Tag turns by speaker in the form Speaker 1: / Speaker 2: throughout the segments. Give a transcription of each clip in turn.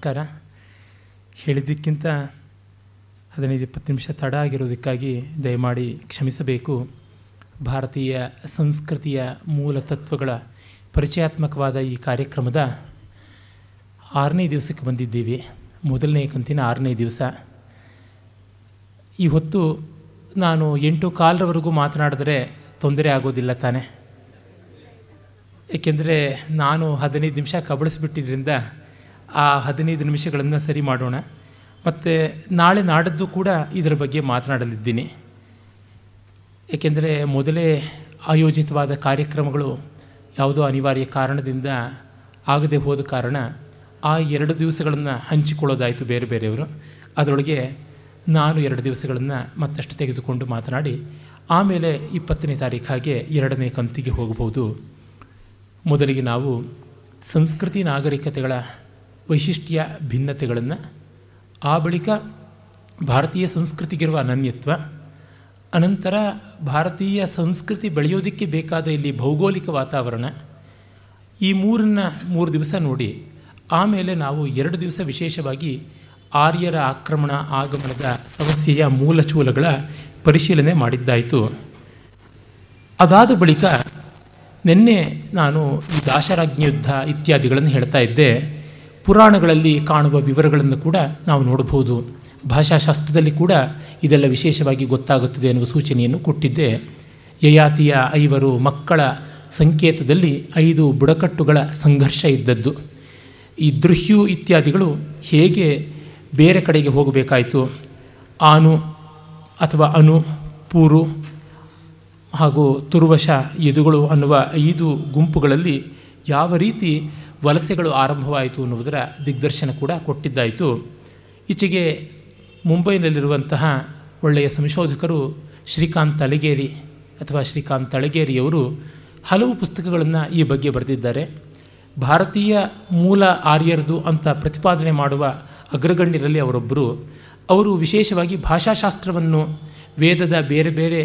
Speaker 1: ನಮಸ್ಕಾರ ಹೇಳಿದ್ದಕ್ಕಿಂತ ಹದಿನೈದು ಇಪ್ಪತ್ತು ನಿಮಿಷ ತಡ ಆಗಿರೋದಕ್ಕಾಗಿ ದಯಮಾಡಿ ಕ್ಷಮಿಸಬೇಕು ಭಾರತೀಯ ಸಂಸ್ಕೃತಿಯ ಮೂಲ ತತ್ವಗಳ ಪರಿಚಯಾತ್ಮಕವಾದ ಈ ಕಾರ್ಯಕ್ರಮದ ಆರನೇ ದಿವಸಕ್ಕೆ ಬಂದಿದ್ದೀವಿ ಮೊದಲನೇ ಕಂತಿನ ಆರನೇ ದಿವಸ ಈ ಹೊತ್ತು ನಾನು ಎಂಟು ಕಾಲರವರೆಗೂ ಮಾತನಾಡಿದ್ರೆ ತೊಂದರೆ ಆಗೋದಿಲ್ಲ ತಾನೆ ಏಕೆಂದರೆ ನಾನು ಹದಿನೈದು ನಿಮಿಷ ಕಬಳಿಸ್ಬಿಟ್ಟಿದ್ದರಿಂದ ಆ ಹದಿನೈದು ನಿಮಿಷಗಳನ್ನು ಸರಿ ಮಾಡೋಣ ಮತ್ತು ನಾಳೆ ನಾಡದ್ದು ಕೂಡ ಇದರ ಬಗ್ಗೆ ಮಾತನಾಡಲಿದ್ದೀನಿ ಏಕೆಂದರೆ ಮೊದಲೇ ಆಯೋಜಿತವಾದ ಕಾರ್ಯಕ್ರಮಗಳು ಯಾವುದೋ ಅನಿವಾರ್ಯ ಕಾರಣದಿಂದ ಆಗದೆ ಹೋದ ಕಾರಣ ಆ ಎರಡು ದಿವಸಗಳನ್ನು ಹಂಚಿಕೊಳ್ಳೋದಾಯಿತು ಬೇರೆ ಬೇರೆಯವರು ಅದರೊಳಗೆ ನಾನು ಎರಡು ದಿವಸಗಳನ್ನು ಮತ್ತಷ್ಟು ತೆಗೆದುಕೊಂಡು ಮಾತನಾಡಿ ಆಮೇಲೆ ಇಪ್ಪತ್ತನೇ ತಾರೀಖಾಗೆ ಎರಡನೇ ಕಂತಿಗೆ ಹೋಗಬಹುದು ಮೊದಲಿಗೆ ನಾವು ಸಂಸ್ಕೃತಿ ನಾಗರಿಕತೆಗಳ ವೈಶಿಷ್ಟ್ಯ ಭಿನ್ನತೆಗಳನ್ನು ಆ ಬಳಿಕ ಭಾರತೀಯ ಸಂಸ್ಕೃತಿಗಿರುವ ಅನನ್ಯತ್ವ ಅನಂತರ ಭಾರತೀಯ ಸಂಸ್ಕೃತಿ ಬೆಳೆಯೋದಕ್ಕೆ ಬೇಕಾದ ಇಲ್ಲಿ ಭೌಗೋಳಿಕ ವಾತಾವರಣ ಈ ಮೂರನ್ನ ಮೂರು ದಿವಸ ನೋಡಿ ಆಮೇಲೆ ನಾವು ಎರಡು ದಿವಸ ವಿಶೇಷವಾಗಿ ಆರ್ಯರ ಆಕ್ರಮಣ ಆಗಮನದ ಸಮಸ್ಯೆಯ ಮೂಲಚೂಲಗಳ ಪರಿಶೀಲನೆ ಮಾಡಿದ್ದಾಯಿತು ಅದಾದ ಬಳಿಕ ನಿನ್ನೆ ನಾನು ಈ ದಾಶರಾಜ್ಞ ಯುದ್ಧ ಇತ್ಯಾದಿಗಳನ್ನು ಹೇಳ್ತಾ ಇದ್ದೆ ಪುರಾಣಗಳಲ್ಲಿ ಕಾಣುವ ವಿವರಗಳನ್ನು ಕೂಡ ನಾವು ನೋಡಬಹುದು ಭಾಷಾಶಾಸ್ತ್ರದಲ್ಲಿ ಕೂಡ ಇದೆಲ್ಲ ವಿಶೇಷವಾಗಿ ಗೊತ್ತಾಗುತ್ತದೆ ಎನ್ನುವ ಸೂಚನೆಯನ್ನು ಕೊಟ್ಟಿದ್ದೆ ಯಯಾತಿಯ ಐವರು ಮಕ್ಕಳ ಸಂಕೇತದಲ್ಲಿ ಐದು ಬುಡಕಟ್ಟುಗಳ ಸಂಘರ್ಷ ಇದ್ದದ್ದು ಈ ದೃಶ್ಯು ಇತ್ಯಾದಿಗಳು ಹೇಗೆ ಬೇರೆ ಕಡೆಗೆ ಹೋಗಬೇಕಾಯಿತು ಆನು ಅಥವಾ ಅನು ಪೂರು ಹಾಗೂ ತುರ್ವಶ ಎದುಗಳು ಅನ್ನುವ ಐದು ಗುಂಪುಗಳಲ್ಲಿ ಯಾವ ರೀತಿ ವಲಸೆಗಳು ಆರಂಭವಾಯಿತು ಅನ್ನುವುದರ ದಿಗ್ದರ್ಶನ ಕೂಡ ಕೊಟ್ಟಿದ್ದಾಯಿತು ಈಚೆಗೆ ಮುಂಬೈನಲ್ಲಿರುವಂತಹ ಒಳ್ಳೆಯ ಸಂಶೋಧಕರು ಶ್ರೀಕಾಂತ್ ಅಲಗೇರಿ ಅಥವಾ ಶ್ರೀಕಾಂತ್ ಅಳಗೇರಿಯವರು ಹಲವು ಪುಸ್ತಕಗಳನ್ನು ಈ ಬಗ್ಗೆ ಬರೆದಿದ್ದಾರೆ ಭಾರತೀಯ ಮೂಲ ಆರ್ಯರದು ಅಂತ ಪ್ರತಿಪಾದನೆ ಮಾಡುವ ಅಗ್ರಗಣ್ಯರಲ್ಲಿ ಅವರೊಬ್ಬರು ಅವರು ವಿಶೇಷವಾಗಿ ಭಾಷಾಶಾಸ್ತ್ರವನ್ನು ವೇದದ ಬೇರೆ ಬೇರೆ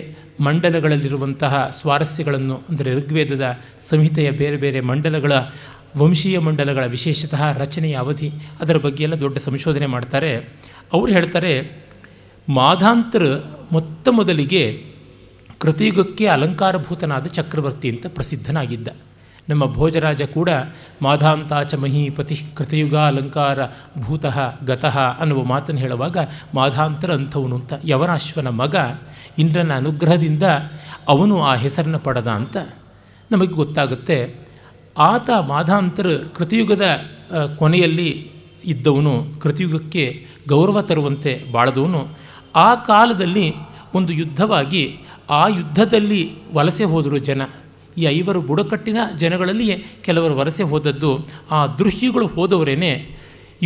Speaker 1: ಮಂಡಲಗಳಲ್ಲಿರುವಂತಹ ಸ್ವಾರಸ್ಯಗಳನ್ನು ಅಂದರೆ ಋಗ್ವೇದದ ಸಂಹಿತೆಯ ಬೇರೆ ಬೇರೆ ಮಂಡಲಗಳ ವಂಶೀಯ ಮಂಡಲಗಳ ವಿಶೇಷತಃ ರಚನೆಯ ಅವಧಿ ಅದರ ಬಗ್ಗೆ ಎಲ್ಲ ದೊಡ್ಡ ಸಂಶೋಧನೆ ಮಾಡ್ತಾರೆ ಅವರು ಹೇಳ್ತಾರೆ ಮಾಧಾಂತರ ಮೊತ್ತ ಮೊದಲಿಗೆ ಕೃತಿಯುಗಕ್ಕೆ ಅಲಂಕಾರಭೂತನಾದ ಚಕ್ರವರ್ತಿ ಅಂತ ಪ್ರಸಿದ್ಧನಾಗಿದ್ದ ನಮ್ಮ ಭೋಜರಾಜ ಕೂಡ ಮಾಧಾಂತಾಚ ಮಹೀಪತಿ ಕೃತಯುಗ ಅಲಂಕಾರ ಭೂತಃ ಗತಃ ಅನ್ನುವ ಮಾತನ್ನು ಹೇಳುವಾಗ ಮಾಧಾಂತರ ಅಂಥವನು ಅಂತ ಯವನಾಶ್ವನ ಮಗ ಇಂದ್ರನ ಅನುಗ್ರಹದಿಂದ ಅವನು ಆ ಹೆಸರನ್ನು ಪಡೆದ ಅಂತ ನಮಗೆ ಗೊತ್ತಾಗುತ್ತೆ ಆತ ಮಾಧಾಂತರ ಕೃತಿಯುಗದ ಕೊನೆಯಲ್ಲಿ ಇದ್ದವನು ಕೃತಿಯುಗಕ್ಕೆ ಗೌರವ ತರುವಂತೆ ಬಾಳದವನು ಆ ಕಾಲದಲ್ಲಿ ಒಂದು ಯುದ್ಧವಾಗಿ ಆ ಯುದ್ಧದಲ್ಲಿ ವಲಸೆ ಹೋದರು ಜನ ಈ ಐವರು ಬುಡಕಟ್ಟಿನ ಜನಗಳಲ್ಲಿಯೇ ಕೆಲವರು ವಲಸೆ ಹೋದದ್ದು ಆ ದೃಶ್ಯಗಳು ಹೋದವರೇನೆ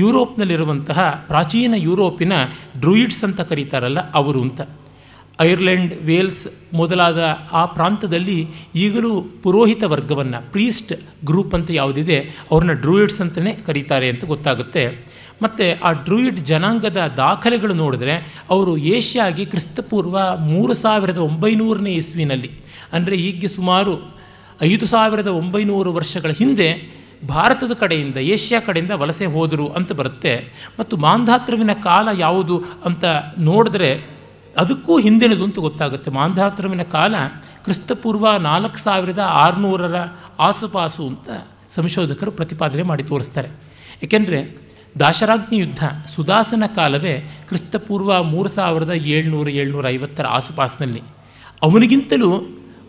Speaker 1: ಯುರೋಪ್ನಲ್ಲಿರುವಂತಹ ಪ್ರಾಚೀನ ಯುರೋಪಿನ ಡ್ರೂಯಿಡ್ಸ್ ಅಂತ ಕರೀತಾರಲ್ಲ ಅವರು ಅಂತ ಐರ್ಲೆಂಡ್ ವೇಲ್ಸ್ ಮೊದಲಾದ ಆ ಪ್ರಾಂತದಲ್ಲಿ ಈಗಲೂ ಪುರೋಹಿತ ವರ್ಗವನ್ನು ಪ್ರೀಸ್ಟ್ ಗ್ರೂಪ್ ಅಂತ ಯಾವುದಿದೆ ಅವ್ರನ್ನ ಡ್ರೂಯಿಡ್ಸ್ ಅಂತಲೇ ಕರೀತಾರೆ ಅಂತ ಗೊತ್ತಾಗುತ್ತೆ ಮತ್ತು ಆ ಡ್ರೂಯಿಡ್ ಜನಾಂಗದ ದಾಖಲೆಗಳು ನೋಡಿದ್ರೆ ಅವರು ಏಷ್ಯಾಗೆ ಕ್ರಿಸ್ತಪೂರ್ವ ಮೂರು ಸಾವಿರದ ಒಂಬೈನೂರನೇ ಇಸ್ವಿನಲ್ಲಿ ಅಂದರೆ ಈಗ ಸುಮಾರು ಐದು ಸಾವಿರದ ಒಂಬೈನೂರು ವರ್ಷಗಳ ಹಿಂದೆ ಭಾರತದ ಕಡೆಯಿಂದ ಏಷ್ಯಾ ಕಡೆಯಿಂದ ವಲಸೆ ಹೋದರು ಅಂತ ಬರುತ್ತೆ ಮತ್ತು ಮಾಂಧಾತ್ರವಿನ ಕಾಲ ಯಾವುದು ಅಂತ ನೋಡಿದ್ರೆ ಅದಕ್ಕೂ ಹಿಂದಿನದು ಅಂತ ಗೊತ್ತಾಗುತ್ತೆ ಮಾಂಧಾತ್ರವಿನ ಕಾಲ ಕ್ರಿಸ್ತಪೂರ್ವ ನಾಲ್ಕು ಸಾವಿರದ ಆರುನೂರರ ಆಸುಪಾಸು ಅಂತ ಸಂಶೋಧಕರು ಪ್ರತಿಪಾದನೆ ಮಾಡಿ ತೋರಿಸ್ತಾರೆ ಏಕೆಂದರೆ ದಾಶರಾಜ್ಞಿ ಯುದ್ಧ ಸುದಾಸನ ಕಾಲವೇ ಕ್ರಿಸ್ತಪೂರ್ವ ಮೂರು ಸಾವಿರದ ಏಳ್ನೂರು ಏಳ್ನೂರ ಐವತ್ತರ ಆಸುಪಾಸಿನಲ್ಲಿ ಅವನಿಗಿಂತಲೂ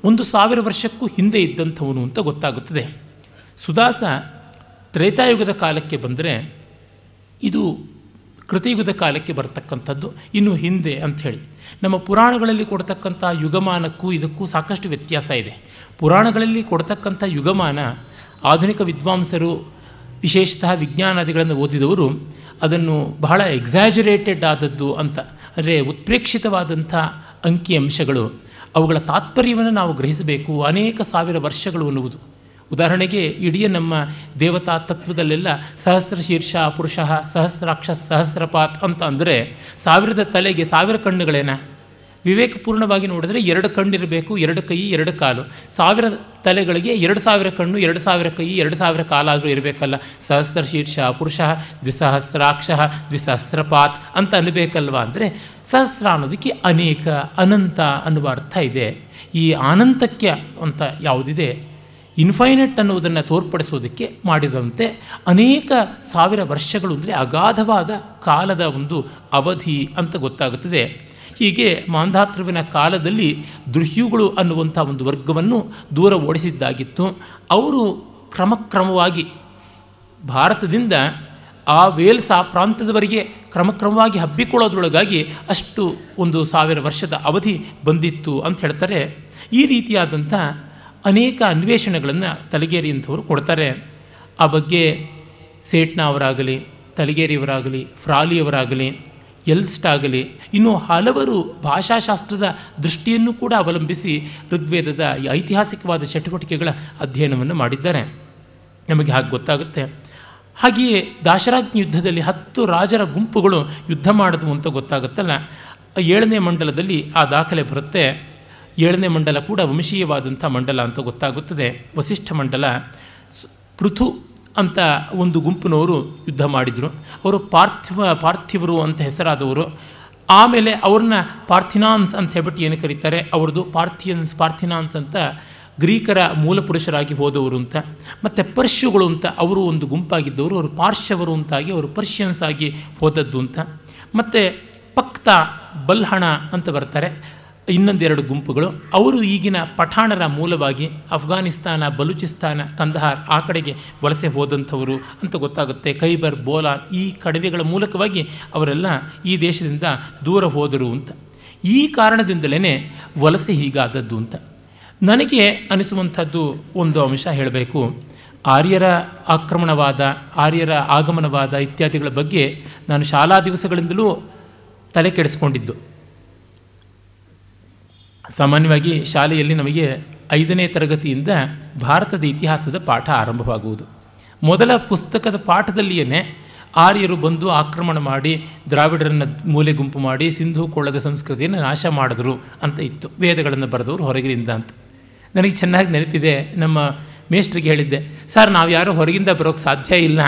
Speaker 1: ಒಂದು ಸಾವಿರ ವರ್ಷಕ್ಕೂ ಹಿಂದೆ ಇದ್ದಂಥವನು ಅಂತ ಗೊತ್ತಾಗುತ್ತದೆ ಸುದಾಸ ತ್ರೇತಾಯುಗದ ಕಾಲಕ್ಕೆ ಬಂದರೆ ಇದು ಕೃತಿಯುಗದ ಕಾಲಕ್ಕೆ ಬರತಕ್ಕಂಥದ್ದು ಇನ್ನು ಹಿಂದೆ ಅಂಥೇಳಿ ನಮ್ಮ ಪುರಾಣಗಳಲ್ಲಿ ಕೊಡ್ತಕ್ಕಂಥ ಯುಗಮಾನಕ್ಕೂ ಇದಕ್ಕೂ ಸಾಕಷ್ಟು ವ್ಯತ್ಯಾಸ ಇದೆ ಪುರಾಣಗಳಲ್ಲಿ ಕೊಡ್ತಕ್ಕಂಥ ಯುಗಮಾನ ಆಧುನಿಕ ವಿದ್ವಾಂಸರು ವಿಶೇಷತಃ ವಿಜ್ಞಾನಾದಿಗಳನ್ನು ಓದಿದವರು ಅದನ್ನು ಬಹಳ ಎಕ್ಸಾಜರೇಟೆಡ್ ಆದದ್ದು ಅಂತ ಅಂದರೆ ಉತ್ಪ್ರೇಕ್ಷಿತವಾದಂಥ ಅಂಕಿಅಂಶಗಳು ಅವುಗಳ ತಾತ್ಪರ್ಯವನ್ನು ನಾವು ಗ್ರಹಿಸಬೇಕು ಅನೇಕ ಸಾವಿರ ವರ್ಷಗಳು ಅನ್ನುವುದು ಉದಾಹರಣೆಗೆ ಇಡೀ ನಮ್ಮ ದೇವತಾ ತತ್ವದಲ್ಲೆಲ್ಲ ಸಹಸ್ರ ಶೀರ್ಷ ಪುರುಷ ಸಹಸ್ರಾಕ್ಷ ಸಹಸ್ರಪಾತ್ ಅಂತ ಅಂದರೆ ಸಾವಿರದ ತಲೆಗೆ ಸಾವಿರ ಕಣ್ಣುಗಳೇನ ವಿವೇಕಪೂರ್ಣವಾಗಿ ನೋಡಿದ್ರೆ ಎರಡು ಕಣ್ಣಿರಬೇಕು ಎರಡು ಕೈ ಎರಡು ಕಾಲು ಸಾವಿರ ತಲೆಗಳಿಗೆ ಎರಡು ಸಾವಿರ ಕಣ್ಣು ಎರಡು ಸಾವಿರ ಕೈ ಎರಡು ಸಾವಿರ ಕಾಲಾದರೂ ಇರಬೇಕಲ್ಲ ಸಹಸ್ರ ಶೀರ್ಷ ಪುರುಷ ದ್ವಿಸಹಸ್ರಾಕ್ಷ ದ್ವಿಸಹಸ್ರಪಾತ್ ಅಂತ ಅನ್ನಬೇಕಲ್ವಾ ಅಂದರೆ ಸಹಸ್ರ ಅನ್ನೋದಕ್ಕೆ ಅನೇಕ ಅನಂತ ಅನ್ನುವ ಅರ್ಥ ಇದೆ ಈ ಆನಂತಕ್ಕೆ ಅಂತ ಯಾವುದಿದೆ ಇನ್ಫೈನೈಟ್ ಅನ್ನುವುದನ್ನು ತೋರ್ಪಡಿಸೋದಕ್ಕೆ ಮಾಡಿದಂತೆ ಅನೇಕ ಸಾವಿರ ವರ್ಷಗಳು ಅಂದರೆ ಅಗಾಧವಾದ ಕಾಲದ ಒಂದು ಅವಧಿ ಅಂತ ಗೊತ್ತಾಗುತ್ತದೆ ಹೀಗೆ ಮಾಂಧಾತೃವಿನ ಕಾಲದಲ್ಲಿ ದೃಶ್ಯುಗಳು ಅನ್ನುವಂಥ ಒಂದು ವರ್ಗವನ್ನು ದೂರ ಓಡಿಸಿದ್ದಾಗಿತ್ತು ಅವರು ಕ್ರಮಕ್ರಮವಾಗಿ ಭಾರತದಿಂದ ಆ ವೇಲ್ಸ್ ಆ ಪ್ರಾಂತದವರೆಗೆ ಕ್ರಮಕ್ರಮವಾಗಿ ಹಬ್ಬಿಕೊಳ್ಳೋದ್ರೊಳಗಾಗಿ ಅಷ್ಟು ಒಂದು ಸಾವಿರ ವರ್ಷದ ಅವಧಿ ಬಂದಿತ್ತು ಅಂತ ಹೇಳ್ತಾರೆ ಈ ರೀತಿಯಾದಂಥ ಅನೇಕ ಅನ್ವೇಷಣೆಗಳನ್ನು ತಲಗೇರಿ ಕೊಡ್ತಾರೆ ಆ ಬಗ್ಗೆ ಸೇಟ್ನ ಅವರಾಗಲಿ ತಲಗೇರಿಯವರಾಗಲಿ ಫ್ರಾಲಿಯವರಾಗಲಿ ಎಲ್ಸ್ಟ್ ಆಗಲಿ ಇನ್ನು ಹಲವರು ಭಾಷಾಶಾಸ್ತ್ರದ ದೃಷ್ಟಿಯನ್ನು ಕೂಡ ಅವಲಂಬಿಸಿ ಋಗ್ವೇದದ ಈ ಐತಿಹಾಸಿಕವಾದ ಚಟುವಟಿಕೆಗಳ ಅಧ್ಯಯನವನ್ನು ಮಾಡಿದ್ದಾರೆ ನಮಗೆ ಹಾಗೆ ಗೊತ್ತಾಗುತ್ತೆ ಹಾಗೆಯೇ ದಾಶರಾಜ್ಞಿ ಯುದ್ಧದಲ್ಲಿ ಹತ್ತು ರಾಜರ ಗುಂಪುಗಳು ಯುದ್ಧ ಮಾಡಿದ್ವು ಅಂತ ಗೊತ್ತಾಗುತ್ತಲ್ಲ ಏಳನೇ ಮಂಡಲದಲ್ಲಿ ಆ ದಾಖಲೆ ಬರುತ್ತೆ ಏಳನೇ ಮಂಡಲ ಕೂಡ ವಂಶೀಯವಾದಂಥ ಮಂಡಲ ಅಂತ ಗೊತ್ತಾಗುತ್ತದೆ ವಸಿಷ್ಠ ಮಂಡಲ ಪೃಥು ಅಂತ ಒಂದು ಗುಂಪಿನವರು ಯುದ್ಧ ಮಾಡಿದರು ಅವರು ಪಾರ್ಥಿವ ಪಾರ್ಥಿವರು ಅಂತ ಹೆಸರಾದವರು ಆಮೇಲೆ ಅವ್ರನ್ನ ಪಾರ್ಥಿನಾನ್ಸ್ ಅಂತ ಹೇಳ್ಬಿಟ್ಟು ಏನು ಕರೀತಾರೆ ಅವ್ರದ್ದು ಪಾರ್ಥಿಯನ್ಸ್ ಪಾರ್ಥಿನಾನ್ಸ್ ಅಂತ ಗ್ರೀಕರ ಮೂಲ ಪುರುಷರಾಗಿ ಹೋದವರು ಅಂತ ಮತ್ತು ಪರ್ಶುಗಳು ಅಂತ ಅವರು ಒಂದು ಗುಂಪಾಗಿದ್ದವರು ಅವರು ಪಾರ್ಶ್ವರು ಅಂತಾಗಿ ಅವರು ಪರ್ಷಿಯನ್ಸ್ ಆಗಿ ಹೋದದ್ದು ಅಂತ ಮತ್ತು ಪಕ್ತ ಬಲ್ಹಣ ಅಂತ ಬರ್ತಾರೆ ಇನ್ನೊಂದೆರಡು ಗುಂಪುಗಳು ಅವರು ಈಗಿನ ಪಠಾಣರ ಮೂಲವಾಗಿ ಅಫ್ಘಾನಿಸ್ತಾನ ಬಲೂಚಿಸ್ತಾನ ಕಂದಹಾರ್ ಆ ಕಡೆಗೆ ವಲಸೆ ಹೋದಂಥವರು ಅಂತ ಗೊತ್ತಾಗುತ್ತೆ ಕೈಬರ್ ಬೋಲಾ ಈ ಕಡವೆಗಳ ಮೂಲಕವಾಗಿ ಅವರೆಲ್ಲ ಈ ದೇಶದಿಂದ ದೂರ ಹೋದರು ಅಂತ ಈ ಕಾರಣದಿಂದಲೇ ವಲಸೆ ಹೀಗಾದದ್ದು ಅಂತ ನನಗೆ ಅನಿಸುವಂಥದ್ದು ಒಂದು ಅಂಶ ಹೇಳಬೇಕು ಆರ್ಯರ ಆಕ್ರಮಣವಾದ ಆರ್ಯರ ಆಗಮನವಾದ ಇತ್ಯಾದಿಗಳ ಬಗ್ಗೆ ನಾನು ಶಾಲಾ ದಿವಸಗಳಿಂದಲೂ ತಲೆ ಕೆಡಿಸ್ಕೊಂಡಿದ್ದು ಸಾಮಾನ್ಯವಾಗಿ ಶಾಲೆಯಲ್ಲಿ ನಮಗೆ ಐದನೇ ತರಗತಿಯಿಂದ ಭಾರತದ ಇತಿಹಾಸದ ಪಾಠ ಆರಂಭವಾಗುವುದು ಮೊದಲ ಪುಸ್ತಕದ ಪಾಠದಲ್ಲಿಯೇ ಆರ್ಯರು ಬಂದು ಆಕ್ರಮಣ ಮಾಡಿ ದ್ರಾವಿಡರನ್ನು ಮೂಲೆ ಗುಂಪು ಮಾಡಿ ಸಿಂಧು ಕೊಳ್ಳದ ಸಂಸ್ಕೃತಿಯನ್ನು ನಾಶ ಮಾಡಿದ್ರು ಅಂತ ಇತ್ತು ವೇದಗಳನ್ನು ಬರೆದವರು ಹೊರಗಿನಿಂದ ಅಂತ ನನಗೆ ಚೆನ್ನಾಗಿ ನೆನಪಿದೆ ನಮ್ಮ ಮೇಷ್ಟ್ರಿಗೆ ಹೇಳಿದ್ದೆ ಸರ್ ನಾವು ಯಾರೂ ಹೊರಗಿಂದ ಬರೋಕ್ಕೆ ಸಾಧ್ಯ ಇಲ್ಲ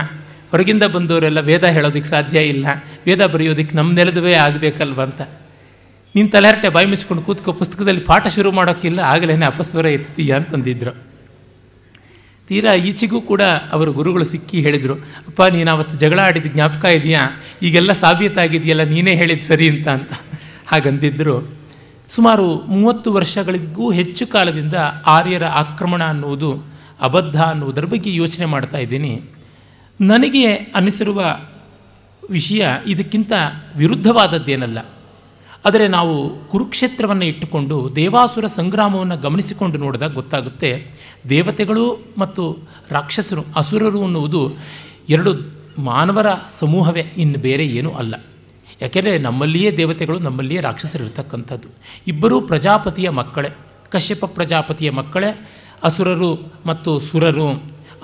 Speaker 1: ಹೊರಗಿಂದ ಬಂದವರೆಲ್ಲ ವೇದ ಹೇಳೋದಕ್ಕೆ ಸಾಧ್ಯ ಇಲ್ಲ ವೇದ ಬರೆಯೋದಕ್ಕೆ ನಮ್ಮ ನೆಲದವೇ ಆಗಬೇಕಲ್ವ ಅಂತ ನಿನ್ನ ತಲೆಹರಟೆ ಬಾಯಿ ಮುಚ್ಕೊಂಡು ಕೂತ್ಕೋ ಪುಸ್ತಕದಲ್ಲಿ ಪಾಠ ಶುರು ಮಾಡೋಕ್ಕಿಲ್ಲ ಆಗಲೇನೆ ಅಪಸ್ವರ ಎತ್ತೀಯ ಅಂತಂದಿದ್ರು ತೀರಾ ಈಚೆಗೂ ಕೂಡ ಅವರ ಗುರುಗಳು ಸಿಕ್ಕಿ ಹೇಳಿದರು ಅಪ್ಪ ನೀನು ಅವತ್ತು ಜಗಳ ಆಡಿದ ಜ್ಞಾಪಕ ಇದೆಯಾ ಈಗೆಲ್ಲ ಸಾಬೀತಾಗಿದೆಯಲ್ಲ ನೀನೇ ಹೇಳಿದ್ದು ಸರಿ ಅಂತ ಅಂತ ಹಾಗಂದಿದ್ದರು ಸುಮಾರು ಮೂವತ್ತು ವರ್ಷಗಳಿಗೂ ಹೆಚ್ಚು ಕಾಲದಿಂದ ಆರ್ಯರ ಆಕ್ರಮಣ ಅನ್ನುವುದು ಅಬದ್ಧ ಅನ್ನುವುದರ ಬಗ್ಗೆ ಯೋಚನೆ ಮಾಡ್ತಾ ಇದ್ದೀನಿ ನನಗೆ ಅನಿಸಿರುವ ವಿಷಯ ಇದಕ್ಕಿಂತ ವಿರುದ್ಧವಾದದ್ದೇನಲ್ಲ ಆದರೆ ನಾವು ಕುರುಕ್ಷೇತ್ರವನ್ನು ಇಟ್ಟುಕೊಂಡು ದೇವಾಸುರ ಸಂಗ್ರಾಮವನ್ನು ಗಮನಿಸಿಕೊಂಡು ನೋಡಿದಾಗ ಗೊತ್ತಾಗುತ್ತೆ ದೇವತೆಗಳು ಮತ್ತು ರಾಕ್ಷಸರು ಅಸುರರು ಅನ್ನುವುದು ಎರಡು ಮಾನವರ ಸಮೂಹವೇ ಇನ್ನು ಬೇರೆ ಏನೂ ಅಲ್ಲ ಯಾಕೆಂದರೆ ನಮ್ಮಲ್ಲಿಯೇ ದೇವತೆಗಳು ನಮ್ಮಲ್ಲಿಯೇ ರಾಕ್ಷಸರು ಇರತಕ್ಕಂಥದ್ದು ಇಬ್ಬರೂ ಪ್ರಜಾಪತಿಯ ಮಕ್ಕಳೇ ಕಶ್ಯಪ ಪ್ರಜಾಪತಿಯ ಮಕ್ಕಳೇ ಅಸುರರು ಮತ್ತು ಸುರರು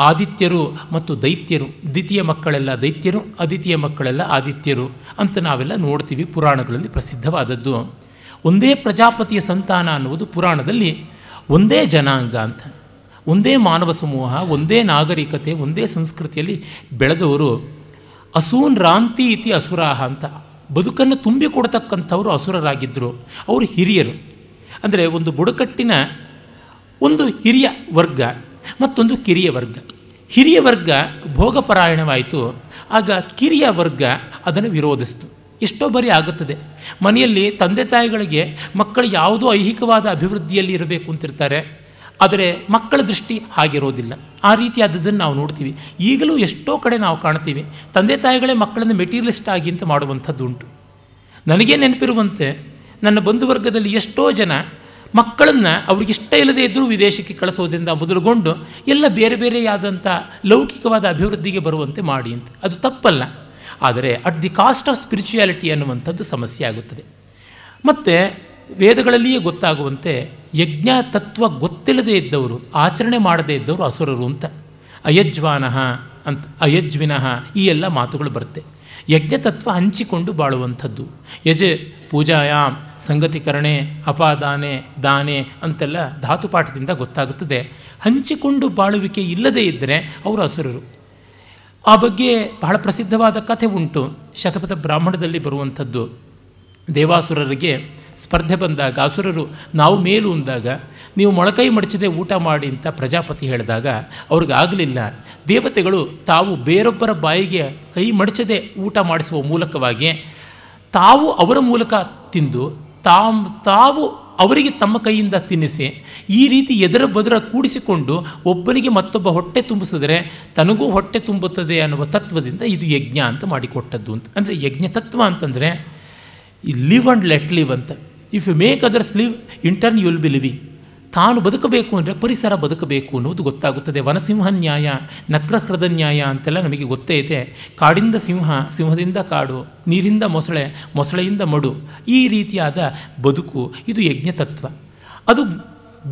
Speaker 1: ಆದಿತ್ಯರು ಮತ್ತು ದೈತ್ಯರು ದ್ವಿತೀಯ ಮಕ್ಕಳೆಲ್ಲ ದೈತ್ಯರು ಅದಿತೀಯ ಮಕ್ಕಳೆಲ್ಲ ಆದಿತ್ಯರು ಅಂತ ನಾವೆಲ್ಲ ನೋಡ್ತೀವಿ ಪುರಾಣಗಳಲ್ಲಿ ಪ್ರಸಿದ್ಧವಾದದ್ದು ಒಂದೇ ಪ್ರಜಾಪತಿಯ ಸಂತಾನ ಅನ್ನುವುದು ಪುರಾಣದಲ್ಲಿ ಒಂದೇ ಜನಾಂಗ ಅಂತ ಒಂದೇ ಮಾನವ ಸಮೂಹ ಒಂದೇ ನಾಗರಿಕತೆ ಒಂದೇ ಸಂಸ್ಕೃತಿಯಲ್ಲಿ ಬೆಳೆದವರು ಅಸೂನ್ ರಾಂತಿ ಇತಿ ಅಸುರಾಹ ಅಂತ ಬದುಕನ್ನು ತುಂಬಿಕೊಡ್ತಕ್ಕಂಥವರು ಅಸುರರಾಗಿದ್ದರು ಅವರು ಹಿರಿಯರು ಅಂದರೆ ಒಂದು ಬುಡಕಟ್ಟಿನ ಒಂದು ಹಿರಿಯ ವರ್ಗ ಮತ್ತೊಂದು ಕಿರಿಯ ವರ್ಗ ಹಿರಿಯ ವರ್ಗ ಭೋಗಪರಾಯಣವಾಯಿತು ಆಗ ಕಿರಿಯ ವರ್ಗ ಅದನ್ನು ವಿರೋಧಿಸ್ತು ಎಷ್ಟೋ ಬರಿ ಆಗುತ್ತದೆ ಮನೆಯಲ್ಲಿ ತಂದೆ ತಾಯಿಗಳಿಗೆ ಮಕ್ಕಳು ಯಾವುದೋ ಐಹಿಕವಾದ ಅಭಿವೃದ್ಧಿಯಲ್ಲಿ ಇರಬೇಕು ಅಂತಿರ್ತಾರೆ ಆದರೆ ಮಕ್ಕಳ ದೃಷ್ಟಿ ಹಾಗಿರೋದಿಲ್ಲ ಆ ರೀತಿಯಾದದ್ದನ್ನು ನಾವು ನೋಡ್ತೀವಿ ಈಗಲೂ ಎಷ್ಟೋ ಕಡೆ ನಾವು ಕಾಣ್ತೀವಿ ತಂದೆ ತಾಯಿಗಳೇ ಮಕ್ಕಳನ್ನು ಮೆಟೀರಿಯಲಿಸ್ಟ್ ಆಗಿ ಅಂತ ಮಾಡುವಂಥದ್ದುಂಟು ನನಗೆ ನೆನಪಿರುವಂತೆ ನನ್ನ ಬಂಧುವರ್ಗದಲ್ಲಿ ಎಷ್ಟೋ ಜನ ಮಕ್ಕಳನ್ನು ಇಷ್ಟ ಇಲ್ಲದೇ ಇದ್ದರೂ ವಿದೇಶಕ್ಕೆ ಕಳಿಸೋದ್ರಿಂದ ಮೊದಲುಗೊಂಡು ಎಲ್ಲ ಬೇರೆ ಬೇರೆಯಾದಂಥ ಲೌಕಿಕವಾದ ಅಭಿವೃದ್ಧಿಗೆ ಬರುವಂತೆ ಮಾಡಿ ಅಂತ ಅದು ತಪ್ಪಲ್ಲ ಆದರೆ at the cost of spirituality ಅನ್ನುವಂಥದ್ದು ಸಮಸ್ಯೆ ಆಗುತ್ತದೆ ಮತ್ತು ವೇದಗಳಲ್ಲಿಯೇ ಗೊತ್ತಾಗುವಂತೆ ಯಜ್ಞ ತತ್ವ ಗೊತ್ತಿಲ್ಲದೆ ಇದ್ದವರು ಆಚರಣೆ ಮಾಡದೇ ಇದ್ದವರು ಅಸುರರು ಅಂತ ಅಯಜ್ವಾನಃ ಅಂತ ಅಯಜ್ವಿನಃ ಈ ಎಲ್ಲ ಮಾತುಗಳು ಬರುತ್ತೆ ಯಜ್ಞತತ್ವ ಹಂಚಿಕೊಂಡು ಬಾಳುವಂಥದ್ದು ಯಜೆ ಪೂಜಾಯಾಮ್ ಸಂಗತಿಕರಣೆ ಅಪಾದಾನೆ ದಾನೆ ಅಂತೆಲ್ಲ ಧಾತುಪಾಠದಿಂದ ಗೊತ್ತಾಗುತ್ತದೆ ಹಂಚಿಕೊಂಡು ಬಾಳುವಿಕೆ ಇಲ್ಲದೇ ಇದ್ದರೆ ಅವರು ಹಸುರರು ಆ ಬಗ್ಗೆ ಬಹಳ ಪ್ರಸಿದ್ಧವಾದ ಕಥೆ ಉಂಟು ಶತಪಥ ಬ್ರಾಹ್ಮಣದಲ್ಲಿ ಬರುವಂಥದ್ದು ದೇವಾಸುರರಿಗೆ ಸ್ಪರ್ಧೆ ಬಂದಾಗ ಅಸುರರು ನಾವು ಮೇಲು ಅಂದಾಗ ನೀವು ಮೊಳಕೈ ಮಡಚದೆ ಊಟ ಮಾಡಿ ಅಂತ ಪ್ರಜಾಪತಿ ಹೇಳಿದಾಗ ಅವ್ರಿಗಾಗಲಿಲ್ಲ ದೇವತೆಗಳು ತಾವು ಬೇರೊಬ್ಬರ ಬಾಯಿಗೆ ಕೈ ಮಡಚದೆ ಊಟ ಮಾಡಿಸುವ ಮೂಲಕವಾಗಿ ತಾವು ಅವರ ಮೂಲಕ ತಿಂದು ತಾ ತಾವು ಅವರಿಗೆ ತಮ್ಮ ಕೈಯಿಂದ ತಿನ್ನಿಸಿ ಈ ರೀತಿ ಎದರ ಬದುರ ಕೂಡಿಸಿಕೊಂಡು ಒಬ್ಬನಿಗೆ ಮತ್ತೊಬ್ಬ ಹೊಟ್ಟೆ ತುಂಬಿಸಿದ್ರೆ ತನಗೂ ಹೊಟ್ಟೆ ತುಂಬುತ್ತದೆ ಅನ್ನುವ ತತ್ವದಿಂದ ಇದು ಯಜ್ಞ ಅಂತ ಮಾಡಿಕೊಟ್ಟದ್ದು ಅಂತ ಅಂದರೆ ಯಜ್ಞ ತತ್ವ ಅಂತಂದರೆ ಈ ಲಿವ್ ಆ್ಯಂಡ್ ಲೆಟ್ ಲಿವ್ ಅಂತ if you make others live in turn you will be living ತಾನು ಬದುಕಬೇಕು ಅಂದರೆ ಪರಿಸರ ಬದುಕಬೇಕು ಅನ್ನೋದು ಗೊತ್ತಾಗುತ್ತದೆ ವನಸಿಂಹ ನ್ಯಾಯ ನಕ್ರಹೃದ ನ್ಯಾಯ ಅಂತೆಲ್ಲ ನಮಗೆ ಗೊತ್ತೇ ಇದೆ ಕಾಡಿಂದ ಸಿಂಹ ಸಿಂಹದಿಂದ ಕಾಡು ನೀರಿಂದ ಮೊಸಳೆ ಮೊಸಳೆಯಿಂದ ಮಡು ಈ ರೀತಿಯಾದ ಬದುಕು ಇದು ಯಜ್ಞ ತತ್ವ ಅದು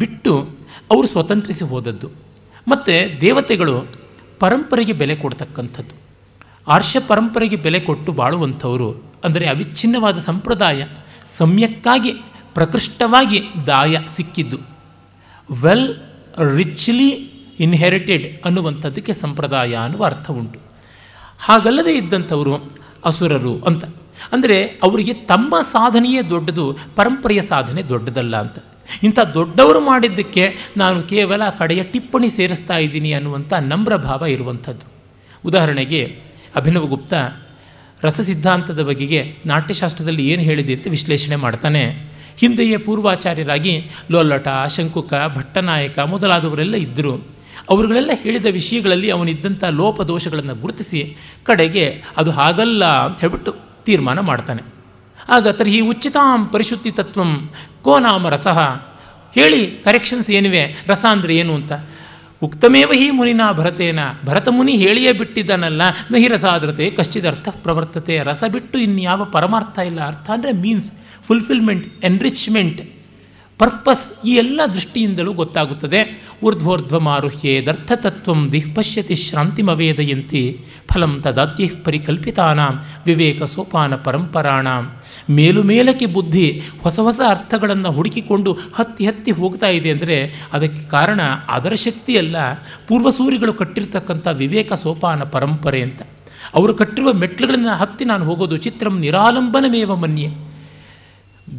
Speaker 1: ಬಿಟ್ಟು ಅವರು ಸ್ವತಂತ್ರಿಸಿ ಹೋದದ್ದು ಮತ್ತು ದೇವತೆಗಳು ಪರಂಪರೆಗೆ ಬೆಲೆ ಕೊಡ್ತಕ್ಕಂಥದ್ದು ಆರ್ಷ ಪರಂಪರೆಗೆ ಬೆಲೆ ಕೊಟ್ಟು ಬಾಳುವಂಥವರು ಅಂದರೆ ಅವಿಚ್ಛಿನ್ನವಾದ ಸಂಪ್ರದಾಯ ಸಮ್ಯಕ್ಕಾಗಿ ಪ್ರಕೃಷ್ಟವಾಗಿ ದಾಯ ಸಿಕ್ಕಿದ್ದು ವೆಲ್ ರಿಚ್ಲಿ ಇನ್ಹೆರಿಟೆಡ್ ಅನ್ನುವಂಥದ್ದಕ್ಕೆ ಸಂಪ್ರದಾಯ ಅನ್ನುವ ಅರ್ಥ ಉಂಟು ಹಾಗಲ್ಲದೆ ಇದ್ದಂಥವರು ಅಸುರರು ಅಂತ ಅಂದರೆ ಅವರಿಗೆ ತಮ್ಮ ಸಾಧನೆಯೇ ದೊಡ್ಡದು ಪರಂಪರೆಯ ಸಾಧನೆ ದೊಡ್ಡದಲ್ಲ ಅಂತ ಇಂಥ ದೊಡ್ಡವರು ಮಾಡಿದ್ದಕ್ಕೆ ನಾನು ಕೇವಲ ಕಡೆಯ ಟಿಪ್ಪಣಿ ಸೇರಿಸ್ತಾ ಇದ್ದೀನಿ ಅನ್ನುವಂಥ ನಮ್ರ ಭಾವ ಇರುವಂಥದ್ದು ಉದಾಹರಣೆಗೆ ಅಭಿನವಗುಪ್ತ ಸಿದ್ಧಾಂತದ ಬಗೆಗೆ ನಾಟ್ಯಶಾಸ್ತ್ರದಲ್ಲಿ ಏನು ಹೇಳಿದೆ ಅಂತ ವಿಶ್ಲೇಷಣೆ ಮಾಡ್ತಾನೆ ಹಿಂದೆಯೇ ಪೂರ್ವಾಚಾರ್ಯರಾಗಿ ಲೋಲ್ಲಟ ಶಂಕುಕ ಭಟ್ಟನಾಯಕ ಮೊದಲಾದವರೆಲ್ಲ ಇದ್ದರು ಅವರುಗಳೆಲ್ಲ ಹೇಳಿದ ವಿಷಯಗಳಲ್ಲಿ ಅವನಿದ್ದಂಥ ಲೋಪದೋಷಗಳನ್ನು ಗುರುತಿಸಿ ಕಡೆಗೆ ಅದು ಹಾಗಲ್ಲ ಅಂತ ಹೇಳ್ಬಿಟ್ಟು ತೀರ್ಮಾನ ಮಾಡ್ತಾನೆ ಆಗ ಈ ಉಚಿತಾಂ ಪರಿಶುದ್ಧಿ ತತ್ವಂ ಕೋ ನಾಮ ರಸಃ ಹೇಳಿ ಕರೆಕ್ಷನ್ಸ್ ಏನಿವೆ ರಸ ಅಂದರೆ ಏನು ಅಂತ ಉಕ್ತಮೇವ ಹಿ ಮುನಿನ ಭರತೇನ ಭರತ ಮುನಿ ಹೇಳಿಯೇ ಬಿಟ್ಟಿದ್ದಾನಲ್ಲ ನಹಿ ರಸಾದ್ರತೆ ಕಶ್ಚಿದ ಅರ್ಥ ಪ್ರವರ್ತತೆ ರಸ ಬಿಟ್ಟು ಇನ್ಯಾವ ಪರಮಾರ್ಥ ಇಲ್ಲ ಅರ್ಥ ಅಂದರೆ ಮೀನ್ಸ್ ಫುಲ್ಫಿಲ್ಮೆಂಟ್ ಎನ್ರಿಚ್ಮೆಂಟ್ ಪರ್ಪಸ್ ಈ ಎಲ್ಲ ದೃಷ್ಟಿಯಿಂದಲೂ ಗೊತ್ತಾಗುತ್ತದೆ ಊರ್ಧ್ವೋರ್ಧ್ವ ದರ್ಥತತ್ವಂ ದಿಹ್ ಪಶ್ಯತಿ ಶ್ರಾಂತಿಮವೇದಯಂತಿ ಫಲಂ ತದಾದ್ಯಃ ಪರಿಕಲ್ಪಿತಾನಾಂ ವಿವೇಕ ಸೋಪಾನ ಪರಂಪರಾಣಾಂ ಮೇಲುಮೇಲಕ್ಕೆ ಬುದ್ಧಿ ಹೊಸ ಹೊಸ ಅರ್ಥಗಳನ್ನು ಹುಡುಕಿಕೊಂಡು ಹತ್ತಿ ಹತ್ತಿ ಹೋಗ್ತಾ ಇದೆ ಅಂದರೆ ಅದಕ್ಕೆ ಕಾರಣ ಅದರ ಶಕ್ತಿಯಲ್ಲ ಪೂರ್ವಸೂರಿಗಳು ಕಟ್ಟಿರ್ತಕ್ಕಂಥ ವಿವೇಕ ಸೋಪಾನ ಪರಂಪರೆ ಅಂತ ಅವರು ಕಟ್ಟಿರುವ ಮೆಟ್ಲುಗಳನ್ನು ಹತ್ತಿ ನಾನು ಹೋಗೋದು ಚಿತ್ರಂ ನಿರಾಲಂಬನಮೇವ ಮನ್ಯೆ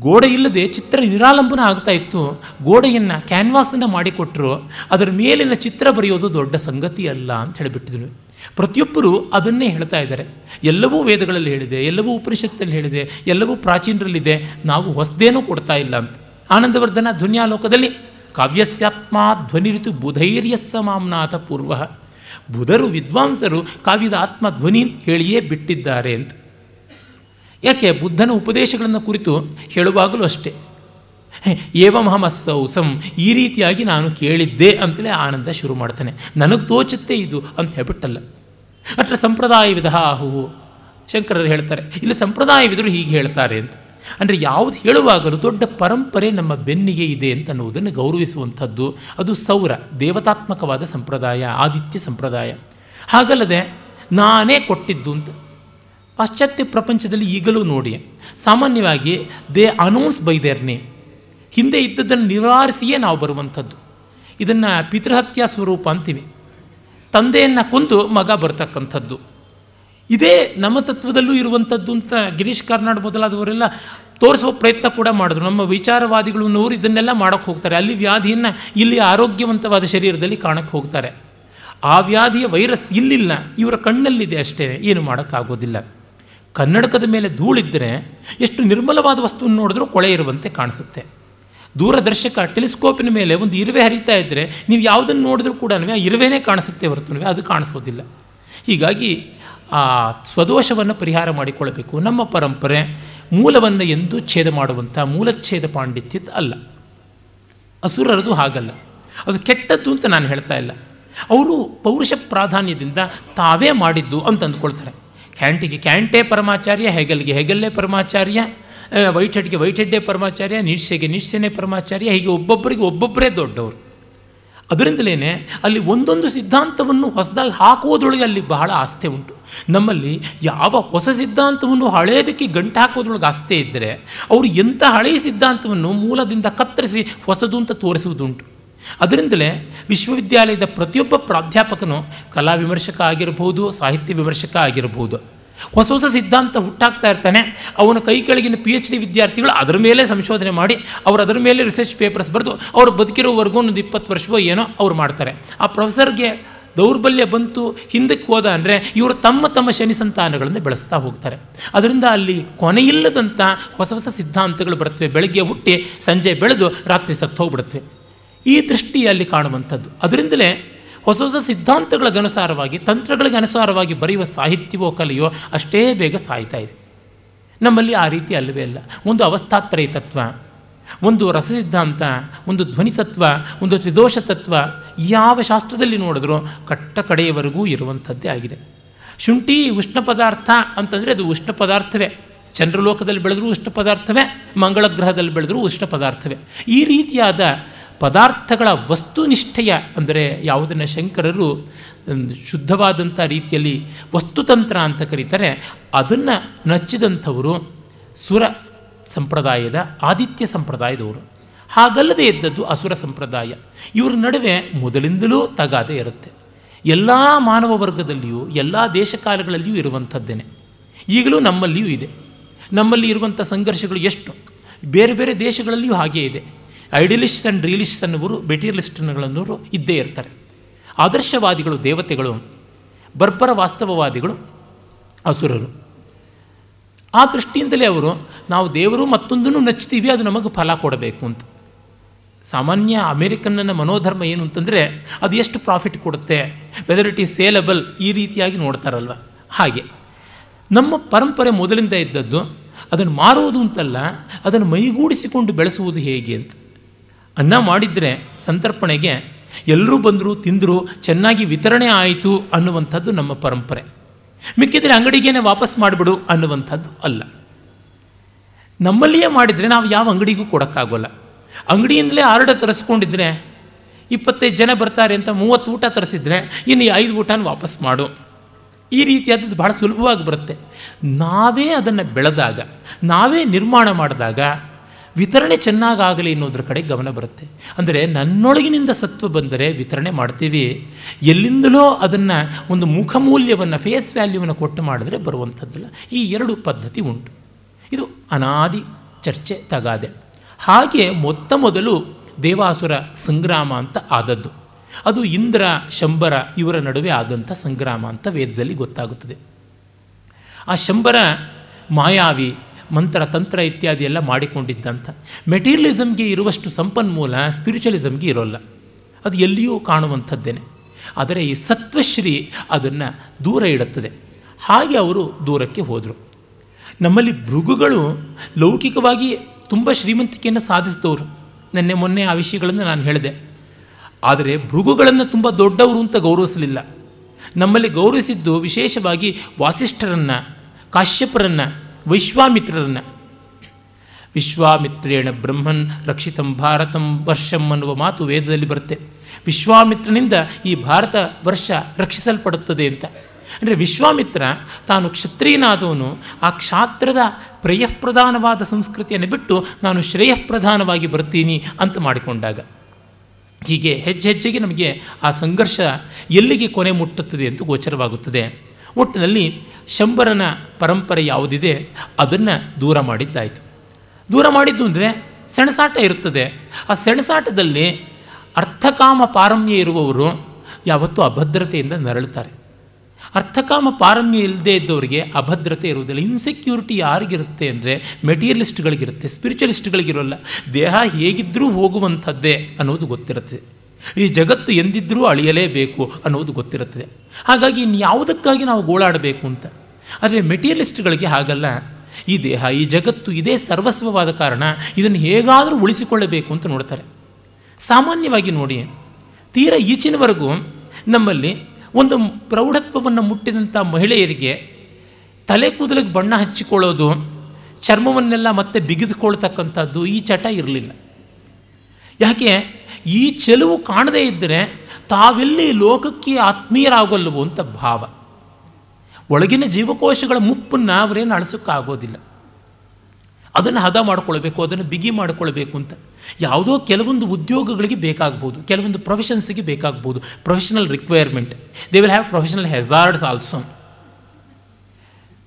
Speaker 1: ಗೋಡೆ ಇಲ್ಲದೆ ಚಿತ್ರ ನಿರಾಲಂಬನ ಆಗ್ತಾ ಇತ್ತು ಗೋಡೆಯನ್ನು ಕ್ಯಾನ್ವಾಸನ್ನು ಮಾಡಿಕೊಟ್ಟರು ಅದರ ಮೇಲಿನ ಚಿತ್ರ ಬರೆಯೋದು ದೊಡ್ಡ ಸಂಗತಿ ಅಲ್ಲ ಅಂತ ಹೇಳಿಬಿಟ್ಟಿದ್ರು ಪ್ರತಿಯೊಬ್ಬರು ಅದನ್ನೇ ಹೇಳ್ತಾ ಇದ್ದಾರೆ ಎಲ್ಲವೂ ವೇದಗಳಲ್ಲಿ ಹೇಳಿದೆ ಎಲ್ಲವೂ ಉಪನಿಷತ್ತಲ್ಲಿ ಹೇಳಿದೆ ಎಲ್ಲವೂ ಪ್ರಾಚೀನರಲ್ಲಿದೆ ನಾವು ಹೊಸದೇನೂ ಕೊಡ್ತಾ ಇಲ್ಲ ಅಂತ ಆನಂದವರ್ಧನ ಧ್ವನಿಯಾಲೋಕದಲ್ಲಿ ಕಾವ್ಯಸ್ಯಾತ್ಮ ಧ್ವನಿರಿತು ಬುಧೈರ್ಯ ಮಾಮ್ನಾಥ ಪೂರ್ವ ಬುಧರು ವಿದ್ವಾಂಸರು ಕಾವ್ಯದ ಆತ್ಮ ಧ್ವನಿ ಹೇಳಿಯೇ ಬಿಟ್ಟಿದ್ದಾರೆ ಅಂತ ಯಾಕೆ ಬುದ್ಧನ ಉಪದೇಶಗಳನ್ನು ಕುರಿತು ಹೇಳುವಾಗಲೂ ಅಷ್ಟೇ ಮಹಮಸ್ಸೌ ಸಂ ಈ ರೀತಿಯಾಗಿ ನಾನು ಕೇಳಿದ್ದೆ ಅಂತಲೇ ಆನಂದ ಶುರು ಮಾಡ್ತಾನೆ ನನಗೆ ತೋಚುತ್ತೆ ಇದು ಅಂತ ಹೇಳ್ಬಿಟ್ಟಲ್ಲ ಅಷ್ಟ ಸಂಪ್ರದಾಯ ವಿಧ ಶಂಕರರು ಹೇಳ್ತಾರೆ ಇಲ್ಲಿ ಸಂಪ್ರದಾಯವಿದ್ರು ಹೀಗೆ ಹೇಳ್ತಾರೆ ಅಂತ ಅಂದರೆ ಯಾವುದು ಹೇಳುವಾಗಲೂ ದೊಡ್ಡ ಪರಂಪರೆ ನಮ್ಮ ಬೆನ್ನಿಗೆ ಇದೆ ಅಂತ ಅನ್ನುವುದನ್ನು ಗೌರವಿಸುವಂಥದ್ದು ಅದು ಸೌರ ದೇವತಾತ್ಮಕವಾದ ಸಂಪ್ರದಾಯ ಆದಿತ್ಯ ಸಂಪ್ರದಾಯ ಹಾಗಲ್ಲದೆ ನಾನೇ ಕೊಟ್ಟಿದ್ದು ಅಂತ ಪಾಶ್ಚಾತ್ಯ ಪ್ರಪಂಚದಲ್ಲಿ ಈಗಲೂ ನೋಡಿ ಸಾಮಾನ್ಯವಾಗಿ they announce by their name ಹಿಂದೆ ಇದ್ದದನ್ನು ನಿವಾರಿಸಿಯೇ ನಾವು ಬರುವಂಥದ್ದು ಇದನ್ನು ಪಿತೃಹತ್ಯಾ ಸ್ವರೂಪ ಅಂತೀವಿ ತಂದೆಯನ್ನು ಕೊಂದು ಮಗ ಬರ್ತಕ್ಕಂಥದ್ದು ಇದೇ ನಮ್ಮ ತತ್ವದಲ್ಲೂ ಇರುವಂಥದ್ದು ಅಂತ ಗಿರೀಶ್ ಕಾರ್ನಾಡ್ ಮೊದಲಾದವರೆಲ್ಲ ತೋರಿಸುವ ಪ್ರಯತ್ನ ಕೂಡ ಮಾಡಿದ್ರು ನಮ್ಮ ವಿಚಾರವಾದಿಗಳು ನೋರು ಇದನ್ನೆಲ್ಲ ಮಾಡೋಕ್ಕೆ ಹೋಗ್ತಾರೆ ಅಲ್ಲಿ ವ್ಯಾಧಿಯನ್ನು ಇಲ್ಲಿ ಆರೋಗ್ಯವಂತವಾದ ಶರೀರದಲ್ಲಿ ಕಾಣಕ್ಕೆ ಹೋಗ್ತಾರೆ ಆ ವ್ಯಾಧಿಯ ವೈರಸ್ ಇಲ್ಲಿಲ್ಲ ಇವರ ಕಣ್ಣಲ್ಲಿದೆ ಅಷ್ಟೇ ಏನು ಮಾಡೋಕ್ಕಾಗೋದಿಲ್ಲ ಕನ್ನಡಕದ ಮೇಲೆ ಧೂಳಿದ್ದರೆ ಎಷ್ಟು ನಿರ್ಮಲವಾದ ವಸ್ತುವನ್ನು ನೋಡಿದ್ರೂ ಕೊಳೆ ಇರುವಂತೆ ಕಾಣಿಸುತ್ತೆ ದೂರದರ್ಶಕ ಟೆಲಿಸ್ಕೋಪಿನ ಮೇಲೆ ಒಂದು ಇರುವೆ ಹರಿತಾ ಇದ್ದರೆ ನೀವು ಯಾವುದನ್ನು ನೋಡಿದ್ರೂ ಕೂಡ ಆ ಇರುವೆನೇ ಕಾಣಿಸುತ್ತೆ ಹೊರತು ಅದು ಕಾಣಿಸೋದಿಲ್ಲ ಹೀಗಾಗಿ ಆ ಸ್ವದೋಷವನ್ನು ಪರಿಹಾರ ಮಾಡಿಕೊಳ್ಳಬೇಕು ನಮ್ಮ ಪರಂಪರೆ ಮೂಲವನ್ನು ಎಂದೂ ಛೇದ ಮಾಡುವಂಥ ಮೂಲಚ್ಛೇದ ಪಾಂಡಿತ್ಯದ ಅಲ್ಲ ಅಸುರರದು ಹಾಗಲ್ಲ ಅದು ಕೆಟ್ಟದ್ದು ಅಂತ ನಾನು ಹೇಳ್ತಾ ಇಲ್ಲ ಅವರು ಪೌರುಷ ಪ್ರಾಧಾನ್ಯದಿಂದ ತಾವೇ ಮಾಡಿದ್ದು ಅಂತ ಅಂದ್ಕೊಳ್ತಾರೆ ಕ್ಯಾಂಟಿಗೆ ಕ್ಯಾಂಟೇ ಪರಮಾಚಾರ್ಯ ಹೆಗಲ್ಗೆ ಹೆಗಲ್ಲೇ ಪರಮಾಚಾರ್ಯ ವೈಟ್ ಹೆಡ್ಗೆ ಪರಮಾಚಾರ್ಯ ನಿಶ್ಚೆಗೆ ನಿಶ್ಸೆನೇ ಪರಮಾಚಾರ್ಯ ಹೀಗೆ ಒಬ್ಬೊಬ್ಬರಿಗೆ ಒಬ್ಬೊಬ್ಬರೇ ದೊಡ್ಡವರು ಅದರಿಂದಲೇ ಅಲ್ಲಿ ಒಂದೊಂದು ಸಿದ್ಧಾಂತವನ್ನು ಹೊಸದಾಗಿ ಹಾಕೋದ್ರೊಳಗೆ ಅಲ್ಲಿ ಬಹಳ ಆಸ್ತೆ ಉಂಟು ನಮ್ಮಲ್ಲಿ ಯಾವ ಹೊಸ ಸಿದ್ಧಾಂತವನ್ನು ಹಳೆಯದಕ್ಕೆ ಗಂಟು ಹಾಕೋದ್ರೊಳಗೆ ಆಸ್ತೆ ಇದ್ದರೆ ಅವರು ಎಂಥ ಹಳೆಯ ಸಿದ್ಧಾಂತವನ್ನು ಮೂಲದಿಂದ ಕತ್ತರಿಸಿ ಹೊಸದು ಅಂತ ತೋರಿಸುವುದುಂಟು ಅದರಿಂದಲೇ ವಿಶ್ವವಿದ್ಯಾಲಯದ ಪ್ರತಿಯೊಬ್ಬ ಪ್ರಾಧ್ಯಾಪಕನು ಕಲಾ ವಿಮರ್ಶಕ ಆಗಿರಬಹುದು ಸಾಹಿತ್ಯ ವಿಮರ್ಶಕ ಆಗಿರಬಹುದು ಹೊಸ ಹೊಸ ಸಿದ್ಧಾಂತ ಹುಟ್ಟಾಗ್ತಾ ಇರ್ತಾನೆ ಅವನ ಕೈ ಕೆಳಗಿನ ಪಿ ಎಚ್ ಡಿ ವಿದ್ಯಾರ್ಥಿಗಳು ಅದರ ಮೇಲೆ ಸಂಶೋಧನೆ ಮಾಡಿ ಅವರು ಅದರ ಮೇಲೆ ರಿಸರ್ಚ್ ಪೇಪರ್ಸ್ ಬರೆದು ಅವರು ಬದುಕಿರೋವರೆಗೂ ಒಂದು ಇಪ್ಪತ್ತು ವರ್ಷವೋ ಏನೋ ಅವ್ರು ಮಾಡ್ತಾರೆ ಆ ಪ್ರೊಫೆಸರ್ಗೆ ದೌರ್ಬಲ್ಯ ಬಂತು ಹಿಂದಕ್ಕೆ ಹೋದ ಅಂದರೆ ಇವರು ತಮ್ಮ ತಮ್ಮ ಶನಿ ಸಂತಾನಗಳನ್ನು ಬೆಳೆಸ್ತಾ ಹೋಗ್ತಾರೆ ಅದರಿಂದ ಅಲ್ಲಿ ಕೊನೆಯಿಲ್ಲದಂಥ ಹೊಸ ಹೊಸ ಸಿದ್ಧಾಂತಗಳು ಬರ್ತವೆ ಬೆಳಗ್ಗೆ ಹುಟ್ಟಿ ಸಂಜೆ ಬೆಳೆದು ರಾತ್ರಿ ಸತ್ತು ಹೋಗ್ಬಿಡುತ್ತವೆ ಈ ದೃಷ್ಟಿಯಲ್ಲಿ ಕಾಣುವಂಥದ್ದು ಅದರಿಂದಲೇ ಹೊಸ ಹೊಸ ಸಿದ್ಧಾಂತಗಳಿಗೆ ಅನುಸಾರವಾಗಿ ತಂತ್ರಗಳಿಗೆ ಅನುಸಾರವಾಗಿ ಬರೆಯುವ ಸಾಹಿತ್ಯವೋ ಕಲೆಯೋ ಅಷ್ಟೇ ಬೇಗ ಸಾಯ್ತಾ ಇದೆ ನಮ್ಮಲ್ಲಿ ಆ ರೀತಿ ಅಲ್ಲವೇ ಅಲ್ಲ ಒಂದು ಅವಸ್ಥಾತ್ರಯ ತತ್ವ ಒಂದು ರಸ ಸಿದ್ಧಾಂತ ಒಂದು ಧ್ವನಿತತ್ವ ಒಂದು ತ್ರಿದೋಷ ತತ್ವ ಯಾವ ಶಾಸ್ತ್ರದಲ್ಲಿ ನೋಡಿದ್ರೂ ಕಟ್ಟ ಕಡೆಯವರೆಗೂ ಇರುವಂಥದ್ದೇ ಆಗಿದೆ ಶುಂಠಿ ಉಷ್ಣ ಪದಾರ್ಥ ಅಂತಂದರೆ ಅದು ಉಷ್ಣ ಪದಾರ್ಥವೇ ಚಂದ್ರಲೋಕದಲ್ಲಿ ಬೆಳೆದರೂ ಉಷ್ಣ ಪದಾರ್ಥವೇ ಮಂಗಳ ಗ್ರಹದಲ್ಲಿ ಬೆಳೆದರೂ ಉಷ್ಣ ಪದಾರ್ಥವೇ ಈ ರೀತಿಯಾದ ಪದಾರ್ಥಗಳ ವಸ್ತುನಿಷ್ಠೆಯ ಅಂದರೆ ಯಾವುದನ್ನು ಶಂಕರರು ಶುದ್ಧವಾದಂಥ ರೀತಿಯಲ್ಲಿ ವಸ್ತುತಂತ್ರ ಅಂತ ಕರೀತಾರೆ ಅದನ್ನು ನಚ್ಚಿದಂಥವರು ಸುರ ಸಂಪ್ರದಾಯದ ಆದಿತ್ಯ ಸಂಪ್ರದಾಯದವರು ಹಾಗಲ್ಲದೆ ಇದ್ದದ್ದು ಅಸುರ ಸಂಪ್ರದಾಯ ಇವರ ನಡುವೆ ಮೊದಲಿಂದಲೂ ತಗಾದೆ ಇರುತ್ತೆ ಎಲ್ಲ ಮಾನವ ವರ್ಗದಲ್ಲಿಯೂ ಎಲ್ಲ ದೇಶಕಾಲಗಳಲ್ಲಿಯೂ ಇರುವಂಥದ್ದೇನೆ ಈಗಲೂ ನಮ್ಮಲ್ಲಿಯೂ ಇದೆ ನಮ್ಮಲ್ಲಿ ಇರುವಂಥ ಸಂಘರ್ಷಗಳು ಎಷ್ಟು ಬೇರೆ ಬೇರೆ ದೇಶಗಳಲ್ಲಿಯೂ ಹಾಗೇ ಇದೆ ಐಡಿಯಲಿಸ್ಟ್ ಆ್ಯಂಡ್ ರಿಯಲಿಸ್ಟ್ ಅನ್ನುವರು ಅನ್ನೋರು ಇದ್ದೇ ಇರ್ತಾರೆ ಆದರ್ಶವಾದಿಗಳು ದೇವತೆಗಳು ಬರ್ಬರ ವಾಸ್ತವವಾದಿಗಳು ಅಸುರರು ಆ ದೃಷ್ಟಿಯಿಂದಲೇ ಅವರು ನಾವು ದೇವರು ಮತ್ತೊಂದನ್ನು ನಚ್ತೀವಿ ಅದು ನಮಗೆ ಫಲ ಕೊಡಬೇಕು ಅಂತ ಸಾಮಾನ್ಯ ಅಮೇರಿಕನ್ನ ಮನೋಧರ್ಮ ಏನು ಅಂತಂದರೆ ಅದು ಎಷ್ಟು ಪ್ರಾಫಿಟ್ ಕೊಡುತ್ತೆ ವೆದರ್ ಇಟ್ ಈಸ್ ಸೇಲಬಲ್ ಈ ರೀತಿಯಾಗಿ ನೋಡ್ತಾರಲ್ವ ಹಾಗೆ ನಮ್ಮ ಪರಂಪರೆ ಮೊದಲಿಂದ ಇದ್ದದ್ದು ಅದನ್ನು ಮಾರುವುದು ಅಂತಲ್ಲ ಅದನ್ನು ಮೈಗೂಡಿಸಿಕೊಂಡು ಬೆಳೆಸುವುದು ಹೇಗೆ ಅಂತ ಅನ್ನ ಮಾಡಿದರೆ ಸಂತರ್ಪಣೆಗೆ ಎಲ್ಲರೂ ಬಂದರು ತಿಂದರು ಚೆನ್ನಾಗಿ ವಿತರಣೆ ಆಯಿತು ಅನ್ನುವಂಥದ್ದು ನಮ್ಮ ಪರಂಪರೆ ಮಿಕ್ಕಿದರೆ ಅಂಗಡಿಗೇನೆ ವಾಪಸ್ ಮಾಡಿಬಿಡು ಅನ್ನುವಂಥದ್ದು ಅಲ್ಲ ನಮ್ಮಲ್ಲಿಯೇ ಮಾಡಿದರೆ ನಾವು ಯಾವ ಅಂಗಡಿಗೂ ಕೊಡೋಕ್ಕಾಗೋಲ್ಲ ಅಂಗಡಿಯಿಂದಲೇ ಆರ್ಡರ್ ತರಿಸ್ಕೊಂಡಿದ್ರೆ ಇಪ್ಪತ್ತೈದು ಜನ ಬರ್ತಾರೆ ಅಂತ ಮೂವತ್ತು ಊಟ ತರಿಸಿದ್ರೆ ಇನ್ನು ಐದು ಊಟನ ವಾಪಸ್ ಮಾಡು ಈ ರೀತಿಯಾದದ್ದು ಭಾಳ ಸುಲಭವಾಗಿ ಬರುತ್ತೆ ನಾವೇ ಅದನ್ನು ಬೆಳೆದಾಗ ನಾವೇ ನಿರ್ಮಾಣ ಮಾಡಿದಾಗ ವಿತರಣೆ ಚೆನ್ನಾಗಾಗಲಿ ಅನ್ನೋದ್ರ ಕಡೆ ಗಮನ ಬರುತ್ತೆ ಅಂದರೆ ನನ್ನೊಳಗಿನಿಂದ ಸತ್ವ ಬಂದರೆ ವಿತರಣೆ ಮಾಡ್ತೀವಿ ಎಲ್ಲಿಂದಲೋ ಅದನ್ನು ಒಂದು ಮುಖಮೂಲ್ಯವನ್ನು ಫೇಸ್ ವ್ಯಾಲ್ಯೂವನ್ನು ಕೊಟ್ಟು ಮಾಡಿದ್ರೆ ಬರುವಂಥದ್ದಲ್ಲ ಈ ಎರಡು ಪದ್ಧತಿ ಉಂಟು ಇದು ಅನಾದಿ ಚರ್ಚೆ ತಗಾದೆ ಹಾಗೆ ಮೊತ್ತ ಮೊದಲು ದೇವಾಸುರ ಸಂಗ್ರಾಮ ಅಂತ ಆದದ್ದು ಅದು ಇಂದ್ರ ಶಂಬರ ಇವರ ನಡುವೆ ಆದಂಥ ಸಂಗ್ರಾಮ ಅಂತ ವೇದದಲ್ಲಿ ಗೊತ್ತಾಗುತ್ತದೆ ಆ ಶಂಬರ ಮಾಯಾವಿ ಮಂತ್ರ ತಂತ್ರ ಇತ್ಯಾದಿ ಎಲ್ಲ ಮಾಡಿಕೊಂಡಿದ್ದಂಥ ಮೆಟೀರಿಯಲಿಸಮ್ಗೆ ಇರುವಷ್ಟು ಸಂಪನ್ಮೂಲ ಸ್ಪಿರಿಚುವಲಿಸಮ್ಗೆ ಇರೋಲ್ಲ ಅದು ಎಲ್ಲಿಯೂ ಕಾಣುವಂಥದ್ದೇನೆ ಆದರೆ ಈ ಸತ್ವಶ್ರೀ ಅದನ್ನು ದೂರ ಇಡುತ್ತದೆ ಹಾಗೆ ಅವರು ದೂರಕ್ಕೆ ಹೋದರು ನಮ್ಮಲ್ಲಿ ಭೃಗುಗಳು ಲೌಕಿಕವಾಗಿ ತುಂಬ ಶ್ರೀಮಂತಿಕೆಯನ್ನು ಸಾಧಿಸಿದವರು ನೆನ್ನೆ ಮೊನ್ನೆ ಆ ವಿಷಯಗಳನ್ನು ನಾನು ಹೇಳಿದೆ ಆದರೆ ಭೃಗುಗಳನ್ನು ತುಂಬ ದೊಡ್ಡವರು ಅಂತ ಗೌರವಿಸಲಿಲ್ಲ ನಮ್ಮಲ್ಲಿ ಗೌರವಿಸಿದ್ದು ವಿಶೇಷವಾಗಿ ವಾಸಿಷ್ಠರನ್ನು ಕಾಶ್ಯಪರನ್ನು ವಿಶ್ವಾಮಿತ್ರರನ್ನು ವಿಶ್ವಾಮಿತ್ರೇಣ ಬ್ರಹ್ಮನ್ ರಕ್ಷಿತಂ ಭಾರತಂ ವರ್ಷಂ ಅನ್ನುವ ಮಾತು ವೇದದಲ್ಲಿ ಬರುತ್ತೆ ವಿಶ್ವಾಮಿತ್ರನಿಂದ ಈ ಭಾರತ ವರ್ಷ ರಕ್ಷಿಸಲ್ಪಡುತ್ತದೆ ಅಂತ ಅಂದರೆ ವಿಶ್ವಾಮಿತ್ರ ತಾನು ಕ್ಷತ್ರಿಯನಾದವನು ಆ ಕ್ಷಾತ್ರದ ಪ್ರೇಯಃಪ್ರಧಾನವಾದ ಸಂಸ್ಕೃತಿಯನ್ನು ಬಿಟ್ಟು ನಾನು ಶ್ರೇಯಃಪ್ರಧಾನವಾಗಿ ಬರ್ತೀನಿ ಅಂತ ಮಾಡಿಕೊಂಡಾಗ ಹೀಗೆ ಹೆಜ್ಜೆ ಹೆಜ್ಜೆಗೆ ನಮಗೆ ಆ ಸಂಘರ್ಷ ಎಲ್ಲಿಗೆ ಕೊನೆ ಮುಟ್ಟುತ್ತದೆ ಅಂತ ಗೋಚರವಾಗುತ್ತದೆ ಒಟ್ಟಿನಲ್ಲಿ ಶಂಬರನ ಪರಂಪರೆ ಯಾವುದಿದೆ ಅದನ್ನು ದೂರ ಮಾಡಿದ್ದಾಯಿತು ದೂರ ಮಾಡಿದ್ದು ಅಂದರೆ ಸೆಣಸಾಟ ಇರುತ್ತದೆ ಆ ಸೆಣಸಾಟದಲ್ಲಿ ಅರ್ಥಕಾಮ ಪಾರಮ್ಯ ಇರುವವರು ಯಾವತ್ತೂ ಅಭದ್ರತೆಯಿಂದ ನರಳುತ್ತಾರೆ ಅರ್ಥಕಾಮ ಪಾರಮ್ಯ ಇಲ್ಲದೆ ಇದ್ದವರಿಗೆ ಅಭದ್ರತೆ ಇರುವುದಿಲ್ಲ ಇನ್ಸೆಕ್ಯೂರಿಟಿ ಯಾರಿಗಿರುತ್ತೆ ಅಂದರೆ ಮೆಟೀರಿಯಲಿಸ್ಟ್ಗಳಿಗಿರುತ್ತೆ ಸ್ಪಿರಿಚುವಲಿಸ್ಟ್ಗಳಿಗಿರೋಲ್ಲ ದೇಹ ಹೇಗಿದ್ದರೂ ಹೋಗುವಂಥದ್ದೇ ಅನ್ನೋದು ಗೊತ್ತಿರುತ್ತೆ ಈ ಜಗತ್ತು ಎಂದಿದ್ದರೂ ಅಳಿಯಲೇಬೇಕು ಅನ್ನೋದು ಗೊತ್ತಿರುತ್ತದೆ ಹಾಗಾಗಿ ಇನ್ಯಾವುದಕ್ಕಾಗಿ ನಾವು ಗೋಳಾಡಬೇಕು ಅಂತ ಆದರೆ ಮೆಟೀರಿಯಲಿಸ್ಟ್ಗಳಿಗೆ ಹಾಗಲ್ಲ ಈ ದೇಹ ಈ ಜಗತ್ತು ಇದೇ ಸರ್ವಸ್ವವಾದ ಕಾರಣ ಇದನ್ನು ಹೇಗಾದರೂ ಉಳಿಸಿಕೊಳ್ಳಬೇಕು ಅಂತ ನೋಡ್ತಾರೆ ಸಾಮಾನ್ಯವಾಗಿ ನೋಡಿ ತೀರ ಈಚಿನವರೆಗೂ ನಮ್ಮಲ್ಲಿ ಒಂದು ಪ್ರೌಢತ್ವವನ್ನು ಮುಟ್ಟಿದಂಥ ಮಹಿಳೆಯರಿಗೆ ತಲೆ ಕೂದಲಿಗೆ ಬಣ್ಣ ಹಚ್ಚಿಕೊಳ್ಳೋದು ಚರ್ಮವನ್ನೆಲ್ಲ ಮತ್ತೆ ಬಿಗಿದುಕೊಳ್ತಕ್ಕಂಥದ್ದು ಈ ಚಟ ಇರಲಿಲ್ಲ ಯಾಕೆ ಈ ಚೆಲುವು ಕಾಣದೇ ಇದ್ದರೆ ತಾವೆಲ್ಲಿ ಲೋಕಕ್ಕೆ ಆತ್ಮೀಯರಾಗಲ್ಲವು ಅಂತ ಭಾವ ಒಳಗಿನ ಜೀವಕೋಶಗಳ ಮುಪ್ಪನ್ನು ಅವರೇನು ಅಳಿಸೋಕ್ಕಾಗೋದಿಲ್ಲ ಅದನ್ನು ಹದ ಮಾಡಿಕೊಳ್ಬೇಕು ಅದನ್ನು ಬಿಗಿ ಮಾಡಿಕೊಳ್ಬೇಕು ಅಂತ ಯಾವುದೋ ಕೆಲವೊಂದು ಉದ್ಯೋಗಗಳಿಗೆ ಬೇಕಾಗ್ಬೋದು ಕೆಲವೊಂದು ಪ್ರೊಫೆಷನ್ಸಿಗೆ ಬೇಕಾಗ್ಬೋದು professional requirement they will have professional hazards also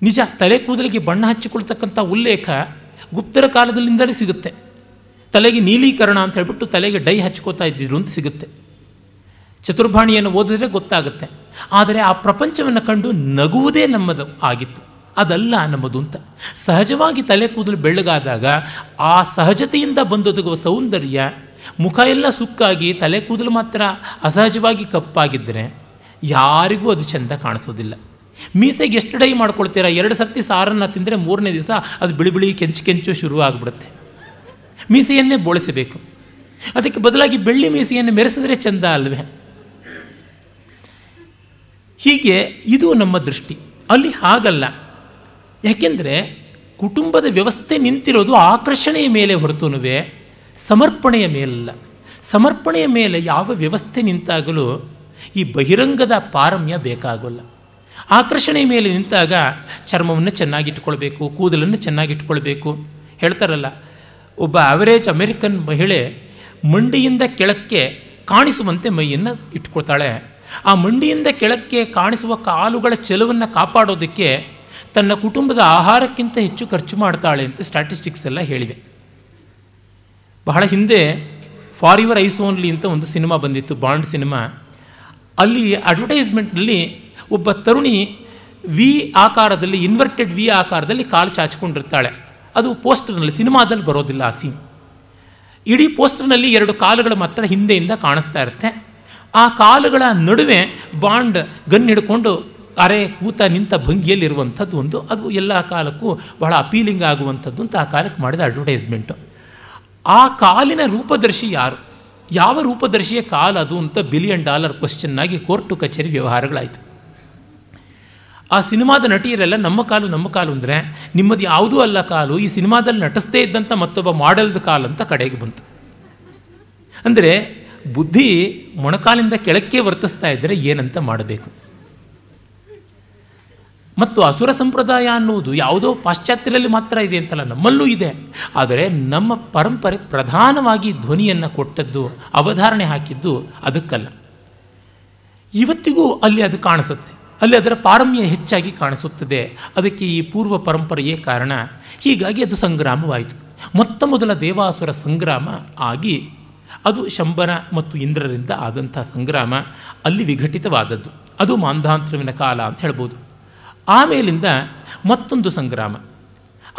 Speaker 1: ನಿಜ ತಲೆ ಕೂದಲಿಗೆ ಬಣ್ಣ ಹಚ್ಚಿಕೊಳ್ತಕ್ಕಂಥ ಉಲ್ಲೇಖ ಗುಪ್ತರ ಕಾಲದಲ್ಲಿಂದಲೇ ಸಿಗುತ್ತೆ ತಲೆಗೆ ನೀಲೀಕರಣ ಅಂತ ಹೇಳಿಬಿಟ್ಟು ತಲೆಗೆ ಡೈ ಹಚ್ಕೋತಾ ಇದ್ದಿದ್ರು ಅಂತ ಸಿಗುತ್ತೆ ಚತುರ್ಭಾಣಿಯನ್ನು ಓದಿದ್ರೆ ಗೊತ್ತಾಗುತ್ತೆ ಆದರೆ ಆ ಪ್ರಪಂಚವನ್ನು ಕಂಡು ನಗುವುದೇ ನಮ್ಮದು ಆಗಿತ್ತು ಅದಲ್ಲ ನಮ್ಮದು ಅಂತ ಸಹಜವಾಗಿ ತಲೆ ಕೂದಲು ಬೆಳ್ಳಗಾದಾಗ ಆ ಸಹಜತೆಯಿಂದ ಬಂದೊದಗುವ ಸೌಂದರ್ಯ ಮುಖ ಎಲ್ಲ ಸುಕ್ಕಾಗಿ ತಲೆ ಕೂದಲು ಮಾತ್ರ ಅಸಹಜವಾಗಿ ಕಪ್ಪಾಗಿದ್ದರೆ ಯಾರಿಗೂ ಅದು ಚೆಂದ ಕಾಣಿಸೋದಿಲ್ಲ ಮೀಸೆಗೆ ಎಷ್ಟು ಡೈ ಮಾಡ್ಕೊಳ್ತೀರಾ ಎರಡು ಸರ್ತಿ ಸಾರನ್ನು ತಿಂದರೆ ಮೂರನೇ ದಿವಸ ಅದು ಬಿಳಿ ಬಿಳಿ ಕೆಂಚು ಕೆಂಚು ಶುರು ಆಗಿಬಿಡುತ್ತೆ ಮೀಸೆಯನ್ನೇ ಬೋಳಿಸಬೇಕು ಅದಕ್ಕೆ ಬದಲಾಗಿ ಬೆಳ್ಳಿ ಮೀಸೆಯನ್ನು ಮೆರೆಸಿದ್ರೆ ಚಂದ ಅಲ್ವೇ ಹೀಗೆ ಇದು ನಮ್ಮ ದೃಷ್ಟಿ ಅಲ್ಲಿ ಹಾಗಲ್ಲ ಯಾಕೆಂದರೆ ಕುಟುಂಬದ ವ್ಯವಸ್ಥೆ ನಿಂತಿರೋದು ಆಕರ್ಷಣೆಯ ಮೇಲೆ ಹೊರತುನುವೆ ಸಮರ್ಪಣೆಯ ಮೇಲಲ್ಲ ಸಮರ್ಪಣೆಯ ಮೇಲೆ ಯಾವ ವ್ಯವಸ್ಥೆ ನಿಂತಾಗಲೂ ಈ ಬಹಿರಂಗದ ಪಾರಮ್ಯ ಬೇಕಾಗಲ್ಲ ಆಕರ್ಷಣೆಯ ಮೇಲೆ ನಿಂತಾಗ ಚರ್ಮವನ್ನು ಚೆನ್ನಾಗಿಟ್ಕೊಳ್ಬೇಕು ಕೂದಲನ್ನು ಚೆನ್ನಾಗಿಟ್ಕೊಳ್ಬೇಕು ಹೇಳ್ತಾರಲ್ಲ ಒಬ್ಬ ಆವರೇಜ್ ಅಮೆರಿಕನ್ ಮಹಿಳೆ ಮಂಡಿಯಿಂದ ಕೆಳಕ್ಕೆ ಕಾಣಿಸುವಂತೆ ಮೈಯನ್ನು ಇಟ್ಕೊಳ್ತಾಳೆ ಆ ಮಂಡಿಯಿಂದ ಕೆಳಕ್ಕೆ ಕಾಣಿಸುವ ಕಾಲುಗಳ ಚೆಲುವನ್ನು ಕಾಪಾಡೋದಕ್ಕೆ ತನ್ನ ಕುಟುಂಬದ ಆಹಾರಕ್ಕಿಂತ ಹೆಚ್ಚು ಖರ್ಚು ಮಾಡ್ತಾಳೆ ಅಂತ ಸ್ಟ್ಯಾಟಿಸ್ಟಿಕ್ಸ್ ಎಲ್ಲ ಹೇಳಿವೆ ಬಹಳ ಹಿಂದೆ ಫಾರ್ ಯುವರ್ ಐಸ್ ಓನ್ಲಿ ಅಂತ ಒಂದು ಸಿನಿಮಾ ಬಂದಿತ್ತು ಬಾಂಡ್ ಸಿನಿಮಾ ಅಲ್ಲಿ ಅಡ್ವರ್ಟೈಸ್ಮೆಂಟ್ನಲ್ಲಿ ಒಬ್ಬ ತರುಣಿ ವಿ ಆಕಾರದಲ್ಲಿ ಇನ್ವರ್ಟೆಡ್ ವಿ ಆಕಾರದಲ್ಲಿ ಕಾಲು ಚಾಚಿಕೊಂಡಿರ್ತಾಳೆ ಅದು ಪೋಸ್ಟರ್ನಲ್ಲಿ ಸಿನಿಮಾದಲ್ಲಿ ಬರೋದಿಲ್ಲ ಆ ಸೀನ್ ಇಡೀ ಪೋಸ್ಟರ್ನಲ್ಲಿ ಎರಡು ಕಾಲುಗಳು ಮಾತ್ರ ಹಿಂದೆಯಿಂದ ಕಾಣಿಸ್ತಾ ಇರುತ್ತೆ ಆ ಕಾಲುಗಳ ನಡುವೆ ಬಾಂಡ್ ಗನ್ ಹಿಡ್ಕೊಂಡು ಅರೆ ಕೂತ ನಿಂತ ಭಂಗಿಯಲ್ಲಿರುವಂಥದ್ದು ಒಂದು ಅದು ಎಲ್ಲ ಕಾಲಕ್ಕೂ ಬಹಳ ಅಪೀಲಿಂಗ್ ಆಗುವಂಥದ್ದು ಅಂತ ಆ ಕಾಲಕ್ಕೆ ಮಾಡಿದ ಅಡ್ವರ್ಟೈಸ್ಮೆಂಟು ಆ ಕಾಲಿನ ರೂಪದರ್ಶಿ ಯಾರು ಯಾವ ರೂಪದರ್ಶಿಯ ಅದು ಅಂತ ಬಿಲಿಯನ್ ಡಾಲರ್ ಆಗಿ ಕೋರ್ಟು ಕಚೇರಿ ವ್ಯವಹಾರಗಳಾಯಿತು ಆ ಸಿನಿಮಾದ ನಟಿಯರೆಲ್ಲ ನಮ್ಮ ಕಾಲು ನಮ್ಮ ಕಾಲು ಅಂದರೆ ನಿಮ್ಮದು ಯಾವುದೂ ಅಲ್ಲ ಕಾಲು ಈ ಸಿನಿಮಾದಲ್ಲಿ ನಟಿಸ್ತೇ ಇದ್ದಂಥ ಮತ್ತೊಬ್ಬ ಮಾಡೆಲ್ದ ಕಾಲು ಅಂತ ಕಡೆಗೆ ಬಂತು ಅಂದರೆ ಬುದ್ಧಿ ಮೊಣಕಾಲಿಂದ ಕೆಳಕ್ಕೆ ವರ್ತಿಸ್ತಾ ಇದ್ದರೆ ಏನಂತ ಮಾಡಬೇಕು ಮತ್ತು ಅಸುರ ಸಂಪ್ರದಾಯ ಅನ್ನುವುದು ಯಾವುದೋ ಪಾಶ್ಚಾತ್ಯದಲ್ಲಿ ಮಾತ್ರ ಇದೆ ಅಂತಲ್ಲ ನಮ್ಮಲ್ಲೂ ಇದೆ ಆದರೆ ನಮ್ಮ ಪರಂಪರೆ ಪ್ರಧಾನವಾಗಿ ಧ್ವನಿಯನ್ನು ಕೊಟ್ಟದ್ದು ಅವಧಾರಣೆ ಹಾಕಿದ್ದು ಅದಕ್ಕಲ್ಲ ಇವತ್ತಿಗೂ ಅಲ್ಲಿ ಅದು ಕಾಣಿಸುತ್ತೆ ಅಲ್ಲಿ ಅದರ ಪಾರಮ್ಯ ಹೆಚ್ಚಾಗಿ ಕಾಣಿಸುತ್ತದೆ ಅದಕ್ಕೆ ಈ ಪೂರ್ವ ಪರಂಪರೆಯೇ ಕಾರಣ ಹೀಗಾಗಿ ಅದು ಸಂಗ್ರಾಮವಾಯಿತು ಮೊತ್ತ ಮೊದಲ ದೇವಾಸುರ ಸಂಗ್ರಾಮ ಆಗಿ ಅದು ಶಂಬನ ಮತ್ತು ಇಂದ್ರರಿಂದ ಆದಂಥ ಸಂಗ್ರಾಮ ಅಲ್ಲಿ ವಿಘಟಿತವಾದದ್ದು ಅದು ಮಾಂಧಾಂತ್ರವಿನ ಕಾಲ ಅಂತ ಹೇಳ್ಬೋದು ಆಮೇಲಿಂದ ಮತ್ತೊಂದು ಸಂಗ್ರಾಮ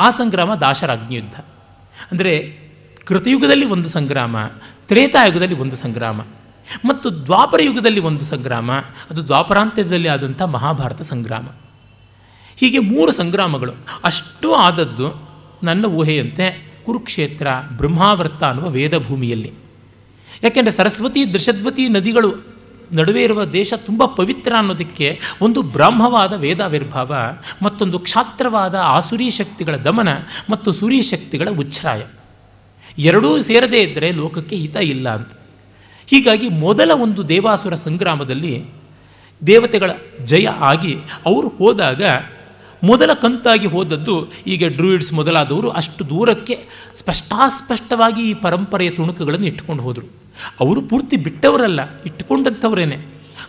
Speaker 1: ಆ ಸಂಗ್ರಾಮ ದಾಶರಾಜ್ಞಯುದ್ಧ ಅಂದರೆ ಕೃತಯುಗದಲ್ಲಿ ಒಂದು ಸಂಗ್ರಾಮ ತ್ರೇತಾಯುಗದಲ್ಲಿ ಒಂದು ಸಂಗ್ರಾಮ ಮತ್ತು ದ್ವಾಪರ ಯುಗದಲ್ಲಿ ಒಂದು ಸಂಗ್ರಾಮ ಅದು ದ್ವಾಪರಾಂತ್ಯದಲ್ಲಿ ಆದಂಥ ಮಹಾಭಾರತ ಸಂಗ್ರಾಮ ಹೀಗೆ ಮೂರು ಸಂಗ್ರಾಮಗಳು ಅಷ್ಟು ಆದದ್ದು ನನ್ನ ಊಹೆಯಂತೆ ಕುರುಕ್ಷೇತ್ರ ಬ್ರಹ್ಮಾವರ್ತ ಅನ್ನುವ ವೇದಭೂಮಿಯಲ್ಲಿ ಯಾಕೆಂದರೆ ಸರಸ್ವತಿ ದೃಶದ್ವತಿ ನದಿಗಳು ನಡುವೆ ಇರುವ ದೇಶ ತುಂಬ ಪವಿತ್ರ ಅನ್ನೋದಕ್ಕೆ ಒಂದು ಬ್ರಾಹ್ಮವಾದ ವೇದಾವಿರ್ಭಾವ ಮತ್ತೊಂದು ಕ್ಷಾತ್ರವಾದ ಆಸುರಿ ಶಕ್ತಿಗಳ ದಮನ ಮತ್ತು ಸೂರಿ ಶಕ್ತಿಗಳ ಉಚ್ಛ್ರಾಯ ಎರಡೂ ಸೇರದೇ ಇದ್ದರೆ ಲೋಕಕ್ಕೆ ಹಿತ ಇಲ್ಲ ಅಂತ ಹೀಗಾಗಿ ಮೊದಲ ಒಂದು ದೇವಾಸುರ ಸಂಗ್ರಾಮದಲ್ಲಿ ದೇವತೆಗಳ ಜಯ ಆಗಿ ಅವರು ಹೋದಾಗ ಮೊದಲ ಕಂತಾಗಿ ಹೋದದ್ದು ಈಗ ಡ್ರೂಯಿಡ್ಸ್ ಮೊದಲಾದವರು ಅಷ್ಟು ದೂರಕ್ಕೆ ಸ್ಪಷ್ಟಾಸ್ಪಷ್ಟವಾಗಿ ಈ ಪರಂಪರೆಯ ತುಣುಕುಗಳನ್ನು ಇಟ್ಟುಕೊಂಡು ಹೋದರು ಅವರು ಪೂರ್ತಿ ಬಿಟ್ಟವರಲ್ಲ ಇಟ್ಟುಕೊಂಡಂಥವರೇನೆ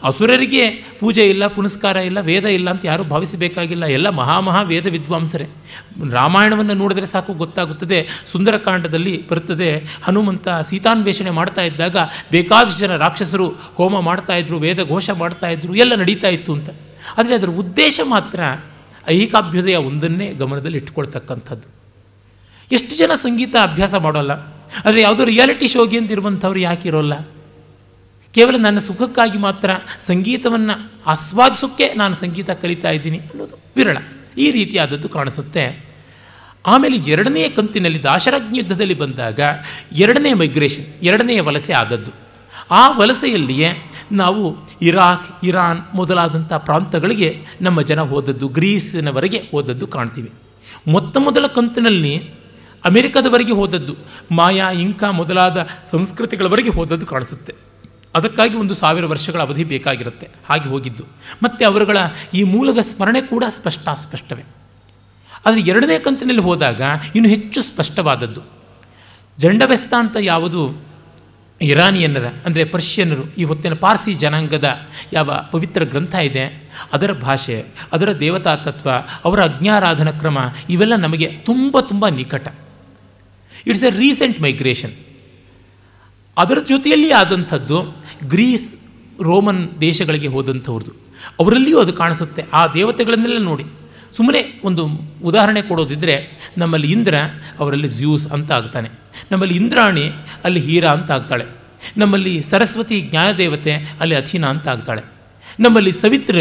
Speaker 1: ಅಸುರರಿಗೆ ಪೂಜೆ ಇಲ್ಲ ಪುನಸ್ಕಾರ ಇಲ್ಲ ವೇದ ಇಲ್ಲ ಅಂತ ಯಾರೂ ಭಾವಿಸಬೇಕಾಗಿಲ್ಲ ಎಲ್ಲ ಮಹಾಮಹಾ ವೇದ ವಿದ್ವಾಂಸರೇ ರಾಮಾಯಣವನ್ನು ನೋಡಿದರೆ ಸಾಕು ಗೊತ್ತಾಗುತ್ತದೆ ಸುಂದರಕಾಂಡದಲ್ಲಿ ಬರುತ್ತದೆ ಹನುಮಂತ ಸೀತಾನ್ವೇಷಣೆ ಮಾಡ್ತಾ ಇದ್ದಾಗ ಬೇಕಾದಷ್ಟು ಜನ ರಾಕ್ಷಸರು ಹೋಮ ಮಾಡ್ತಾ ಇದ್ರು ವೇದ ಘೋಷ ಮಾಡ್ತಾ ಇದ್ರು ಎಲ್ಲ ನಡೀತಾ ಇತ್ತು ಅಂತ ಆದರೆ ಅದರ ಉದ್ದೇಶ ಮಾತ್ರ ಐಹಿಕಾಭ್ಯುದಯ ಒಂದನ್ನೇ ಗಮನದಲ್ಲಿ ಇಟ್ಕೊಳ್ತಕ್ಕಂಥದ್ದು ಎಷ್ಟು ಜನ ಸಂಗೀತ ಅಭ್ಯಾಸ ಮಾಡೋಲ್ಲ ಆದರೆ ಯಾವುದೋ ರಿಯಾಲಿಟಿ ಶೋಗೆ ಅಂತ ಇರುವಂಥವ್ರು ಯಾಕಿರೋಲ್ಲ ಕೇವಲ ನನ್ನ ಸುಖಕ್ಕಾಗಿ ಮಾತ್ರ ಸಂಗೀತವನ್ನು ಆಸ್ವಾದಿಸೋಕ್ಕೆ ನಾನು ಸಂಗೀತ ಕಲಿತಾ ಇದ್ದೀನಿ ಅನ್ನೋದು ವಿರಳ ಈ ರೀತಿಯಾದದ್ದು ಕಾಣಿಸುತ್ತೆ ಆಮೇಲೆ ಎರಡನೆಯ ಕಂತಿನಲ್ಲಿ ದಾಶರಾಜ್ಞ ಯುದ್ಧದಲ್ಲಿ ಬಂದಾಗ ಎರಡನೇ ಮೈಗ್ರೇಷನ್ ಎರಡನೆಯ ವಲಸೆ ಆದದ್ದು ಆ ವಲಸೆಯಲ್ಲಿಯೇ ನಾವು ಇರಾಕ್ ಇರಾನ್ ಮೊದಲಾದಂಥ ಪ್ರಾಂತಗಳಿಗೆ ನಮ್ಮ ಜನ ಹೋದದ್ದು ಗ್ರೀಸಿನವರೆಗೆ ಹೋದದ್ದು ಕಾಣ್ತೀವಿ ಮೊತ್ತ ಮೊದಲ ಕಂತಿನಲ್ಲಿ ಅಮೆರಿಕದವರೆಗೆ ಹೋದದ್ದು ಮಾಯಾ ಇಂಕಾ ಮೊದಲಾದ ಸಂಸ್ಕೃತಿಗಳವರೆಗೆ ಹೋದದ್ದು ಕಾಣಿಸುತ್ತೆ ಅದಕ್ಕಾಗಿ ಒಂದು ಸಾವಿರ ವರ್ಷಗಳ ಅವಧಿ ಬೇಕಾಗಿರುತ್ತೆ ಹಾಗೆ ಹೋಗಿದ್ದು ಮತ್ತು ಅವರುಗಳ ಈ ಮೂಲದ ಸ್ಮರಣೆ ಕೂಡ ಸ್ಪಷ್ಟ ಸ್ಪಷ್ಟವೇ ಆದರೆ ಎರಡನೇ ಕಂತಿನಲ್ಲಿ ಹೋದಾಗ ಇನ್ನು ಹೆಚ್ಚು ಸ್ಪಷ್ಟವಾದದ್ದು ಜಂಡವೆಸ್ತ ಅಂತ ಯಾವುದು ಇರಾನಿಯನ್ನರ ಅಂದರೆ ಪರ್ಷಿಯನ್ನರು ಈ ಹೊತ್ತಿನ ಪಾರ್ಸಿ ಜನಾಂಗದ ಯಾವ ಪವಿತ್ರ ಗ್ರಂಥ ಇದೆ ಅದರ ಭಾಷೆ ಅದರ ದೇವತಾ ತತ್ವ ಅವರ ಅಜ್ಞಾರಾಧನ ಕ್ರಮ ಇವೆಲ್ಲ ನಮಗೆ ತುಂಬ ತುಂಬ ನಿಕಟ ಇಟ್ಸ್ ಎ ರೀಸೆಂಟ್ ಮೈಗ್ರೇಷನ್ ಅದರ ಜೊತೆಯಲ್ಲಿ ಆದಂಥದ್ದು ಗ್ರೀಸ್ ರೋಮನ್ ದೇಶಗಳಿಗೆ ಹೋದಂಥವ್ರದ್ದು ಅವರಲ್ಲಿಯೂ ಅದು ಕಾಣಿಸುತ್ತೆ ಆ ದೇವತೆಗಳನ್ನೆಲ್ಲ ನೋಡಿ ಸುಮ್ಮನೆ ಒಂದು ಉದಾಹರಣೆ ಕೊಡೋದಿದ್ದರೆ ನಮ್ಮಲ್ಲಿ ಇಂದ್ರ ಅವರಲ್ಲಿ ಜ್ಯೂಸ್ ಅಂತ ಆಗ್ತಾನೆ ನಮ್ಮಲ್ಲಿ ಇಂದ್ರಾಣಿ ಅಲ್ಲಿ ಹೀರಾ ಅಂತ ಆಗ್ತಾಳೆ ನಮ್ಮಲ್ಲಿ ಸರಸ್ವತಿ ಜ್ಞಾನದೇವತೆ ಅಲ್ಲಿ ಅಥೀನ ಅಂತ ಆಗ್ತಾಳೆ ನಮ್ಮಲ್ಲಿ ಸವಿತ್ರ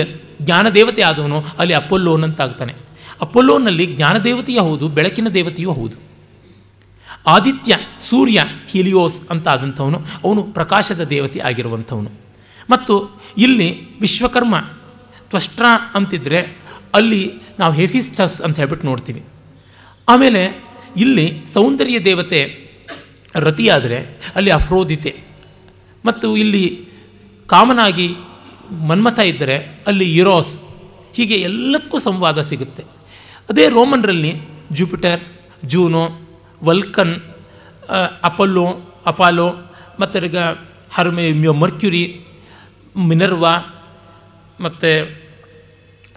Speaker 1: ಜ್ಞಾನದೇವತೆ ಆದವನು ಅಲ್ಲಿ ಅಪೊಲ್ಲೋನ್ ಅಂತ ಆಗ್ತಾನೆ ಅಪೊಲ್ಲೋನಲ್ಲಿ ಜ್ಞಾನದೇವತೆಯೂ ಹೌದು ಬೆಳಕಿನ ದೇವತೆಯೂ ಹೌದು ಆದಿತ್ಯ ಸೂರ್ಯ ಹೀಲಿಯೋಸ್ ಅಂತ ಆದಂಥವನು ಅವನು ಪ್ರಕಾಶದ ದೇವತೆ ಆಗಿರುವಂಥವನು ಮತ್ತು ಇಲ್ಲಿ ವಿಶ್ವಕರ್ಮ ತ್ವಷ್ಟ್ರ ಅಂತಿದ್ದರೆ ಅಲ್ಲಿ ನಾವು ಹೆಫಿಸ್ಟಸ್ ಅಂತ ಹೇಳ್ಬಿಟ್ಟು ನೋಡ್ತೀವಿ ಆಮೇಲೆ ಇಲ್ಲಿ ಸೌಂದರ್ಯ ದೇವತೆ ರತಿಯಾದರೆ ಅಲ್ಲಿ ಅಫ್ರೋದಿತೆ ಮತ್ತು ಇಲ್ಲಿ ಕಾಮನಾಗಿ ಮನ್ಮಥ ಇದ್ದರೆ ಅಲ್ಲಿ ಇರೋಸ್ ಹೀಗೆ ಎಲ್ಲಕ್ಕೂ ಸಂವಾದ ಸಿಗುತ್ತೆ ಅದೇ ರೋಮನ್ರಲ್ಲಿ Jupiter Juno Vulcan Apollo Apollo ಮತ್ತು ಹರ್ಮೆ ಮರ್ಕ್ಯುರಿ ಮಿನರ್ವಾ ಮತ್ತು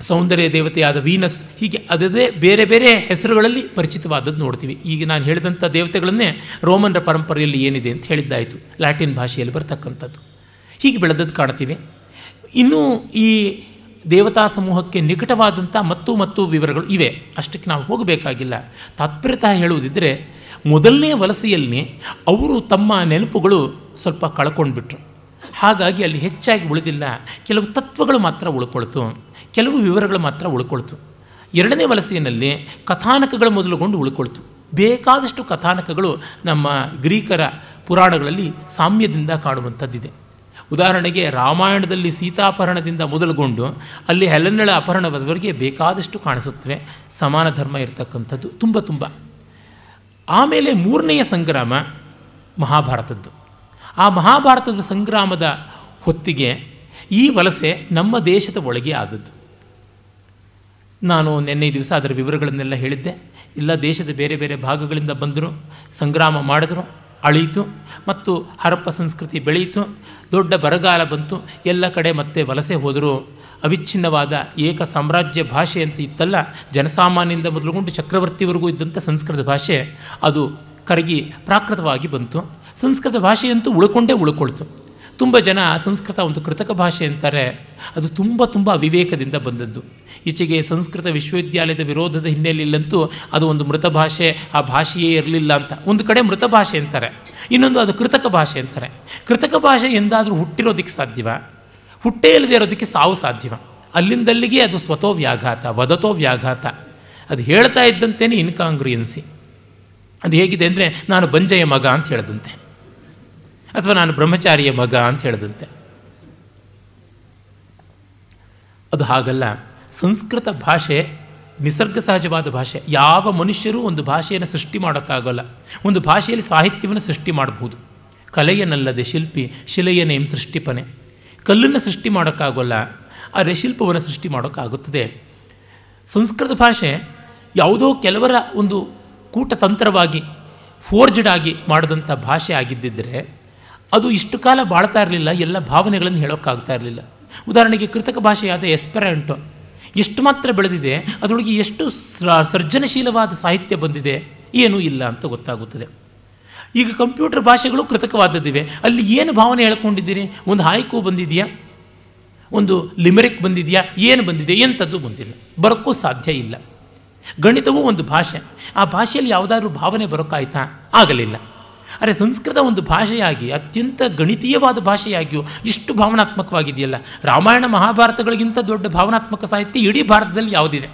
Speaker 1: ಸೌಂದರ್ಯ ದೇವತೆಯಾದ ವೀನಸ್ ಹೀಗೆ ಅದದೇ ಬೇರೆ ಬೇರೆ ಹೆಸರುಗಳಲ್ಲಿ ಪರಿಚಿತವಾದದ್ದು ನೋಡ್ತೀವಿ ಈಗ ನಾನು ಹೇಳಿದಂಥ ದೇವತೆಗಳನ್ನೇ ರೋಮನ್ರ ಪರಂಪರೆಯಲ್ಲಿ ಏನಿದೆ ಅಂತ ಹೇಳಿದ್ದಾಯಿತು ಲ್ಯಾಟಿನ್ ಭಾಷೆಯಲ್ಲಿ ಬರ್ತಕ್ಕಂಥದ್ದು ಹೀಗೆ ಬೆಳೆದದ್ದು ಕಾಣ್ತೀವಿ ಇನ್ನೂ ಈ ದೇವತಾ ಸಮೂಹಕ್ಕೆ ನಿಕಟವಾದಂಥ ಮತ್ತು ಮತ್ತು ವಿವರಗಳು ಇವೆ ಅಷ್ಟಕ್ಕೆ ನಾವು ಹೋಗಬೇಕಾಗಿಲ್ಲ ತಾತ್ಪರ್ಯತಃ ಹೇಳುವುದಿದ್ದರೆ ಮೊದಲನೇ ವಲಸೆಯಲ್ಲಿ ಅವರು ತಮ್ಮ ನೆನಪುಗಳು ಸ್ವಲ್ಪ ಕಳ್ಕೊಂಡ್ಬಿಟ್ರು ಹಾಗಾಗಿ ಅಲ್ಲಿ ಹೆಚ್ಚಾಗಿ ಉಳಿದಿಲ್ಲ ಕೆಲವು ತತ್ವಗಳು ಮಾತ್ರ ಉಳ್ಕೊಳ್ತು ಕೆಲವು ವಿವರಗಳು ಮಾತ್ರ ಉಳ್ಕೊಳ್ತು ಎರಡನೇ ವಲಸೆಯಲ್ಲಿ ಕಥಾನಕಗಳು ಮೊದಲುಗೊಂಡು ಉಳ್ಕೊಳ್ತು ಬೇಕಾದಷ್ಟು ಕಥಾನಕಗಳು ನಮ್ಮ ಗ್ರೀಕರ ಪುರಾಣಗಳಲ್ಲಿ ಸಾಮ್ಯದಿಂದ ಕಾಣುವಂಥದ್ದಿದೆ ಉದಾಹರಣೆಗೆ ರಾಮಾಯಣದಲ್ಲಿ ಸೀತಾಪಹರಣದಿಂದ ಮೊದಲುಗೊಂಡು ಅಲ್ಲಿ ಹೆಲನ್ನಳ ಅಪಹರಣವಾದವರಿಗೆ ಬೇಕಾದಷ್ಟು ಕಾಣಿಸುತ್ತವೆ ಸಮಾನ ಧರ್ಮ ಇರತಕ್ಕಂಥದ್ದು ತುಂಬ ತುಂಬ ಆಮೇಲೆ ಮೂರನೆಯ ಸಂಗ್ರಾಮ ಮಹಾಭಾರತದ್ದು ಆ ಮಹಾಭಾರತದ ಸಂಗ್ರಾಮದ ಹೊತ್ತಿಗೆ ಈ ವಲಸೆ ನಮ್ಮ ದೇಶದ ಒಳಗೆ ಆದದ್ದು ನಾನು ನಿನ್ನೆ ದಿವಸ ಅದರ ವಿವರಗಳನ್ನೆಲ್ಲ ಹೇಳಿದ್ದೆ ಇಲ್ಲ ದೇಶದ ಬೇರೆ ಬೇರೆ ಭಾಗಗಳಿಂದ ಬಂದರು ಸಂಗ್ರಾಮ ಮಾಡಿದ್ರು ಅಳೀತು ಮತ್ತು ಹರಪ್ಪ ಸಂಸ್ಕೃತಿ ಬೆಳೆಯಿತು ದೊಡ್ಡ ಬರಗಾಲ ಬಂತು ಎಲ್ಲ ಕಡೆ ಮತ್ತೆ ವಲಸೆ ಹೋದರೂ ಅವಿಚ್ಛಿನ್ನವಾದ ಏಕ ಸಾಮ್ರಾಜ್ಯ ಭಾಷೆ ಅಂತ ಇತ್ತಲ್ಲ ಜನಸಾಮಾನ್ಯದಿಂದ ಮೊದಲುಗೊಂಡು ಚಕ್ರವರ್ತಿವರೆಗೂ ಇದ್ದಂಥ ಸಂಸ್ಕೃತ ಭಾಷೆ ಅದು ಕರಗಿ ಪ್ರಾಕೃತವಾಗಿ ಬಂತು ಸಂಸ್ಕೃತ ಭಾಷೆಯಂತೂ ಉಳ್ಕೊಂಡೇ ಉಳ್ಕೊಳ್ತು ತುಂಬ ಜನ ಸಂಸ್ಕೃತ ಒಂದು ಕೃತಕ ಭಾಷೆ ಅಂತಾರೆ ಅದು ತುಂಬ ತುಂಬ ಅವಿವೇಕದಿಂದ ಬಂದದ್ದು ಈಚೆಗೆ ಸಂಸ್ಕೃತ ವಿಶ್ವವಿದ್ಯಾಲಯದ ವಿರೋಧದ ಹಿನ್ನೆಲೆಯಲ್ಲಂತೂ ಅದು ಒಂದು ಮೃತ ಭಾಷೆ ಆ ಭಾಷೆಯೇ ಇರಲಿಲ್ಲ ಅಂತ ಒಂದು ಕಡೆ ಮೃತ ಭಾಷೆ ಅಂತಾರೆ ಇನ್ನೊಂದು ಅದು ಕೃತಕ ಭಾಷೆ ಅಂತಾರೆ ಕೃತಕ ಭಾಷೆ ಎಂದಾದರೂ ಹುಟ್ಟಿರೋದಕ್ಕೆ ಸಾಧ್ಯವ ಹುಟ್ಟೇ ಇಲ್ಲದೆ ಇರೋದಕ್ಕೆ ಸಾವು ಸಾಧ್ಯವ ಅಲ್ಲಿಂದಲ್ಲಿಗೆ ಅದು ಸ್ವತೋ ವ್ಯಾಘಾತ ವದತೋ ವ್ಯಾಘಾತ ಅದು ಹೇಳ್ತಾ ಇದ್ದಂತೇನೆ ಇನ್ಕಾಂಗ್ರಿಯನ್ಸಿ ಅದು ಹೇಗಿದೆ ಅಂದರೆ ನಾನು ಬಂಜೆಯ ಮಗ ಅಂತ ಹೇಳದಂತೆ ಅಥವಾ ನಾನು ಬ್ರಹ್ಮಚಾರಿಯ ಮಗ ಅಂತ ಹೇಳದಂತೆ ಅದು ಹಾಗಲ್ಲ ಸಂಸ್ಕೃತ ಭಾಷೆ ನಿಸರ್ಗ ಸಹಜವಾದ ಭಾಷೆ ಯಾವ ಮನುಷ್ಯರೂ ಒಂದು ಭಾಷೆಯನ್ನು ಸೃಷ್ಟಿ ಮಾಡೋಕ್ಕಾಗಲ್ಲ ಒಂದು ಭಾಷೆಯಲ್ಲಿ ಸಾಹಿತ್ಯವನ್ನು ಸೃಷ್ಟಿ ಮಾಡಬಹುದು ಕಲೆಯನ್ನಲ್ಲದೆ ಶಿಲ್ಪಿ ಶಿಲೆಯನೇಮ್ ಸೃಷ್ಟಿಪನೆ ಕಲ್ಲನ್ನು ಸೃಷ್ಟಿ ಮಾಡೋಕ್ಕಾಗೋಲ್ಲ ಆ ರೆಶಿಲ್ಪವನ್ನು ಸೃಷ್ಟಿ ಮಾಡೋಕ್ಕಾಗುತ್ತದೆ ಸಂಸ್ಕೃತ ಭಾಷೆ ಯಾವುದೋ ಕೆಲವರ ಒಂದು ಕೂಟತಂತ್ರವಾಗಿ ಫೋರ್ಜ್ಡ್ ಆಗಿ ಮಾಡಿದಂಥ ಭಾಷೆ ಆಗಿದ್ದಿದ್ದರೆ ಅದು ಇಷ್ಟು ಕಾಲ ಬಾಳ್ತಾ ಇರಲಿಲ್ಲ ಎಲ್ಲ ಭಾವನೆಗಳನ್ನು ಹೇಳೋಕ್ಕಾಗ್ತಾ ಇರಲಿಲ್ಲ ಉದಾಹರಣೆಗೆ ಕೃತಕ ಭಾಷೆಯಾದ ಎಸ್ಪೆರಾಂಟೋ ಎಷ್ಟು ಮಾತ್ರ ಬೆಳೆದಿದೆ ಅದರೊಳಗೆ ಎಷ್ಟು ಸರ್ಜನಶೀಲವಾದ ಸಾಹಿತ್ಯ ಬಂದಿದೆ ಏನೂ ಇಲ್ಲ ಅಂತ ಗೊತ್ತಾಗುತ್ತದೆ ಈಗ ಕಂಪ್ಯೂಟರ್ ಭಾಷೆಗಳು ಕೃತಕವಾದದ್ದಿವೆ ಅಲ್ಲಿ ಏನು ಭಾವನೆ ಹೇಳ್ಕೊಂಡಿದ್ದೀರಿ ಒಂದು ಹಾಯ್ಕು ಬಂದಿದೆಯಾ ಒಂದು ಲಿಮರಿಕ್ ಬಂದಿದೆಯಾ ಏನು ಬಂದಿದೆ ಎಂಥದ್ದು ಬಂದಿಲ್ಲ ಬರೋಕ್ಕೂ ಸಾಧ್ಯ ಇಲ್ಲ ಗಣಿತವೂ ಒಂದು ಭಾಷೆ ಆ ಭಾಷೆಯಲ್ಲಿ ಯಾವುದಾದ್ರೂ ಭಾವನೆ ಬರೋಕ್ಕಾಯ್ತಾ ಆಗಲಿಲ್ಲ ಅರೆ ಸಂಸ್ಕೃತ ಒಂದು ಭಾಷೆಯಾಗಿ ಅತ್ಯಂತ ಗಣಿತೀಯವಾದ ಭಾಷೆಯಾಗಿಯೂ ಇಷ್ಟು ಭಾವನಾತ್ಮಕವಾಗಿದೆಯಲ್ಲ ರಾಮಾಯಣ ಮಹಾಭಾರತಗಳಿಗಿಂತ ದೊಡ್ಡ ಭಾವನಾತ್ಮಕ ಸಾಹಿತ್ಯ ಇಡೀ ಭಾರತದಲ್ಲಿ ಯಾವುದಿದೆ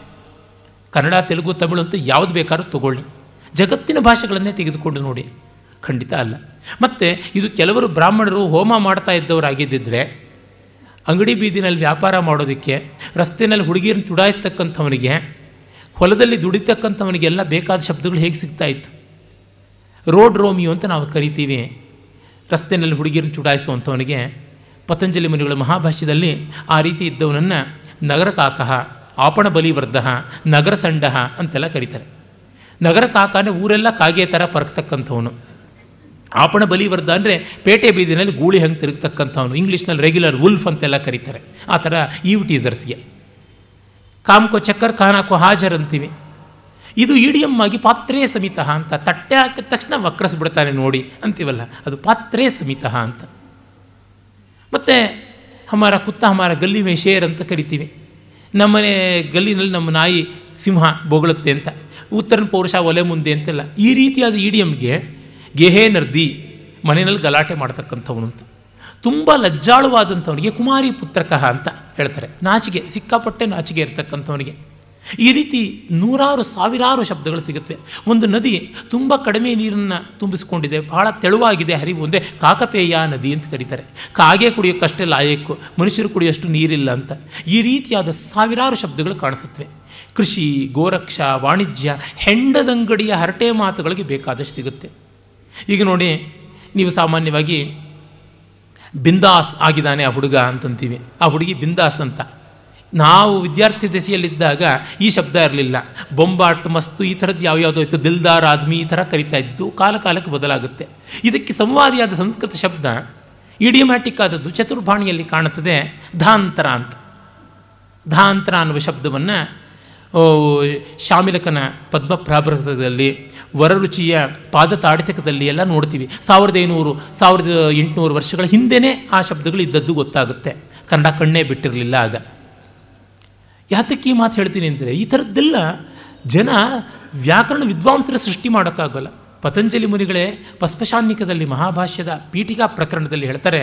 Speaker 1: ಕನ್ನಡ ತೆಲುಗು ತಮಿಳು ಅಂತ ಯಾವುದು ಬೇಕಾದ್ರೂ ತಗೊಳ್ಳಿ ಜಗತ್ತಿನ ಭಾಷೆಗಳನ್ನೇ ತೆಗೆದುಕೊಂಡು ನೋಡಿ ಖಂಡಿತ ಅಲ್ಲ ಮತ್ತು ಇದು ಕೆಲವರು ಬ್ರಾಹ್ಮಣರು ಹೋಮ ಮಾಡ್ತಾ ಇದ್ದವರಾಗಿದ್ದರೆ ಅಂಗಡಿ ಬೀದಿನಲ್ಲಿ ವ್ಯಾಪಾರ ಮಾಡೋದಕ್ಕೆ ರಸ್ತೆಯಲ್ಲಿ ಹುಡುಗಿಯನ್ನು ಚುಡಾಯಿಸ್ತಕ್ಕಂಥವನಿಗೆ ಹೊಲದಲ್ಲಿ ದುಡಿತಕ್ಕಂಥವನಿಗೆಲ್ಲ ಬೇಕಾದ ಶಬ್ದಗಳು ಹೇಗೆ ಇತ್ತು ರೋಡ್ ರೋಮಿಯೋ ಅಂತ ನಾವು ಕರಿತೀವಿ ರಸ್ತೆಯಲ್ಲಿ ಹುಡುಗಿಯನ್ನು ಚುಡಾಯಿಸುವಂಥವನಿಗೆ ಪತಂಜಲಿ ಮುನಿಗಳ ಮಹಾಭಾಷ್ಯದಲ್ಲಿ ಆ ರೀತಿ ಇದ್ದವನನ್ನು ನಗರ ಕಾಕಃ ಆಪಣ ಬಲಿವರ್ಧ ನಗರ ಸಂಡಹ ಅಂತೆಲ್ಲ ಕರೀತಾರೆ ನಗರ ಕಾಕಾನೆ ಊರೆಲ್ಲ ಕಾಗೆ ಥರ ಪರಕ್ತಕ್ಕಂಥವನು ಆಪಣ ಬಲಿವರ್ದ ಅಂದರೆ ಪೇಟೆ ಬೀದಿನಲ್ಲಿ ಗೂಳಿ ಹಂಗೆ ತಿರುಗತಕ್ಕಂಥವನು ಇಂಗ್ಲೀಷ್ನಲ್ಲಿ ರೆಗ್ಯುಲರ್ ವುಲ್ಫ್ ಅಂತೆಲ್ಲ ಕರೀತಾರೆ ಆ ಥರ ಈವ್ ಟೀಸರ್ಸ್ಗೆ ಕಾಮ್ಕೋ ಚಕ್ಕರ್ ಖಾನಾಕೋ ಹಾಜರ್ ಅಂತೀವಿ ಇದು ಇಡಿಯಮ್ ಆಗಿ ಪಾತ್ರೇ ಸಮಿತ ಅಂತ ತಟ್ಟೆ ಹಾಕಿದ ತಕ್ಷಣ ವಕ್ರಸ್ಬಿಡ್ತಾನೆ ನೋಡಿ ಅಂತೀವಲ್ಲ ಅದು ಪಾತ್ರೇ ಸಮಿತ ಅಂತ ಮತ್ತು ಹಮಾರ ಕುತ್ತ ಹಮಾರ ಗಲ್ಲಿ ಮೇ ಶೇರ್ ಅಂತ ಕರಿತೀವಿ ನಮ್ಮನೆ ಗಲ್ಲಿನಲ್ಲಿ ನಮ್ಮ ನಾಯಿ ಸಿಂಹ ಬೊಗಳುತ್ತೆ ಅಂತ ಉತ್ತರನ ಪೌರುಷ ಒಲೆ ಮುಂದೆ ಅಂತೆಲ್ಲ ಈ ರೀತಿಯಾದ ಇಡಿಯಮ್ಗೆ ಗೆಹೆ ನರ್ದಿ ಮನೆಯಲ್ಲಿ ಗಲಾಟೆ ಮಾಡ್ತಕ್ಕಂಥವನು ಅಂತ ತುಂಬ ಲಜ್ಜಾಳುವಾದಂಥವನಿಗೆ ಕುಮಾರಿ ಪುತ್ರಕಃ ಅಂತ ಹೇಳ್ತಾರೆ ನಾಚಿಗೆ ಸಿಕ್ಕಾಪಟ್ಟೆ ನಾಚಿಗೆ ಇರ್ತಕ್ಕಂಥವನಿಗೆ ಈ ರೀತಿ ನೂರಾರು ಸಾವಿರಾರು ಶಬ್ದಗಳು ಸಿಗುತ್ತವೆ ಒಂದು ನದಿ ತುಂಬ ಕಡಿಮೆ ನೀರನ್ನು ತುಂಬಿಸಿಕೊಂಡಿದೆ ಬಹಳ ತೆಳುವಾಗಿದೆ ಹರಿವು ಅಂದರೆ ಕಾಕಪೇಯ ನದಿ ಅಂತ ಕರೀತಾರೆ ಕಾಗೆ ಕುಡಿಯೋಕ್ಕಷ್ಟೇ ಲಾಯಕ್ಕು ಮನುಷ್ಯರು ಕುಡಿಯೋಷ್ಟು ನೀರಿಲ್ಲ ಅಂತ ಈ ರೀತಿಯಾದ ಸಾವಿರಾರು ಶಬ್ದಗಳು ಕಾಣಿಸುತ್ತವೆ ಕೃಷಿ ಗೋರಕ್ಷ ವಾಣಿಜ್ಯ ಹೆಂಡದಂಗಡಿಯ ಹರಟೆ ಮಾತುಗಳಿಗೆ ಬೇಕಾದಷ್ಟು ಸಿಗುತ್ತೆ ಈಗ ನೋಡಿ ನೀವು ಸಾಮಾನ್ಯವಾಗಿ ಬಿಂದಾಸ್ ಆಗಿದ್ದಾನೆ ಆ ಹುಡುಗ ಅಂತಂತೀವಿ ಆ ಹುಡುಗಿ ಬಿಂದಾಸ್ ಅಂತ ನಾವು ವಿದ್ಯಾರ್ಥಿ ದೆಸೆಯಲ್ಲಿದ್ದಾಗ ಈ ಶಬ್ದ ಇರಲಿಲ್ಲ ಬೊಂಬಾಟ್ ಮಸ್ತು ಈ ಥರದ್ದು ಯಾವ್ಯಾವುದೋ ಇತ್ತು ದಿಲ್ದಾರ್ ಆದ್ಮಿ ಈ ಥರ ಕರಿತಾ ಇದ್ದಿದ್ದು ಕಾಲ ಕಾಲಕ್ಕೆ ಬದಲಾಗುತ್ತೆ ಇದಕ್ಕೆ ಸಂವಾದಿಯಾದ ಸಂಸ್ಕೃತ ಶಬ್ದ ಇಡಿಯಮ್ಯಾಟಿಕ್ ಆದದ್ದು ಚತುರ್ಭಾಣಿಯಲ್ಲಿ ಕಾಣುತ್ತದೆ ಧಾಂತರ ಅಂತ ಧಾಂತರ ಅನ್ನುವ ಶಬ್ದವನ್ನು ಶಾಮಿಲಕನ ಪದ್ಮ ಪ್ರಾಭೃತದಲ್ಲಿ ವರರುಚಿಯ ಪಾದ ತಾಡಿತಕದಲ್ಲಿ ಎಲ್ಲ ನೋಡ್ತೀವಿ ಸಾವಿರದ ಐನೂರು ಸಾವಿರದ ಎಂಟುನೂರು ವರ್ಷಗಳ ಹಿಂದೆಯೇ ಆ ಶಬ್ದಗಳು ಇದ್ದದ್ದು ಗೊತ್ತಾಗುತ್ತೆ ಕನ್ನಡ ಕಣ್ಣೇ ಬಿಟ್ಟಿರಲಿಲ್ಲ ಆಗ ಯಾತಕ್ಕೆ ಈ ಮಾತು ಹೇಳ್ತೀನಿ ಅಂದರೆ ಈ ಥರದ್ದೆಲ್ಲ ಜನ ವ್ಯಾಕರಣ ವಿದ್ವಾಂಸರ ಸೃಷ್ಟಿ ಮಾಡೋಕ್ಕಾಗಲ್ಲ ಪತಂಜಲಿ ಮುನಿಗಳೇ ಪಸ್ಪಶಾನ್ಯಕದಲ್ಲಿ ಮಹಾಭಾಷ್ಯದ ಪೀಠಿಕಾ ಪ್ರಕರಣದಲ್ಲಿ ಹೇಳ್ತಾರೆ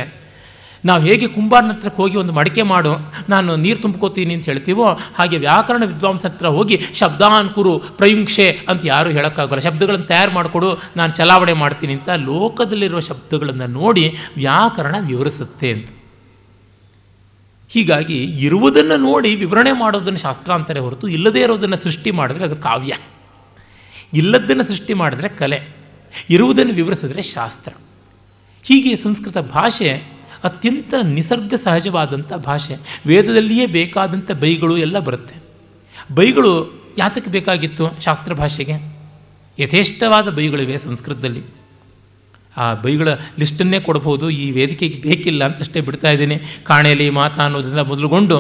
Speaker 1: ನಾವು ಹೇಗೆ ಕುಂಬಾರನ ಹತ್ರಕ್ಕೆ ಹೋಗಿ ಒಂದು ಮಡಿಕೆ ಮಾಡು ನಾನು ನೀರು ತುಂಬ್ಕೋತೀನಿ ಅಂತ ಹೇಳ್ತೀವೋ ಹಾಗೆ ವ್ಯಾಕರಣ ವಿದ್ವಾಂಸ ಹತ್ರ ಹೋಗಿ ಶಬ್ದಾನ್ಕುರು ಪ್ರಯುಂಕ್ಷೆ ಅಂತ ಯಾರೂ ಹೇಳೋಕ್ಕಾಗಲ್ಲ ಶಬ್ದಗಳನ್ನು ತಯಾರು ಮಾಡಿಕೊಡು ನಾನು ಚಲಾವಣೆ ಮಾಡ್ತೀನಿ ಅಂತ ಲೋಕದಲ್ಲಿರುವ ಶಬ್ದಗಳನ್ನು ನೋಡಿ ವ್ಯಾಕರಣ ವಿವರಿಸುತ್ತೆ ಅಂತ ಹೀಗಾಗಿ ಇರುವುದನ್ನು ನೋಡಿ ವಿವರಣೆ ಮಾಡೋದನ್ನು ಶಾಸ್ತ್ರ ಅಂತಾರೆ ಹೊರತು ಇಲ್ಲದೇ ಇರೋದನ್ನು ಸೃಷ್ಟಿ ಮಾಡಿದ್ರೆ ಅದು ಕಾವ್ಯ ಇಲ್ಲದನ್ನು ಸೃಷ್ಟಿ ಮಾಡಿದ್ರೆ ಕಲೆ ಇರುವುದನ್ನು ವಿವರಿಸಿದ್ರೆ ಶಾಸ್ತ್ರ ಹೀಗೆ ಸಂಸ್ಕೃತ ಭಾಷೆ ಅತ್ಯಂತ ನಿಸರ್ಗ ಸಹಜವಾದಂಥ ಭಾಷೆ ವೇದದಲ್ಲಿಯೇ ಬೇಕಾದಂಥ ಬೈಗಳು ಎಲ್ಲ ಬರುತ್ತೆ ಬೈಗಳು ಯಾತಕ್ಕೆ ಬೇಕಾಗಿತ್ತು ಶಾಸ್ತ್ರ ಭಾಷೆಗೆ ಯಥೇಷ್ಟವಾದ ಬೈಗಳಿವೆ ಸಂಸ್ಕೃತದಲ್ಲಿ ಆ ಬೈಗಳ ಲಿಸ್ಟನ್ನೇ ಕೊಡ್ಬೋದು ಈ ವೇದಿಕೆಗೆ ಬೇಕಿಲ್ಲ ಅಂತಷ್ಟೇ ಬಿಡ್ತಾ ಇದ್ದೀನಿ ಕಾಣೆಲಿ ಮಾತ ಅನ್ನೋದರಿಂದ ಮೊದಲುಗೊಂಡು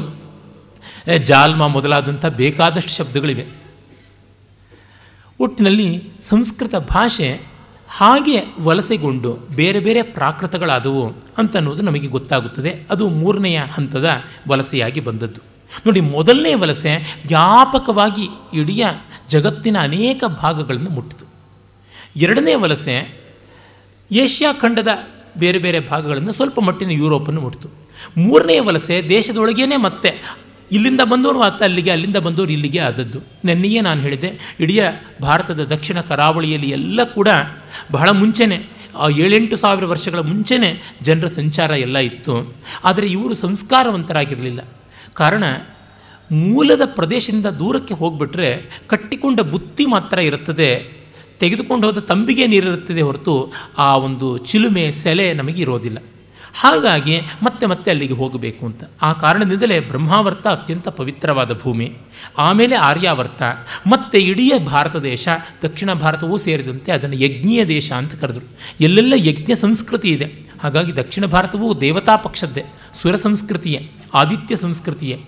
Speaker 1: ಜಾಲ್ಮ ಮೊದಲಾದಂಥ ಬೇಕಾದಷ್ಟು ಶಬ್ದಗಳಿವೆ ಒಟ್ಟಿನಲ್ಲಿ ಸಂಸ್ಕೃತ ಭಾಷೆ ಹಾಗೆ ವಲಸೆಗೊಂಡು ಬೇರೆ ಬೇರೆ ಪ್ರಾಕೃತಗಳಾದವು ಅಂತನ್ನೋದು ನಮಗೆ ಗೊತ್ತಾಗುತ್ತದೆ ಅದು ಮೂರನೆಯ ಹಂತದ ವಲಸೆಯಾಗಿ ಬಂದದ್ದು ನೋಡಿ ಮೊದಲನೇ ವಲಸೆ ವ್ಯಾಪಕವಾಗಿ ಇಡೀ ಜಗತ್ತಿನ ಅನೇಕ ಭಾಗಗಳನ್ನು ಮುಟ್ಟಿತು ಎರಡನೇ ವಲಸೆ ಏಷ್ಯಾ ಖಂಡದ ಬೇರೆ ಬೇರೆ ಭಾಗಗಳನ್ನು ಸ್ವಲ್ಪ ಮಟ್ಟಿನ ಯುರೋಪನ್ನು ಮುಟ್ಟಿತು ಮೂರನೇ ವಲಸೆ ದೇಶದೊಳಗೇನೆ ಮತ್ತೆ ಇಲ್ಲಿಂದ ಬಂದವರು ಆತ ಅಲ್ಲಿಗೆ ಅಲ್ಲಿಂದ ಬಂದವರು ಇಲ್ಲಿಗೆ ಆದದ್ದು ನೆನ್ನೆಯೇ ನಾನು ಹೇಳಿದೆ ಇಡೀ ಭಾರತದ ದಕ್ಷಿಣ ಕರಾವಳಿಯಲ್ಲಿ ಎಲ್ಲ ಕೂಡ ಬಹಳ ಮುಂಚೆನೇ ಆ ಏಳೆಂಟು ಸಾವಿರ ವರ್ಷಗಳ ಮುಂಚೆನೇ ಜನರ ಸಂಚಾರ ಎಲ್ಲ ಇತ್ತು ಆದರೆ ಇವರು ಸಂಸ್ಕಾರವಂತರಾಗಿರಲಿಲ್ಲ ಕಾರಣ ಮೂಲದ ಪ್ರದೇಶದಿಂದ ದೂರಕ್ಕೆ ಹೋಗಿಬಿಟ್ರೆ ಕಟ್ಟಿಕೊಂಡ ಬುತ್ತಿ ಮಾತ್ರ ಇರುತ್ತದೆ ತೆಗೆದುಕೊಂಡು ಹೋದ ತಂಬಿಗೆ ನೀರಿರುತ್ತದೆ ಹೊರತು ಆ ಒಂದು ಚಿಲುಮೆ ಸೆಲೆ ನಮಗೆ ಇರೋದಿಲ್ಲ ಹಾಗಾಗಿ ಮತ್ತೆ ಮತ್ತೆ ಅಲ್ಲಿಗೆ ಹೋಗಬೇಕು ಅಂತ ಆ ಕಾರಣದಿಂದಲೇ ಬ್ರಹ್ಮಾವರ್ತ ಅತ್ಯಂತ ಪವಿತ್ರವಾದ ಭೂಮಿ ಆಮೇಲೆ ಆರ್ಯಾವರ್ತ ಮತ್ತೆ ಇಡೀ ಭಾರತ ದೇಶ ದಕ್ಷಿಣ ಭಾರತವೂ ಸೇರಿದಂತೆ ಅದನ್ನು ಯಜ್ಞೀಯ ದೇಶ ಅಂತ ಕರೆದರು ಎಲ್ಲೆಲ್ಲ ಯಜ್ಞ ಸಂಸ್ಕೃತಿ ಇದೆ ಹಾಗಾಗಿ ದಕ್ಷಿಣ ಭಾರತವು ದೇವತಾ ಪಕ್ಷದ್ದೇ ಸುರ ಸಂಸ್ಕೃತಿಯೇ ಆದಿತ್ಯ ಸಂಸ್ಕೃತಿಯೇ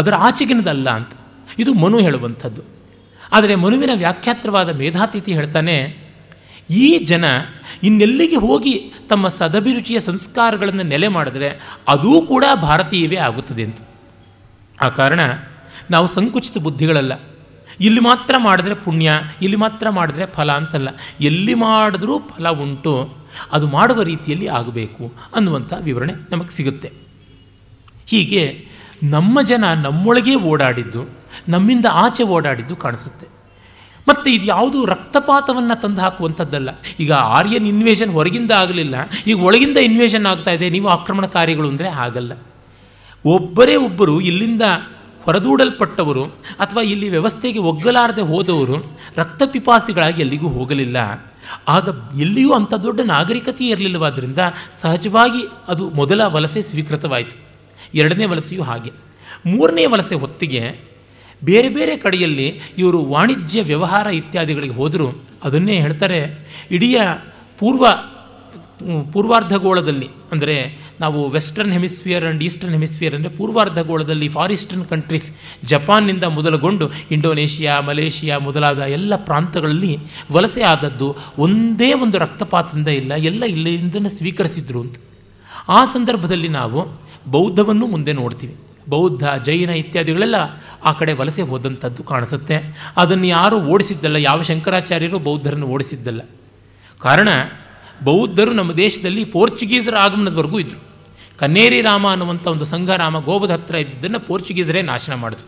Speaker 1: ಅದರ ಆಚೆಗಿನದಲ್ಲ ಅಂತ ಇದು ಮನು ಹೇಳುವಂಥದ್ದು ಆದರೆ ಮನುವಿನ ವ್ಯಾಖ್ಯಾತ್ರವಾದ ಮೇಧಾತಿಥಿ ಹೇಳ್ತಾನೆ ಈ ಜನ ಇನ್ನೆಲ್ಲಿಗೆ ಹೋಗಿ ತಮ್ಮ ಸದಭಿರುಚಿಯ ಸಂಸ್ಕಾರಗಳನ್ನು ನೆಲೆ ಮಾಡಿದ್ರೆ ಅದೂ ಕೂಡ ಭಾರತೀಯವೇ ಆಗುತ್ತದೆ ಅಂತ ಆ ಕಾರಣ ನಾವು ಸಂಕುಚಿತ ಬುದ್ಧಿಗಳಲ್ಲ ಇಲ್ಲಿ ಮಾತ್ರ ಮಾಡಿದ್ರೆ ಪುಣ್ಯ ಇಲ್ಲಿ ಮಾತ್ರ ಮಾಡಿದ್ರೆ ಫಲ ಅಂತಲ್ಲ ಎಲ್ಲಿ ಮಾಡಿದ್ರೂ ಫಲ ಉಂಟು ಅದು ಮಾಡುವ ರೀತಿಯಲ್ಲಿ ಆಗಬೇಕು ಅನ್ನುವಂಥ ವಿವರಣೆ ನಮಗೆ ಸಿಗುತ್ತೆ ಹೀಗೆ ನಮ್ಮ ಜನ ನಮ್ಮೊಳಗೇ ಓಡಾಡಿದ್ದು ನಮ್ಮಿಂದ ಆಚೆ ಓಡಾಡಿದ್ದು ಕಾಣಿಸುತ್ತೆ ಮತ್ತು ಇದು ಯಾವುದು ರಕ್ತಪಾತವನ್ನು ತಂದು ಹಾಕುವಂಥದ್ದಲ್ಲ ಈಗ ಆರ್ಯನ್ ಇನ್ವೇಷನ್ ಹೊರಗಿಂದ ಆಗಲಿಲ್ಲ ಈಗ ಒಳಗಿಂದ ಇನ್ವೇಷನ್ ಆಗ್ತಾ ಇದೆ ನೀವು ಆಕ್ರಮಣಕಾರಿಗಳು ಅಂದರೆ ಆಗಲ್ಲ ಒಬ್ಬರೇ ಒಬ್ಬರು ಇಲ್ಲಿಂದ ಹೊರದೂಡಲ್ಪಟ್ಟವರು ಅಥವಾ ಇಲ್ಲಿ ವ್ಯವಸ್ಥೆಗೆ ಒಗ್ಗಲಾರದೆ ಹೋದವರು ರಕ್ತ ಪಿಪಾಸಿಗಳಾಗಿ ಎಲ್ಲಿಗೂ ಹೋಗಲಿಲ್ಲ ಆಗ ಎಲ್ಲಿಯೂ ಅಂಥ ದೊಡ್ಡ ನಾಗರಿಕತೆ ಇರಲಿಲ್ಲವಾದ್ದರಿಂದ ಸಹಜವಾಗಿ ಅದು ಮೊದಲ ವಲಸೆ ಸ್ವೀಕೃತವಾಯಿತು ಎರಡನೇ ವಲಸೆಯೂ ಹಾಗೆ ಮೂರನೇ ವಲಸೆ ಹೊತ್ತಿಗೆ ಬೇರೆ ಬೇರೆ ಕಡೆಯಲ್ಲಿ ಇವರು ವಾಣಿಜ್ಯ ವ್ಯವಹಾರ ಇತ್ಯಾದಿಗಳಿಗೆ ಹೋದರೂ ಅದನ್ನೇ ಹೇಳ್ತಾರೆ ಇಡೀ ಪೂರ್ವ ಪೂರ್ವಾರ್ಧಗೋಳದಲ್ಲಿ ಅಂದರೆ ನಾವು western hemisphere and eastern hemisphere ಅಂದರೆ ಪೂರ್ವಾರ್ಧಗೋಳದಲ್ಲಿ ಫಾರಿಸ್ಟರ್ನ್ ಕಂಟ್ರೀಸ್ ಜಪಾನ್ನಿಂದ ಮೊದಲುಗೊಂಡು ಇಂಡೋನೇಷ್ಯಾ ಮಲೇಷಿಯಾ ಮೊದಲಾದ ಎಲ್ಲ ಪ್ರಾಂತಗಳಲ್ಲಿ ವಲಸೆ ಆದದ್ದು ಒಂದೇ ಒಂದು ರಕ್ತಪಾತದಿಂದ ಇಲ್ಲ ಎಲ್ಲ ಇಲ್ಲಿಂದ ಸ್ವೀಕರಿಸಿದ್ರು ಅಂತ ಆ ಸಂದರ್ಭದಲ್ಲಿ ನಾವು ಬೌದ್ಧವನ್ನು ಮುಂದೆ ನೋಡ್ತೀವಿ ಬೌದ್ಧ ಜೈನ ಇತ್ಯಾದಿಗಳೆಲ್ಲ ಆ ಕಡೆ ವಲಸೆ ಹೋದಂಥದ್ದು ಕಾಣಿಸುತ್ತೆ ಅದನ್ನು ಯಾರೂ ಓಡಿಸಿದ್ದಲ್ಲ ಯಾವ ಶಂಕರಾಚಾರ್ಯರು ಬೌದ್ಧರನ್ನು ಓಡಿಸಿದ್ದಲ್ಲ ಕಾರಣ ಬೌದ್ಧರು ನಮ್ಮ ದೇಶದಲ್ಲಿ ಪೋರ್ಚುಗೀಸರ ಆಗಮನದವರೆಗೂ ಇದ್ದರು ಕನ್ನೇರಿ ರಾಮ ಅನ್ನುವಂಥ ಒಂದು ಸಂಘರಾಮ ಗೋಬದ ಹತ್ರ ಇದ್ದಿದ್ದನ್ನು ಪೋರ್ಚುಗೀಸರೇ ನಾಶನ ಮಾಡಿದ್ರು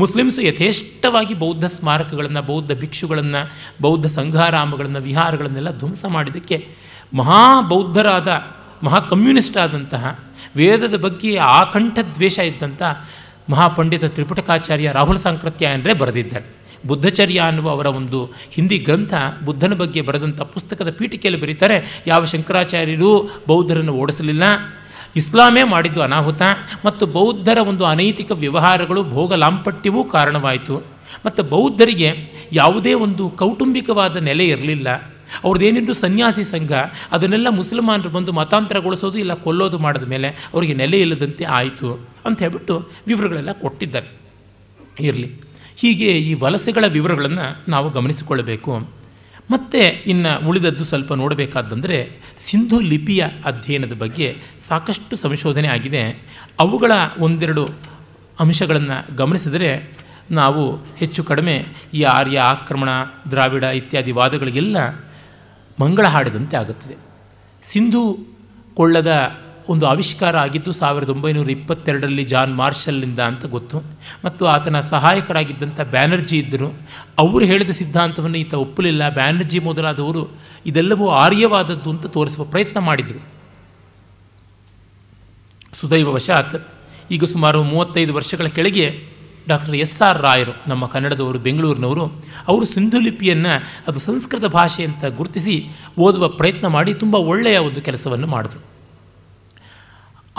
Speaker 1: ಮುಸ್ಲಿಮ್ಸು ಯಥೇಷ್ಟವಾಗಿ ಬೌದ್ಧ ಸ್ಮಾರಕಗಳನ್ನು ಬೌದ್ಧ ಭಿಕ್ಷುಗಳನ್ನು ಬೌದ್ಧ ಸಂಘಾರಾಮಗಳನ್ನು ವಿಹಾರಗಳನ್ನೆಲ್ಲ ಧ್ವಂಸ ಮಾಡಿದ್ದಕ್ಕೆ ಮಹಾ ಬೌದ್ಧರಾದ ಮಹಾ ಕಮ್ಯುನಿಸ್ಟ್ ಆದಂತಹ ವೇದದ ಬಗ್ಗೆ ಆಕಂಠ ದ್ವೇಷ ಇದ್ದಂಥ ಮಹಾಪಂಡಿತ ತ್ರಿಪುಟಕಾಚಾರ್ಯ ರಾಹುಲ್ ಸಾಂಕ್ರತ್ಯ ಅಂದರೆ ಬರೆದಿದ್ದಾರೆ ಬುದ್ಧಚರ್ಯ ಅನ್ನುವ ಅವರ ಒಂದು ಹಿಂದಿ ಗ್ರಂಥ ಬುದ್ಧನ ಬಗ್ಗೆ ಬರೆದಂಥ ಪುಸ್ತಕದ ಪೀಠಿಕೆಯಲ್ಲಿ ಬರೀತಾರೆ ಯಾವ ಶಂಕರಾಚಾರ್ಯರು ಬೌದ್ಧರನ್ನು ಓಡಿಸಲಿಲ್ಲ ಇಸ್ಲಾಮೇ ಮಾಡಿದ್ದು ಅನಾಹುತ ಮತ್ತು ಬೌದ್ಧರ ಒಂದು ಅನೈತಿಕ ವ್ಯವಹಾರಗಳು ಭೋಗ ಲಾಂಪಟ್ಯವೂ ಕಾರಣವಾಯಿತು ಮತ್ತು ಬೌದ್ಧರಿಗೆ ಯಾವುದೇ ಒಂದು ಕೌಟುಂಬಿಕವಾದ ನೆಲೆ ಇರಲಿಲ್ಲ ಅವ್ರದ್ದೇನಿದ್ದು ಸನ್ಯಾಸಿ ಸಂಘ ಅದನ್ನೆಲ್ಲ ಮುಸಲ್ಮಾನರು ಬಂದು ಮತಾಂತರಗೊಳಿಸೋದು ಇಲ್ಲ ಕೊಲ್ಲೋದು ಮಾಡಿದ ಮೇಲೆ ಅವರಿಗೆ ನೆಲೆ ಇಲ್ಲದಂತೆ ಆಯಿತು ಅಂತ ಹೇಳ್ಬಿಟ್ಟು ವಿವರಗಳೆಲ್ಲ ಕೊಟ್ಟಿದ್ದಾರೆ ಇರಲಿ ಹೀಗೆ ಈ ವಲಸೆಗಳ ವಿವರಗಳನ್ನು ನಾವು ಗಮನಿಸಿಕೊಳ್ಳಬೇಕು ಮತ್ತು ಇನ್ನು ಉಳಿದದ್ದು ಸ್ವಲ್ಪ ನೋಡಬೇಕಾದಂದರೆ ಸಿಂಧು ಲಿಪಿಯ ಅಧ್ಯಯನದ ಬಗ್ಗೆ ಸಾಕಷ್ಟು ಸಂಶೋಧನೆ ಆಗಿದೆ ಅವುಗಳ ಒಂದೆರಡು ಅಂಶಗಳನ್ನು ಗಮನಿಸಿದರೆ ನಾವು ಹೆಚ್ಚು ಕಡಿಮೆ ಈ ಆರ್ಯ ಆಕ್ರಮಣ ದ್ರಾವಿಡ ಇತ್ಯಾದಿ ವಾದಗಳಿಗೆಲ್ಲ ಮಂಗಳ ಹಾಡಿದಂತೆ ಆಗುತ್ತದೆ ಸಿಂಧು ಕೊಳ್ಳದ ಒಂದು ಆವಿಷ್ಕಾರ ಆಗಿದ್ದು ಸಾವಿರದ ಒಂಬೈನೂರ ಇಪ್ಪತ್ತೆರಡರಲ್ಲಿ ಜಾನ್ ಮಾರ್ಷಲ್ನಿಂದ ಅಂತ ಗೊತ್ತು ಮತ್ತು ಆತನ ಸಹಾಯಕರಾಗಿದ್ದಂಥ ಬ್ಯಾನರ್ಜಿ ಇದ್ದರು ಅವರು ಹೇಳಿದ ಸಿದ್ಧಾಂತವನ್ನು ಈತ ಒಪ್ಪಲಿಲ್ಲ ಬ್ಯಾನರ್ಜಿ ಮೊದಲಾದವರು ಇದೆಲ್ಲವೂ ಆರ್ಯವಾದದ್ದು ಅಂತ ತೋರಿಸುವ ಪ್ರಯತ್ನ ಮಾಡಿದರು ಸುದೈವ ವಶಾತ್ ಈಗ ಸುಮಾರು ಮೂವತ್ತೈದು ವರ್ಷಗಳ ಕೆಳಗೆ ಡಾಕ್ಟರ್ ಎಸ್ ಆರ್ ರಾಯರು ನಮ್ಮ ಕನ್ನಡದವರು ಬೆಂಗಳೂರಿನವರು ಅವರು ಸಿಂಧು ಲಿಪಿಯನ್ನು ಅದು ಸಂಸ್ಕೃತ ಭಾಷೆ ಅಂತ ಗುರುತಿಸಿ ಓದುವ ಪ್ರಯತ್ನ ಮಾಡಿ ತುಂಬ ಒಳ್ಳೆಯ ಒಂದು ಕೆಲಸವನ್ನು ಮಾಡಿದ್ರು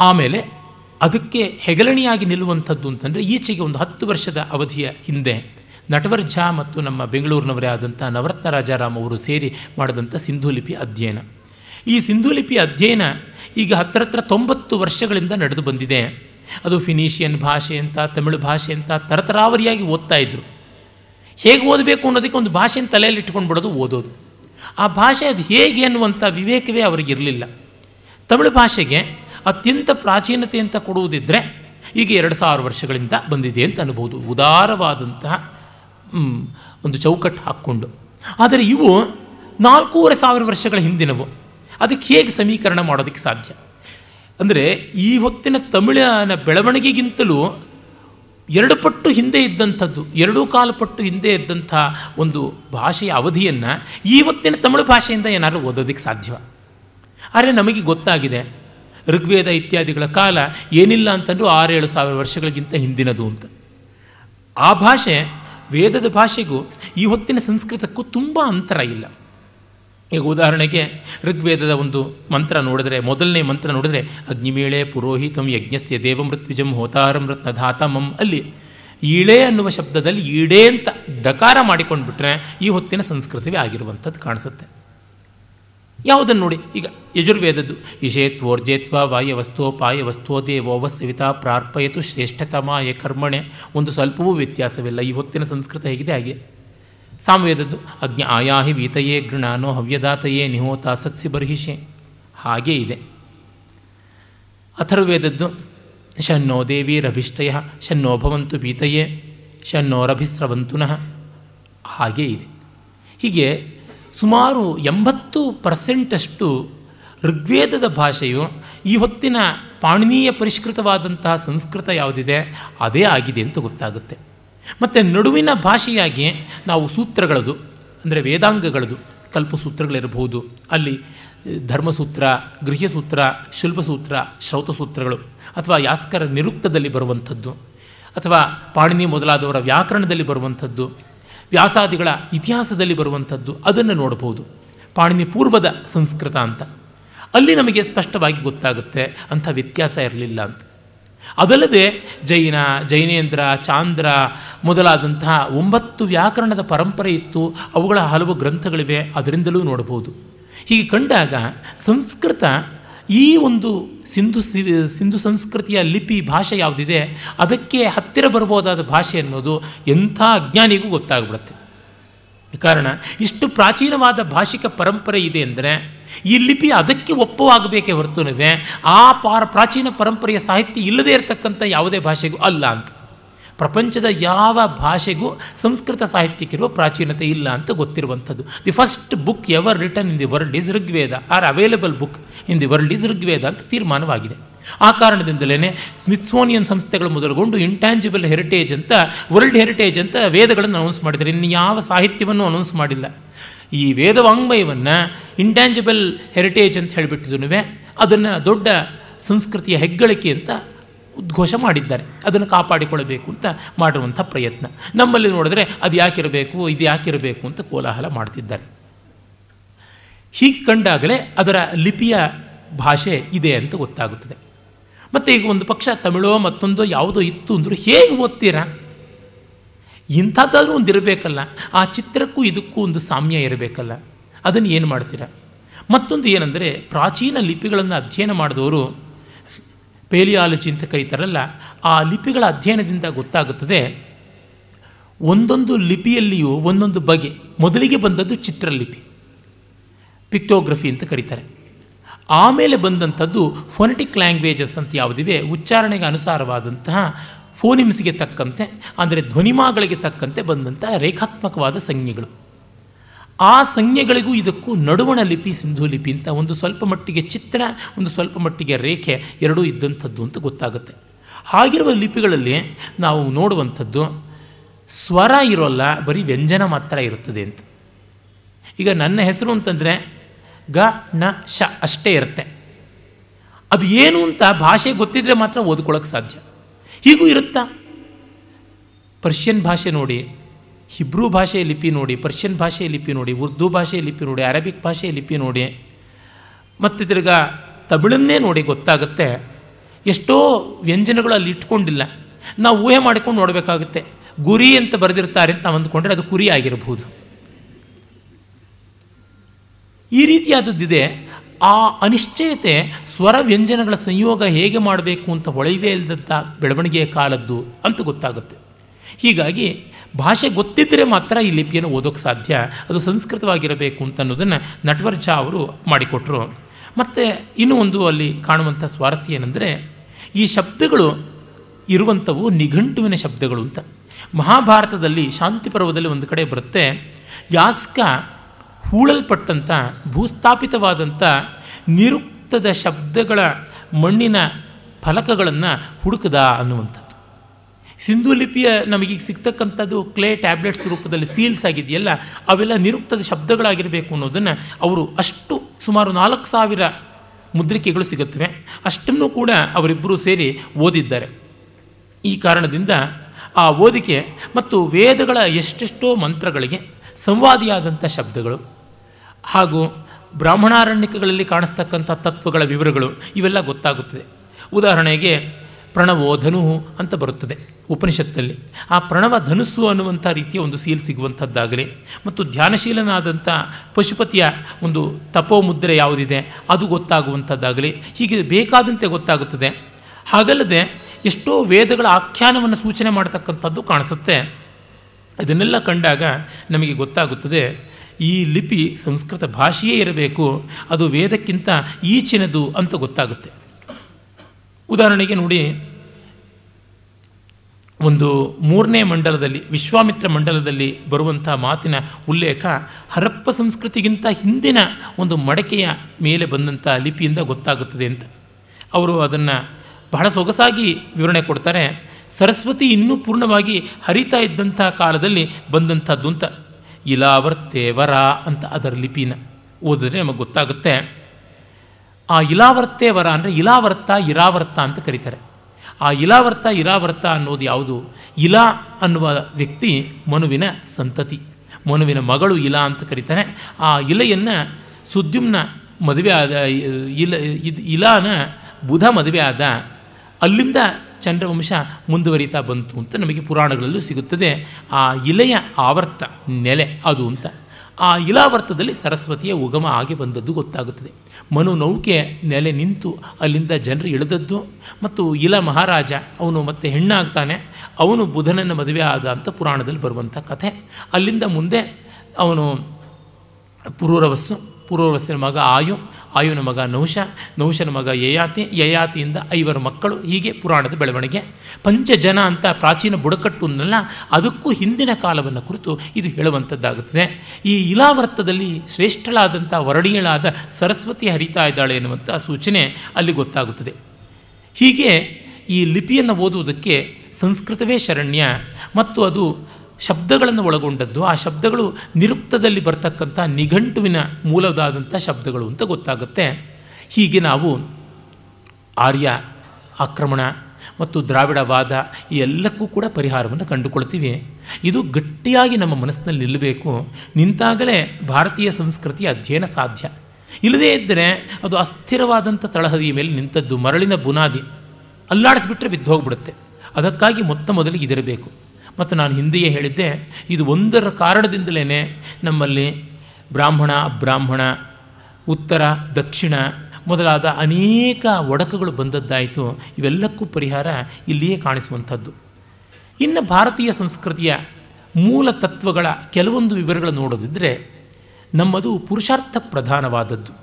Speaker 1: ಆಮೇಲೆ ಅದಕ್ಕೆ ಹೆಗಲಣಿಯಾಗಿ ನಿಲ್ಲುವಂಥದ್ದು ಅಂತಂದರೆ ಈಚೆಗೆ ಒಂದು ಹತ್ತು ವರ್ಷದ ಅವಧಿಯ ಹಿಂದೆ ಝಾ ಮತ್ತು ನಮ್ಮ ಬೆಂಗಳೂರಿನವರೇ ಆದಂಥ ನವರತ್ನ ರಾಜಾರಾಮ್ ಅವರು ಸೇರಿ ಮಾಡಿದಂಥ ಸಿಂಧು ಲಿಪಿ ಅಧ್ಯಯನ ಈ ಸಿಂಧು ಲಿಪಿ ಅಧ್ಯಯನ ಈಗ ಹತ್ತಿರ ಹತ್ರ ತೊಂಬತ್ತು ವರ್ಷಗಳಿಂದ ನಡೆದು ಬಂದಿದೆ ಅದು ಫಿನೀಷಿಯನ್ ಭಾಷೆ ಅಂತ ತಮಿಳು ಭಾಷೆ ಅಂತ ತರತರಾವರಿಯಾಗಿ ಓದ್ತಾ ಇದ್ದರು ಹೇಗೆ ಓದಬೇಕು ಅನ್ನೋದಕ್ಕೆ ಒಂದು ಭಾಷೆನ ತಲೆಯಲ್ಲಿ ಇಟ್ಕೊಂಡು ಬಿಡೋದು ಓದೋದು ಆ ಭಾಷೆ ಅದು ಹೇಗೆ ಅನ್ನುವಂಥ ವಿವೇಕವೇ ಅವರಿಗಿರಲಿಲ್ಲ ತಮಿಳು ಭಾಷೆಗೆ ಅತ್ಯಂತ ಪ್ರಾಚೀನತೆ ಅಂತ ಕೊಡುವುದಿದ್ದರೆ ಈಗ ಎರಡು ಸಾವಿರ ವರ್ಷಗಳಿಂದ ಬಂದಿದೆ ಅಂತ ಅನ್ಬೋದು ಉದಾರವಾದಂತಹ ಒಂದು ಚೌಕಟ್ಟು ಹಾಕ್ಕೊಂಡು ಆದರೆ ಇವು ನಾಲ್ಕೂವರೆ ಸಾವಿರ ವರ್ಷಗಳ ಹಿಂದಿನವು ಅದಕ್ಕೆ ಹೇಗೆ ಸಮೀಕರಣ ಮಾಡೋದಕ್ಕೆ ಸಾಧ್ಯ ಅಂದರೆ ಈ ಹೊತ್ತಿನ ತಮಿಳಿನ ಬೆಳವಣಿಗೆಗಿಂತಲೂ ಎರಡು ಪಟ್ಟು ಹಿಂದೆ ಇದ್ದಂಥದ್ದು ಎರಡೂ ಕಾಲು ಪಟ್ಟು ಹಿಂದೆ ಇದ್ದಂಥ ಒಂದು ಭಾಷೆಯ ಅವಧಿಯನ್ನು ಈ ಹೊತ್ತಿನ ತಮಿಳು ಭಾಷೆಯಿಂದ ಏನಾದರೂ ಓದೋದಕ್ಕೆ ಸಾಧ್ಯವ ಆದರೆ ನಮಗೆ ಗೊತ್ತಾಗಿದೆ ಋಗ್ವೇದ ಇತ್ಯಾದಿಗಳ ಕಾಲ ಏನಿಲ್ಲ ಅಂತಂದರೂ ಆರೇಳು ಸಾವಿರ ವರ್ಷಗಳಿಗಿಂತ ಹಿಂದಿನದು ಅಂತ ಆ ಭಾಷೆ ವೇದದ ಭಾಷೆಗೂ ಈ ಹೊತ್ತಿನ ಸಂಸ್ಕೃತಕ್ಕೂ ತುಂಬ ಅಂತರ ಇಲ್ಲ ಈಗ ಉದಾಹರಣೆಗೆ ಋಗ್ವೇದದ ಒಂದು ಮಂತ್ರ ನೋಡಿದರೆ ಮೊದಲನೇ ಮಂತ್ರ ನೋಡಿದರೆ ಅಗ್ನಿಮೇಳೆ ಪುರೋಹಿತಂ ಯಜ್ಞಸ್ಯ ದೇವಮೃತ್ವಿಜಂ ಹೋತಾರಂ ರತ್ನ ಧಾತಮಂ ಅಲ್ಲಿ ಈಳೆ ಅನ್ನುವ ಶಬ್ದದಲ್ಲಿ ಈಡೆ ಅಂತ ಡಕಾರ ಮಾಡಿಕೊಂಡು ಬಿಟ್ಟರೆ ಈ ಹೊತ್ತಿನ ಸಂಸ್ಕೃತವೇ ಆಗಿರುವಂಥದ್ದು ಕಾಣಿಸುತ್ತೆ ಯಾವುದನ್ನು ನೋಡಿ ಈಗ ಯಜುರ್ವೇದದ್ದು ಇಷೇತ್ವೋರ್ಜೇತ್ವ ವಾಯವಸ್ತೋ ಪಾಯವಸ್ತೋ ದೇವೋ ವಸ್ವಿತಾ ಪ್ರಾರ್ಪಯತು ಯ ಕರ್ಮಣೆ ಒಂದು ಸ್ವಲ್ಪವೂ ವ್ಯತ್ಯಾಸವಿಲ್ಲ ಈ ಹೊತ್ತಿನ ಸಂಸ್ಕೃತ ಹೇಗಿದೆ ಹಾಗೆ ಸಾಮವೇದದ್ದು ಅಜ್ಞ ಆಯಾಹಿ ವೀತಯೇ ಗೃಣಾನೋ ಹವ್ಯದಾತಯೇ ನಿಹೋತ ಸತ್ಸಿ ಬರ್ಹಿಷೆ ಹಾಗೇ ಇದೆ ಅಥರ್ವೇದದ್ದು ಶನ್ನೋ ದೇವೀರಭಿಷ್ಟಯ ಶನ್ನೋ ಭವಂತು ಶನ್ನೋ ಶನ್ನೋರಭಿಸ್ರವಂತುನಃ ಹಾಗೇ ಇದೆ ಹೀಗೆ ಸುಮಾರು ಎಂಬತ್ತು ಪರ್ಸೆಂಟಷ್ಟು ಋಗ್ವೇದದ ಭಾಷೆಯು ಈ ಹೊತ್ತಿನ ಪಾಣಿನೀಯ ಪರಿಷ್ಕೃತವಾದಂತಹ ಸಂಸ್ಕೃತ ಯಾವುದಿದೆ ಅದೇ ಆಗಿದೆ ಅಂತ ಗೊತ್ತಾಗುತ್ತೆ ಮತ್ತು ನಡುವಿನ ಭಾಷೆಯಾಗಿ ನಾವು ಸೂತ್ರಗಳದು ಅಂದರೆ ವೇದಾಂಗಗಳದು ಕಲ್ಪಸೂತ್ರಗಳಿರಬಹುದು ಅಲ್ಲಿ ಧರ್ಮಸೂತ್ರ ಗೃಹ್ಯಸೂತ್ರ ಶಿಲ್ಪಸೂತ್ರ ಶ್ರೌತಸೂತ್ರಗಳು ಅಥವಾ ಯಾಸ್ಕರ ನಿರುಕ್ತದಲ್ಲಿ ಬರುವಂಥದ್ದು ಅಥವಾ ಪಾಣಿನಿ ಮೊದಲಾದವರ ವ್ಯಾಕರಣದಲ್ಲಿ ಬರುವಂಥದ್ದು ವ್ಯಾಸಾದಿಗಳ ಇತಿಹಾಸದಲ್ಲಿ ಬರುವಂಥದ್ದು ಅದನ್ನು ನೋಡಬಹುದು ಪಾಣಿನಿ ಪೂರ್ವದ ಸಂಸ್ಕೃತ ಅಂತ ಅಲ್ಲಿ ನಮಗೆ ಸ್ಪಷ್ಟವಾಗಿ ಗೊತ್ತಾಗುತ್ತೆ ಅಂಥ ವ್ಯತ್ಯಾಸ ಇರಲಿಲ್ಲ ಅಂತ ಅದಲ್ಲದೆ ಜೈನ ಜೈನೇಂದ್ರ ಚಾಂದ್ರ ಮೊದಲಾದಂತಹ ಒಂಬತ್ತು ವ್ಯಾಕರಣದ ಪರಂಪರೆ ಇತ್ತು ಅವುಗಳ ಹಲವು ಗ್ರಂಥಗಳಿವೆ ಅದರಿಂದಲೂ ನೋಡಬಹುದು ಹೀಗೆ ಕಂಡಾಗ ಸಂಸ್ಕೃತ ಈ ಒಂದು ಸಿಂಧು ಸಿಂಧು ಸಂಸ್ಕೃತಿಯ ಲಿಪಿ ಭಾಷೆ ಯಾವುದಿದೆ ಅದಕ್ಕೆ ಹತ್ತಿರ ಬರಬಹುದಾದ ಭಾಷೆ ಅನ್ನೋದು ಎಂಥ ಅಜ್ಞಾನಿಗೂ ಗೊತ್ತಾಗ್ಬಿಡುತ್ತೆ ಕಾರಣ ಇಷ್ಟು ಪ್ರಾಚೀನವಾದ ಭಾಷಿಕ ಪರಂಪರೆ ಇದೆ ಅಂದರೆ ಈ ಲಿಪಿ ಅದಕ್ಕೆ ಒಪ್ಪವಾಗಬೇಕೇ ಹೊರತುನವೇ ಆ ಪಾರ ಪ್ರಾಚೀನ ಪರಂಪರೆಯ ಸಾಹಿತ್ಯ ಇಲ್ಲದೇ ಇರತಕ್ಕಂಥ ಯಾವುದೇ ಭಾಷೆಗೂ ಅಲ್ಲ ಅಂತ ಪ್ರಪಂಚದ ಯಾವ ಭಾಷೆಗೂ ಸಂಸ್ಕೃತ ಸಾಹಿತ್ಯಕ್ಕಿರುವ ಪ್ರಾಚೀನತೆ ಇಲ್ಲ ಅಂತ ಗೊತ್ತಿರುವಂಥದ್ದು the first book ever written in the world is Rigveda or available book in the world is Rigveda ಅಂತ ತೀರ್ಮಾನವಾಗಿದೆ ಆ ಕಾರಣದಿಂದಲೇ ಸ್ಮಿತ್ಸೋನಿಯನ್ ಸಂಸ್ಥೆಗಳು ಮೊದಲುಗೊಂಡು ಇಂಟ್ಯಾಂಜಿಬಲ್ ಹೆರಿಟೇಜ್ ಅಂತ ವರ್ಲ್ಡ್ ಹೆರಿಟೇಜ್ ಅಂತ ವೇದಗಳನ್ನು ಅನೌನ್ಸ್ ಮಾಡಿದರೆ ಇನ್ನು ಯಾವ ಸಾಹಿತ್ಯವನ್ನು ಅನೌನ್ಸ್ ಮಾಡಿಲ್ಲ ಈ ವೇದ ವಾಂಗ್ಮಯವನ್ನು ಇಂಟ್ಯಾಂಜಿಬಲ್ ಹೆರಿಟೇಜ್ ಅಂತ ಹೇಳಿಬಿಟ್ಟಿದ್ದುನುವೆ ಅದನ್ನು ದೊಡ್ಡ ಸಂಸ್ಕೃತಿಯ ಹೆಗ್ಗಳಿಕೆ ಅಂತ ಉದ್ಘೋಷ ಮಾಡಿದ್ದಾರೆ ಅದನ್ನು ಕಾಪಾಡಿಕೊಳ್ಳಬೇಕು ಅಂತ ಮಾಡುವಂಥ ಪ್ರಯತ್ನ ನಮ್ಮಲ್ಲಿ ನೋಡಿದ್ರೆ ಅದು ಯಾಕಿರಬೇಕು ಇದು ಯಾಕಿರಬೇಕು ಅಂತ ಕೋಲಾಹಲ ಮಾಡ್ತಿದ್ದಾರೆ ಹೀಗೆ ಕಂಡಾಗಲೇ ಅದರ ಲಿಪಿಯ ಭಾಷೆ ಇದೆ ಅಂತ ಗೊತ್ತಾಗುತ್ತದೆ ಮತ್ತು ಈಗ ಒಂದು ಪಕ್ಷ ತಮಿಳೋ ಮತ್ತೊಂದು ಯಾವುದೋ ಇತ್ತು ಅಂದರೂ ಹೇಗೆ ಓದ್ತೀರಾ ಇಂಥದ್ದಾದರೂ ಒಂದು ಇರಬೇಕಲ್ಲ ಆ ಚಿತ್ರಕ್ಕೂ ಇದಕ್ಕೂ ಒಂದು ಸಾಮ್ಯ ಇರಬೇಕಲ್ಲ ಅದನ್ನು ಏನು ಮಾಡ್ತೀರಾ ಮತ್ತೊಂದು ಏನಂದರೆ ಪ್ರಾಚೀನ ಲಿಪಿಗಳನ್ನು ಅಧ್ಯಯನ ಮಾಡಿದವರು ಪೇಲಿಯಾಲಜಿ ಅಂತ ಕರೀತಾರಲ್ಲ ಆ ಲಿಪಿಗಳ ಅಧ್ಯಯನದಿಂದ ಗೊತ್ತಾಗುತ್ತದೆ ಒಂದೊಂದು ಲಿಪಿಯಲ್ಲಿಯೂ ಒಂದೊಂದು ಬಗೆ ಮೊದಲಿಗೆ ಬಂದದ್ದು ಚಿತ್ರಲಿಪಿ ಪಿಕ್ಟೋಗ್ರಫಿ ಅಂತ ಕರೀತಾರೆ ಆಮೇಲೆ ಬಂದಂಥದ್ದು ಫೋನೆಟಿಕ್ ಲ್ಯಾಂಗ್ವೇಜಸ್ ಅಂತ ಯಾವುದಿವೆ ಉಚ್ಚಾರಣೆಗೆ ಅನುಸಾರವಾದಂತಹ ಫೋನಿಮ್ಸ್ಗೆ ತಕ್ಕಂತೆ ಅಂದರೆ ಧ್ವನಿಮಾಗಳಿಗೆ ತಕ್ಕಂತೆ ಬಂದಂಥ ರೇಖಾತ್ಮಕವಾದ ಸಂಜ್ಞೆಗಳು ಆ ಸಂಜ್ಞೆಗಳಿಗೂ ಇದಕ್ಕೂ ನಡುವಣ ಲಿಪಿ ಸಿಂಧು ಲಿಪಿ ಅಂತ ಒಂದು ಸ್ವಲ್ಪ ಮಟ್ಟಿಗೆ ಚಿತ್ರ ಒಂದು ಸ್ವಲ್ಪ ಮಟ್ಟಿಗೆ ರೇಖೆ ಎರಡೂ ಇದ್ದಂಥದ್ದು ಅಂತ ಗೊತ್ತಾಗುತ್ತೆ ಹಾಗಿರುವ ಲಿಪಿಗಳಲ್ಲಿ ನಾವು ನೋಡುವಂಥದ್ದು ಸ್ವರ ಇರೋಲ್ಲ ಬರೀ ವ್ಯಂಜನ ಮಾತ್ರ ಇರುತ್ತದೆ ಅಂತ ಈಗ ನನ್ನ ಹೆಸರು ಅಂತಂದರೆ ಗ ನ ಶ ಅಷ್ಟೇ ಇರುತ್ತೆ ಅದು ಏನು ಅಂತ ಭಾಷೆ ಗೊತ್ತಿದ್ದರೆ ಮಾತ್ರ ಓದ್ಕೊಳ್ಳೋಕ್ಕೆ ಸಾಧ್ಯ ಹೀಗೂ ಇರುತ್ತಾ ಪರ್ಷಿಯನ್ ಭಾಷೆ ನೋಡಿ ಹಿಬ್ರೂ ಭಾಷೆಯ ಲಿಪಿ ನೋಡಿ ಪರ್ಷಿಯನ್ ಭಾಷೆಯ ಲಿಪಿ ನೋಡಿ ಉರ್ದು ಭಾಷೆಯ ಲಿಪಿ ನೋಡಿ ಅರೇಬಿಕ್ ಭಾಷೆಯ ಲಿಪಿ ನೋಡಿ ಮತ್ತು ತಿರ್ಗ ತಮಿಳನ್ನೇ ನೋಡಿ ಗೊತ್ತಾಗುತ್ತೆ ಎಷ್ಟೋ ವ್ಯಂಜನಗಳು ಅಲ್ಲಿ ಇಟ್ಕೊಂಡಿಲ್ಲ ನಾವು ಊಹೆ ಮಾಡಿಕೊಂಡು ನೋಡಬೇಕಾಗುತ್ತೆ ಗುರಿ ಅಂತ ಬರೆದಿರ್ತಾರೆ ಅಂತ ನಾವು ಅಂದ್ಕೊಂಡ್ರೆ ಅದು ಕುರಿ ಆಗಿರಬಹುದು ಈ ರೀತಿಯಾದದ್ದಿದೆ ಆ ಅನಿಶ್ಚಯತೆ ಸ್ವರ ವ್ಯಂಜನಗಳ ಸಂಯೋಗ ಹೇಗೆ ಮಾಡಬೇಕು ಅಂತ ಹೊಳೆಯದೇ ಇಲ್ಲದಂಥ ಬೆಳವಣಿಗೆಯ ಕಾಲದ್ದು ಅಂತ ಗೊತ್ತಾಗುತ್ತೆ ಹೀಗಾಗಿ ಭಾಷೆ ಗೊತ್ತಿದ್ದರೆ ಮಾತ್ರ ಈ ಲಿಪಿಯನ್ನು ಓದೋಕ್ಕೆ ಸಾಧ್ಯ ಅದು ಸಂಸ್ಕೃತವಾಗಿರಬೇಕು ಅಂತ ಅನ್ನೋದನ್ನು ನಟವರ್ಜ ಅವರು ಮಾಡಿಕೊಟ್ರು ಮತ್ತು ಇನ್ನೂ ಒಂದು ಅಲ್ಲಿ ಕಾಣುವಂಥ ಸ್ವಾರಸ್ಯ ಏನೆಂದರೆ ಈ ಶಬ್ದಗಳು ಇರುವಂಥವು ನಿಘಂಟುವಿನ ಶಬ್ದಗಳು ಅಂತ ಮಹಾಭಾರತದಲ್ಲಿ ಶಾಂತಿ ಪರ್ವದಲ್ಲಿ ಒಂದು ಕಡೆ ಬರುತ್ತೆ ಯಾಸ್ಕ ಹೂಳಲ್ಪಟ್ಟಂಥ ಭೂಸ್ಥಾಪಿತವಾದಂಥ ನಿರುಕ್ತದ ಶಬ್ದಗಳ ಮಣ್ಣಿನ ಫಲಕಗಳನ್ನು ಹುಡುಕದ ಅನ್ನುವಂಥ ಸಿಂಧೂ ಲಿಪಿಯ ನಮಗೀಗ ಸಿಗ್ತಕ್ಕಂಥದ್ದು ಕ್ಲೇ ಟ್ಯಾಬ್ಲೆಟ್ಸ್ ರೂಪದಲ್ಲಿ ಸೀಲ್ಸ್ ಆಗಿದೆಯಲ್ಲ ಅವೆಲ್ಲ ನಿರುಕ್ತದ ಶಬ್ದಗಳಾಗಿರಬೇಕು ಅನ್ನೋದನ್ನು ಅವರು ಅಷ್ಟು ಸುಮಾರು ನಾಲ್ಕು ಸಾವಿರ ಮುದ್ರಿಕೆಗಳು ಸಿಗುತ್ತವೆ ಅಷ್ಟನ್ನು ಕೂಡ ಅವರಿಬ್ಬರೂ ಸೇರಿ ಓದಿದ್ದಾರೆ ಈ ಕಾರಣದಿಂದ ಆ ಓದಿಕೆ ಮತ್ತು ವೇದಗಳ ಎಷ್ಟೆಷ್ಟೋ ಮಂತ್ರಗಳಿಗೆ ಸಂವಾದಿಯಾದಂಥ ಶಬ್ದಗಳು ಹಾಗೂ ಬ್ರಾಹ್ಮಣಾರಣ್ಯಕಗಳಲ್ಲಿ ಕಾಣಿಸ್ತಕ್ಕಂಥ ತತ್ವಗಳ ವಿವರಗಳು ಇವೆಲ್ಲ ಗೊತ್ತಾಗುತ್ತದೆ ಉದಾಹರಣೆಗೆ ಪ್ರಣವೋ ಧನು ಅಂತ ಬರುತ್ತದೆ ಉಪನಿಷತ್ತಲ್ಲಿ ಆ ಪ್ರಣವ ಧನುಸ್ಸು ಅನ್ನುವಂಥ ರೀತಿಯ ಒಂದು ಸೀಲ್ ಸಿಗುವಂಥದ್ದಾಗಲಿ ಮತ್ತು ಧ್ಯಾನಶೀಲನಾದಂಥ ಪಶುಪತಿಯ ಒಂದು ತಪೋ ಮುದ್ರೆ ಯಾವುದಿದೆ ಅದು ಗೊತ್ತಾಗುವಂಥದ್ದಾಗಲಿ ಹೀಗೆ ಬೇಕಾದಂತೆ ಗೊತ್ತಾಗುತ್ತದೆ ಹಾಗಲ್ಲದೆ ಎಷ್ಟೋ ವೇದಗಳ ಆಖ್ಯಾನವನ್ನು ಸೂಚನೆ ಮಾಡತಕ್ಕಂಥದ್ದು ಕಾಣಿಸುತ್ತೆ ಇದನ್ನೆಲ್ಲ ಕಂಡಾಗ ನಮಗೆ ಗೊತ್ತಾಗುತ್ತದೆ ಈ ಲಿಪಿ ಸಂಸ್ಕೃತ ಭಾಷೆಯೇ ಇರಬೇಕು ಅದು ವೇದಕ್ಕಿಂತ ಈಚಿನದು ಅಂತ ಗೊತ್ತಾಗುತ್ತೆ ಉದಾಹರಣೆಗೆ ನೋಡಿ ಒಂದು ಮೂರನೇ ಮಂಡಲದಲ್ಲಿ ವಿಶ್ವಾಮಿತ್ರ ಮಂಡಲದಲ್ಲಿ ಬರುವಂಥ ಮಾತಿನ ಉಲ್ಲೇಖ ಹರಪ್ಪ ಸಂಸ್ಕೃತಿಗಿಂತ ಹಿಂದಿನ ಒಂದು ಮಡಕೆಯ ಮೇಲೆ ಬಂದಂಥ ಲಿಪಿಯಿಂದ ಗೊತ್ತಾಗುತ್ತದೆ ಅಂತ ಅವರು ಅದನ್ನು ಬಹಳ ಸೊಗಸಾಗಿ ವಿವರಣೆ ಕೊಡ್ತಾರೆ ಸರಸ್ವತಿ ಇನ್ನೂ ಪೂರ್ಣವಾಗಿ ಹರಿತಾ ಇದ್ದಂಥ ಕಾಲದಲ್ಲಿ ಬಂದಂಥದ್ದು ಅಂತ ಇಲಾವರ್ತೇವರ ಅಂತ ಅದರ ಲಿಪಿನ ಓದಿದ್ರೆ ನಮಗೆ ಗೊತ್ತಾಗುತ್ತೆ ಆ ಇಲಾವರ್ತೆ ವರ ಅಂದರೆ ಇಲಾವರ್ತ ಇರಾವರ್ತ ಅಂತ ಕರೀತಾರೆ ಆ ಇಲಾವರ್ತ ಇರಾವರ್ತ ಅನ್ನೋದು ಯಾವುದು ಇಲಾ ಅನ್ನುವ ವ್ಯಕ್ತಿ ಮನುವಿನ ಸಂತತಿ ಮನುವಿನ ಮಗಳು ಇಲಾ ಅಂತ ಕರೀತಾನೆ ಆ ಇಲೆಯನ್ನು ಸುದ್ಯುಮ್ನ ಮದುವೆ ಆದ ಇಲ ಇದು ಇಲಾನ ಬುಧ ಮದುವೆ ಆದ ಅಲ್ಲಿಂದ ಚಂದ್ರವಂಶ ಮುಂದುವರಿತಾ ಬಂತು ಅಂತ ನಮಗೆ ಪುರಾಣಗಳಲ್ಲೂ ಸಿಗುತ್ತದೆ ಆ ಇಲೆಯ ಆವರ್ತ ನೆಲೆ ಅದು ಅಂತ ಆ ಇಲಾವರ್ತದಲ್ಲಿ ಸರಸ್ವತಿಯ ಉಗಮ ಆಗಿ ಬಂದದ್ದು ಗೊತ್ತಾಗುತ್ತದೆ ಮನು ನೌಕೆ ನೆಲೆ ನಿಂತು ಅಲ್ಲಿಂದ ಜನರು ಇಳಿದದ್ದು ಮತ್ತು ಇಲ ಮಹಾರಾಜ ಅವನು ಮತ್ತೆ ಹೆಣ್ಣಾಗ್ತಾನೆ ಅವನು ಬುಧನನ್ನು ಮದುವೆ ಆದ ಅಂತ ಪುರಾಣದಲ್ಲಿ ಬರುವಂಥ ಕಥೆ ಅಲ್ಲಿಂದ ಮುಂದೆ ಅವನು ಪುರೂರವಸ್ಸು ಪೂರ್ವವಸ್ಸಿನ ಮಗ ಆಯು ಆಯುನ ಮಗ ನೌಶ ನೌಶನ ಮಗ ಯಯಾತಿ ಯಯಾತಿಯಿಂದ ಐವರು ಮಕ್ಕಳು ಹೀಗೆ ಪುರಾಣದ ಬೆಳವಣಿಗೆ ಪಂಚಜನ ಅಂತ ಪ್ರಾಚೀನ ಬುಡಕಟ್ಟುನ್ನೆಲ್ಲ ಅದಕ್ಕೂ ಹಿಂದಿನ ಕಾಲವನ್ನು ಕುರಿತು ಇದು ಹೇಳುವಂಥದ್ದಾಗುತ್ತದೆ ಈ ಇಲಾವೃತ್ತದಲ್ಲಿ ಶ್ರೇಷ್ಠಳಾದಂಥ ವರಡಿಗಳಾದ ಸರಸ್ವತಿ ಹರಿತಾ ಇದ್ದಾಳೆ ಎನ್ನುವಂಥ ಸೂಚನೆ ಅಲ್ಲಿ ಗೊತ್ತಾಗುತ್ತದೆ ಹೀಗೆ ಈ ಲಿಪಿಯನ್ನು ಓದುವುದಕ್ಕೆ ಸಂಸ್ಕೃತವೇ ಶರಣ್ಯ ಮತ್ತು ಅದು ಶಬ್ದಗಳನ್ನು ಒಳಗೊಂಡದ್ದು ಆ ಶಬ್ದಗಳು ನಿರುಕ್ತದಲ್ಲಿ ಬರ್ತಕ್ಕಂಥ ನಿಘಂಟುವಿನ ಮೂಲದಾದಂಥ ಶಬ್ದಗಳು ಅಂತ ಗೊತ್ತಾಗುತ್ತೆ ಹೀಗೆ ನಾವು ಆರ್ಯ ಆಕ್ರಮಣ ಮತ್ತು ದ್ರಾವಿಡವಾದ ಈ ಎಲ್ಲಕ್ಕೂ ಕೂಡ ಪರಿಹಾರವನ್ನು ಕಂಡುಕೊಳ್ತೀವಿ ಇದು ಗಟ್ಟಿಯಾಗಿ ನಮ್ಮ ಮನಸ್ಸಿನಲ್ಲಿ ನಿಲ್ಲಬೇಕು ನಿಂತಾಗಲೇ ಭಾರತೀಯ ಸಂಸ್ಕೃತಿ ಅಧ್ಯಯನ ಸಾಧ್ಯ ಇಲ್ಲದೇ ಇದ್ದರೆ ಅದು ಅಸ್ಥಿರವಾದಂಥ ತಳಹದಿಯ ಮೇಲೆ ನಿಂತದ್ದು ಮರಳಿನ ಬುನಾದಿ ಅಲ್ಲಾಡಿಸ್ಬಿಟ್ರೆ ಬಿದ್ದೋಗ್ಬಿಡುತ್ತೆ ಅದಕ್ಕಾಗಿ ಮೊತ್ತ ಮೊದಲಿಗೆ ಇದಿರಬೇಕು ಮತ್ತು ನಾನು ಹಿಂದೆಯೇ ಹೇಳಿದ್ದೆ ಇದು ಒಂದರ ಕಾರಣದಿಂದಲೇ ನಮ್ಮಲ್ಲಿ ಬ್ರಾಹ್ಮಣ ಬ್ರಾಹ್ಮಣ ಉತ್ತರ ದಕ್ಷಿಣ ಮೊದಲಾದ ಅನೇಕ ಒಡಕುಗಳು ಬಂದದ್ದಾಯಿತು ಇವೆಲ್ಲಕ್ಕೂ ಪರಿಹಾರ ಇಲ್ಲಿಯೇ ಕಾಣಿಸುವಂಥದ್ದು ಇನ್ನು ಭಾರತೀಯ ಸಂಸ್ಕೃತಿಯ ಮೂಲ ತತ್ವಗಳ ಕೆಲವೊಂದು ವಿವರಗಳು ನೋಡೋದಿದ್ದರೆ ನಮ್ಮದು ಪುರುಷಾರ್ಥ ಪ್ರಧಾನವಾದದ್ದು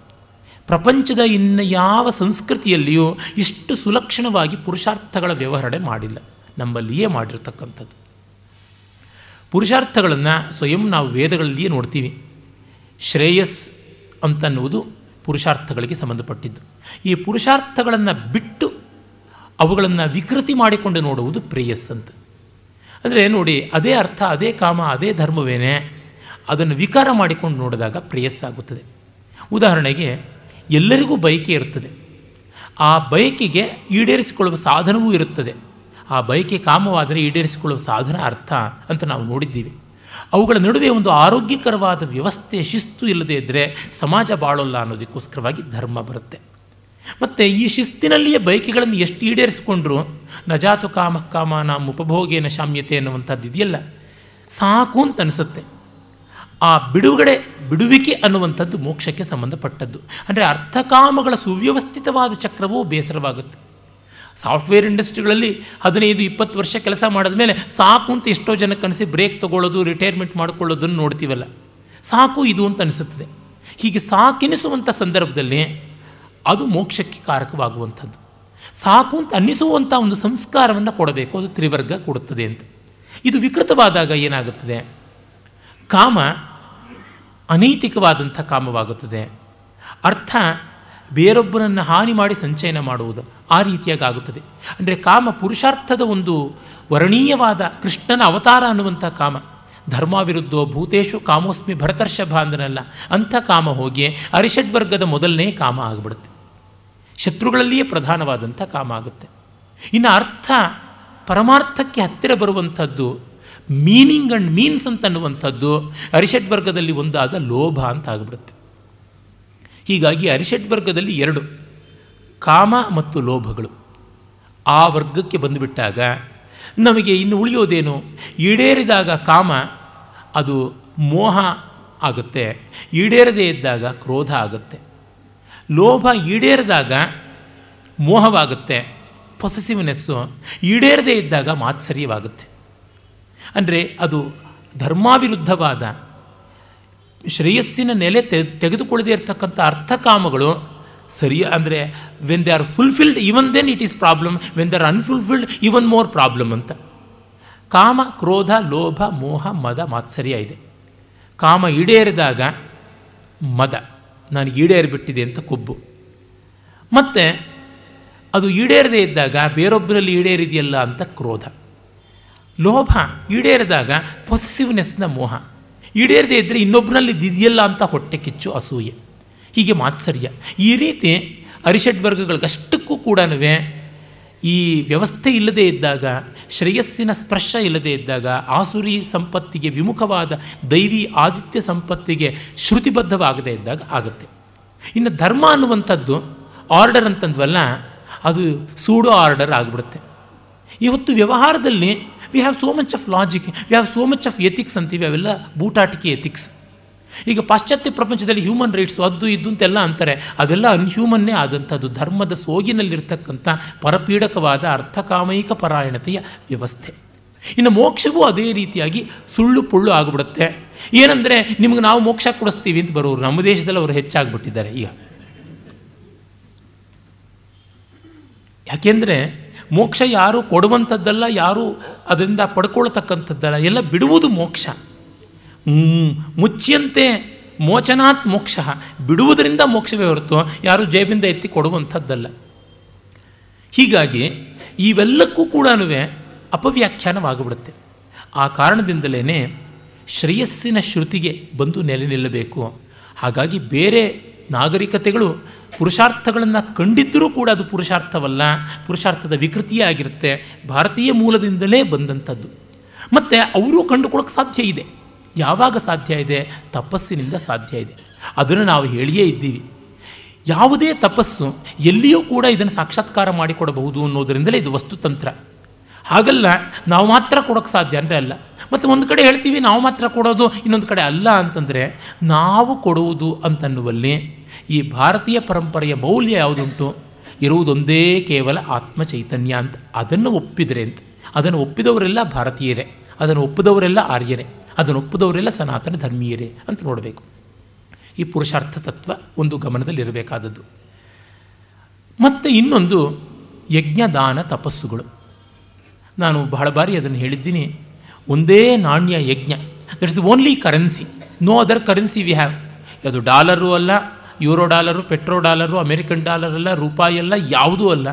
Speaker 1: ಪ್ರಪಂಚದ ಇನ್ನ ಯಾವ ಸಂಸ್ಕೃತಿಯಲ್ಲಿಯೂ ಇಷ್ಟು ಸುಲಕ್ಷಣವಾಗಿ ಪುರುಷಾರ್ಥಗಳ ವ್ಯವಹರಣೆ ಮಾಡಿಲ್ಲ ನಮ್ಮಲ್ಲಿಯೇ ಮಾಡಿರ್ತಕ್ಕಂಥದ್ದು ಪುರುಷಾರ್ಥಗಳನ್ನು ಸ್ವಯಂ ನಾವು ವೇದಗಳಲ್ಲಿಯೇ ನೋಡ್ತೀವಿ ಶ್ರೇಯಸ್ ಅಂತನ್ನುವುದು ಪುರುಷಾರ್ಥಗಳಿಗೆ ಸಂಬಂಧಪಟ್ಟಿದ್ದು ಈ ಪುರುಷಾರ್ಥಗಳನ್ನು ಬಿಟ್ಟು ಅವುಗಳನ್ನು ವಿಕೃತಿ ಮಾಡಿಕೊಂಡು ನೋಡುವುದು ಪ್ರೇಯಸ್ ಅಂತ ಅಂದರೆ ನೋಡಿ ಅದೇ ಅರ್ಥ ಅದೇ ಕಾಮ ಅದೇ ಧರ್ಮವೇನೆ ಅದನ್ನು ವಿಕಾರ ಮಾಡಿಕೊಂಡು ನೋಡಿದಾಗ ಪ್ರೇಯಸ್ಸಾಗುತ್ತದೆ ಉದಾಹರಣೆಗೆ ಎಲ್ಲರಿಗೂ ಬಯಕೆ ಇರುತ್ತದೆ ಆ ಬಯಕೆಗೆ ಈಡೇರಿಸಿಕೊಳ್ಳುವ ಸಾಧನವೂ ಇರುತ್ತದೆ ಆ ಬಯಕೆ ಕಾಮವಾದರೆ ಈಡೇರಿಸಿಕೊಳ್ಳುವ ಸಾಧನ ಅರ್ಥ ಅಂತ ನಾವು ನೋಡಿದ್ದೀವಿ ಅವುಗಳ ನಡುವೆ ಒಂದು ಆರೋಗ್ಯಕರವಾದ ವ್ಯವಸ್ಥೆ ಶಿಸ್ತು ಇಲ್ಲದೇ ಇದ್ದರೆ ಸಮಾಜ ಬಾಳೋಲ್ಲ ಅನ್ನೋದಕ್ಕೋಸ್ಕರವಾಗಿ ಧರ್ಮ ಬರುತ್ತೆ ಮತ್ತು ಈ ಶಿಸ್ತಿನಲ್ಲಿಯೇ ಬಯಕೆಗಳನ್ನು ಎಷ್ಟು ಈಡೇರಿಸಿಕೊಂಡ್ರು ನಜಾತು ಕಾಮ ಕಾಮ ನಮ್ಮ ಉಪಭೋಗೇನ ಶಾಮ್ಯತೆ ಅನ್ನುವಂಥದ್ದು ಇದೆಯಲ್ಲ ಸಾಕು ಅಂತ ಅನಿಸುತ್ತೆ ಆ ಬಿಡುಗಡೆ ಬಿಡುವಿಕೆ ಅನ್ನುವಂಥದ್ದು ಮೋಕ್ಷಕ್ಕೆ ಸಂಬಂಧಪಟ್ಟದ್ದು ಅಂದರೆ ಅರ್ಥಕಾಮಗಳ ಸುವ್ಯವಸ್ಥಿತವಾದ ಚಕ್ರವೂ ಬೇಸರವಾಗುತ್ತೆ ಸಾಫ್ಟ್ವೇರ್ ಇಂಡಸ್ಟ್ರಿಗಳಲ್ಲಿ ಹದಿನೈದು ಇಪ್ಪತ್ತು ವರ್ಷ ಕೆಲಸ ಮಾಡಿದ ಮೇಲೆ ಸಾಕು ಅಂತ ಎಷ್ಟೋ ಜನ ಕನಸಿ ಬ್ರೇಕ್ ತೊಗೊಳ್ಳೋದು ರಿಟೈರ್ಮೆಂಟ್ ಮಾಡಿಕೊಳ್ಳೋದನ್ನು ನೋಡ್ತೀವಲ್ಲ ಸಾಕು ಇದು ಅಂತ ಅನಿಸುತ್ತದೆ ಹೀಗೆ ಸಾಕೆನಿಸುವಂಥ ಸಂದರ್ಭದಲ್ಲಿ ಅದು ಮೋಕ್ಷಕ್ಕೆ ಕಾರಕವಾಗುವಂಥದ್ದು ಸಾಕು ಅಂತ ಅನ್ನಿಸುವಂಥ ಒಂದು ಸಂಸ್ಕಾರವನ್ನು ಕೊಡಬೇಕು ಅದು ತ್ರಿವರ್ಗ ಕೊಡುತ್ತದೆ ಅಂತ ಇದು ವಿಕೃತವಾದಾಗ ಏನಾಗುತ್ತದೆ ಕಾಮ ಅನೈತಿಕವಾದಂಥ ಕಾಮವಾಗುತ್ತದೆ ಅರ್ಥ ಬೇರೊಬ್ಬರನ್ನು ಹಾನಿ ಮಾಡಿ ಸಂಚಯನ ಮಾಡುವುದು ಆ ರೀತಿಯಾಗಿ ಆಗುತ್ತದೆ ಅಂದರೆ ಕಾಮ ಪುರುಷಾರ್ಥದ ಒಂದು ವರ್ಣೀಯವಾದ ಕೃಷ್ಣನ ಅವತಾರ ಅನ್ನುವಂಥ ಕಾಮ ಧರ್ಮ ವಿರುದ್ಧೋ ಭೂತೇಶು ಕಾಮೋಸ್ಮಿ ಭರತರ್ಷಭ ಅಂದನಲ್ಲ ಅಂಥ ಕಾಮ ಹೋಗಿ ಅರಿಷಡ್ವರ್ಗದ ಮೊದಲನೇ ಕಾಮ ಆಗಿಬಿಡುತ್ತೆ ಶತ್ರುಗಳಲ್ಲಿಯೇ ಪ್ರಧಾನವಾದಂಥ ಕಾಮ ಆಗುತ್ತೆ ಇನ್ನು ಅರ್ಥ ಪರಮಾರ್ಥಕ್ಕೆ ಹತ್ತಿರ ಬರುವಂಥದ್ದು ಮೀನಿಂಗ್ ಅಂಡ್ ಮೀನ್ಸ್ ಅಂತನ್ನುವಂಥದ್ದು ಅರಿಷಡ್ವರ್ಗದಲ್ಲಿ ಒಂದಾದ ಲೋಭ ಅಂತ ಆಗಿಬಿಡುತ್ತೆ ಹೀಗಾಗಿ ಅರಿಷಡ್ ವರ್ಗದಲ್ಲಿ ಎರಡು ಕಾಮ ಮತ್ತು ಲೋಭಗಳು ಆ ವರ್ಗಕ್ಕೆ ಬಂದುಬಿಟ್ಟಾಗ ನಮಗೆ ಇನ್ನು ಉಳಿಯೋದೇನು ಈಡೇರಿದಾಗ ಕಾಮ ಅದು ಮೋಹ ಆಗುತ್ತೆ ಈಡೇರದೇ ಇದ್ದಾಗ ಕ್ರೋಧ ಆಗುತ್ತೆ ಲೋಭ ಈಡೇರಿದಾಗ ಮೋಹವಾಗುತ್ತೆ ಪೊಸೆಸಿವ್ನೆಸ್ಸು ಈಡೇರದೇ ಇದ್ದಾಗ ಮಾತ್ಸರ್ಯವಾಗುತ್ತೆ ಅಂದರೆ ಅದು ಧರ್ಮಾವಿರುದ್ಧವಾದ ಶ್ರೇಯಸ್ಸಿನ ನೆಲೆ ತೆ ತೆಗೆದುಕೊಳ್ಳದೇ ಇರತಕ್ಕಂಥ ಅರ್ಥಕಾಮಗಳು ಸರಿ ಅಂದರೆ when they are fulfilled even then it is problem when they are unfulfilled even more problem ಅಂತ ಕಾಮ ಕ್ರೋಧ ಲೋಭ ಮೋಹ ಮದ ಮಾತ್ಸರ್ಯ ಇದೆ ಕಾಮ ಈಡೇರಿದಾಗ ಮದ ನಾನು ಈಡೇರಿಬಿಟ್ಟಿದೆ ಅಂತ ಕೊಬ್ಬು ಮತ್ತು ಅದು ಈಡೇರದೇ ಇದ್ದಾಗ ಬೇರೊಬ್ಬರಲ್ಲಿ ಈಡೇರಿದೆಯಲ್ಲ ಅಂತ ಕ್ರೋಧ ಲೋಭ ಈಡೇರಿದಾಗ ಪೊಸೆಸಿವ್ನೆಸ್ನ ಮೋಹ ಈಡೇರದೇ ಇದ್ದರೆ ಇನ್ನೊಬ್ಬರಲ್ಲಿ ದಿದೆಯಲ್ಲ ಅಂತ ಹೊಟ್ಟೆ ಕಿಚ್ಚು ಅಸೂಯೆ ಹೀಗೆ ಮಾತ್ಸರ್ಯ ಈ ರೀತಿ ಅರಿಷಡ್ ವರ್ಗಗಳಿಗಷ್ಟಕ್ಕೂ ಕೂಡ ಈ ವ್ಯವಸ್ಥೆ ಇಲ್ಲದೇ ಇದ್ದಾಗ ಶ್ರೇಯಸ್ಸಿನ ಸ್ಪರ್ಶ ಇಲ್ಲದೇ ಇದ್ದಾಗ ಆಸುರಿ ಸಂಪತ್ತಿಗೆ ವಿಮುಖವಾದ ದೈವಿ ಆದಿತ್ಯ ಸಂಪತ್ತಿಗೆ ಶ್ರುತಿಬದ್ಧವಾಗದೇ ಇದ್ದಾಗ ಆಗುತ್ತೆ ಇನ್ನು ಧರ್ಮ ಅನ್ನುವಂಥದ್ದು ಆರ್ಡರ್ ಅಂತಂದ್ವಲ್ಲ ಅದು ಸೂಡೋ ಆರ್ಡರ್ ಆಗಿಬಿಡುತ್ತೆ ಇವತ್ತು ವ್ಯವಹಾರದಲ್ಲಿ we have so much of logic we have so much of ethics ಅಂತೀವಿ ಅವೆಲ್ಲ ಬೂಟಾಟಿಕೆ ಎಥಿಕ್ಸ್ ಈಗ ಪಾಶ್ಚಾತ್ಯ ಪ್ರಪಂಚದಲ್ಲಿ ಹ್ಯೂಮನ್ ರೈಟ್ಸು ಅದು ಇದ್ದು ಅಂತೆಲ್ಲ ಅಂತಾರೆ ಅದೆಲ್ಲ ಅನ್ಹ್ಯೂಮನ್ನೇ ಆದಂಥದ್ದು ಧರ್ಮದ ಸೋಗಿನಲ್ಲಿರ್ತಕ್ಕಂಥ ಪರಪೀಡಕವಾದ ಅರ್ಥಕಾಮಯಿಕ ಪರಾಯಣತೆಯ ವ್ಯವಸ್ಥೆ ಇನ್ನು ಮೋಕ್ಷವೂ ಅದೇ ರೀತಿಯಾಗಿ ಸುಳ್ಳು ಪುಳ್ಳು ಆಗಿಬಿಡುತ್ತೆ ಏನಂದರೆ ನಿಮಗೆ ನಾವು ಮೋಕ್ಷ ಕೊಡಿಸ್ತೀವಿ ಅಂತ ಬರೋರು ನಮ್ಮ ದೇಶದಲ್ಲಿ ಅವರು ಹೆಚ್ಚಾಗ್ಬಿಟ್ಟಿದ್ದಾರೆ ಈಗ ಯಾಕೆಂದರೆ ಮೋಕ್ಷ ಯಾರು ಕೊಡುವಂಥದ್ದಲ್ಲ ಯಾರು ಅದರಿಂದ ಪಡ್ಕೊಳ್ತಕ್ಕಂಥದ್ದಲ್ಲ ಎಲ್ಲ ಬಿಡುವುದು ಮೋಕ್ಷ ಮುಚ್ಚಿಯಂತೆ ಮೋಚನಾತ್ ಮೋಕ್ಷ ಬಿಡುವುದರಿಂದ ಮೋಕ್ಷವೇ ಹೊರತು ಯಾರು ಜೇಬಿಂದ ಎತ್ತಿ ಕೊಡುವಂಥದ್ದಲ್ಲ ಹೀಗಾಗಿ ಇವೆಲ್ಲಕ್ಕೂ ಕೂಡ ಅಪವ್ಯಾಖ್ಯಾನವಾಗಿಬಿಡುತ್ತೆ ಆ ಕಾರಣದಿಂದಲೇ ಶ್ರೇಯಸ್ಸಿನ ಶ್ರುತಿಗೆ ಬಂದು ನೆಲೆ ನಿಲ್ಲಬೇಕು ಹಾಗಾಗಿ ಬೇರೆ ನಾಗರಿಕತೆಗಳು ಪುರುಷಾರ್ಥಗಳನ್ನು ಕಂಡಿದ್ದರೂ ಕೂಡ ಅದು ಪುರುಷಾರ್ಥವಲ್ಲ ಪುರುಷಾರ್ಥದ ವಿಕೃತಿಯೇ ಆಗಿರುತ್ತೆ ಭಾರತೀಯ ಮೂಲದಿಂದಲೇ ಬಂದಂಥದ್ದು ಮತ್ತು ಅವರು ಕಂಡುಕೊಳ್ಳೋಕೆ ಸಾಧ್ಯ ಇದೆ ಯಾವಾಗ ಸಾಧ್ಯ ಇದೆ ತಪಸ್ಸಿನಿಂದ ಸಾಧ್ಯ ಇದೆ ಅದನ್ನು ನಾವು ಹೇಳಿಯೇ ಇದ್ದೀವಿ ಯಾವುದೇ ತಪಸ್ಸು ಎಲ್ಲಿಯೂ ಕೂಡ ಇದನ್ನು ಸಾಕ್ಷಾತ್ಕಾರ ಮಾಡಿಕೊಡಬಹುದು ಅನ್ನೋದರಿಂದಲೇ ಇದು ವಸ್ತುತಂತ್ರ ಹಾಗಲ್ಲ ನಾವು ಮಾತ್ರ ಕೊಡೋಕ್ಕೆ ಸಾಧ್ಯ ಅಂದರೆ ಅಲ್ಲ ಮತ್ತು ಒಂದು ಕಡೆ ಹೇಳ್ತೀವಿ ನಾವು ಮಾತ್ರ ಕೊಡೋದು ಇನ್ನೊಂದು ಕಡೆ ಅಲ್ಲ ಅಂತಂದರೆ ನಾವು ಕೊಡುವುದು ಅಂತನ್ನುವಲ್ಲಿ ಈ ಭಾರತೀಯ ಪರಂಪರೆಯ ಮೌಲ್ಯ ಯಾವುದುಂಟು ಇರುವುದೊಂದೇ ಕೇವಲ ಆತ್ಮ ಚೈತನ್ಯ ಅಂತ ಅದನ್ನು ಒಪ್ಪಿದರೆ ಅಂತ ಅದನ್ನು ಒಪ್ಪಿದವರೆಲ್ಲ ಭಾರತೀಯರೇ ಅದನ್ನು ಒಪ್ಪಿದವರೆಲ್ಲ ಆರ್ಯರೇ ಅದನ್ನು ಒಪ್ಪಿದವರೆಲ್ಲ ಸನಾತನ ಧರ್ಮೀಯರೇ ಅಂತ ನೋಡಬೇಕು ಈ ಪುರುಷಾರ್ಥ ತತ್ವ ಒಂದು ಗಮನದಲ್ಲಿರಬೇಕಾದದ್ದು ಮತ್ತು ಇನ್ನೊಂದು ಯಜ್ಞದಾನ ತಪಸ್ಸುಗಳು ನಾನು ಬಹಳ ಬಾರಿ ಅದನ್ನು ಹೇಳಿದ್ದೀನಿ ಒಂದೇ ನಾಣ್ಯ ಯಜ್ಞ that is the only currency no other currency we have ಅದು ಡಾಲರು ಅಲ್ಲ euro dollar petro dollar American dollar ಅಲ್ಲ ರೂಪಾಯಿ ಅಲ್ಲ ಯಾವುದೂ ಅಲ್ಲ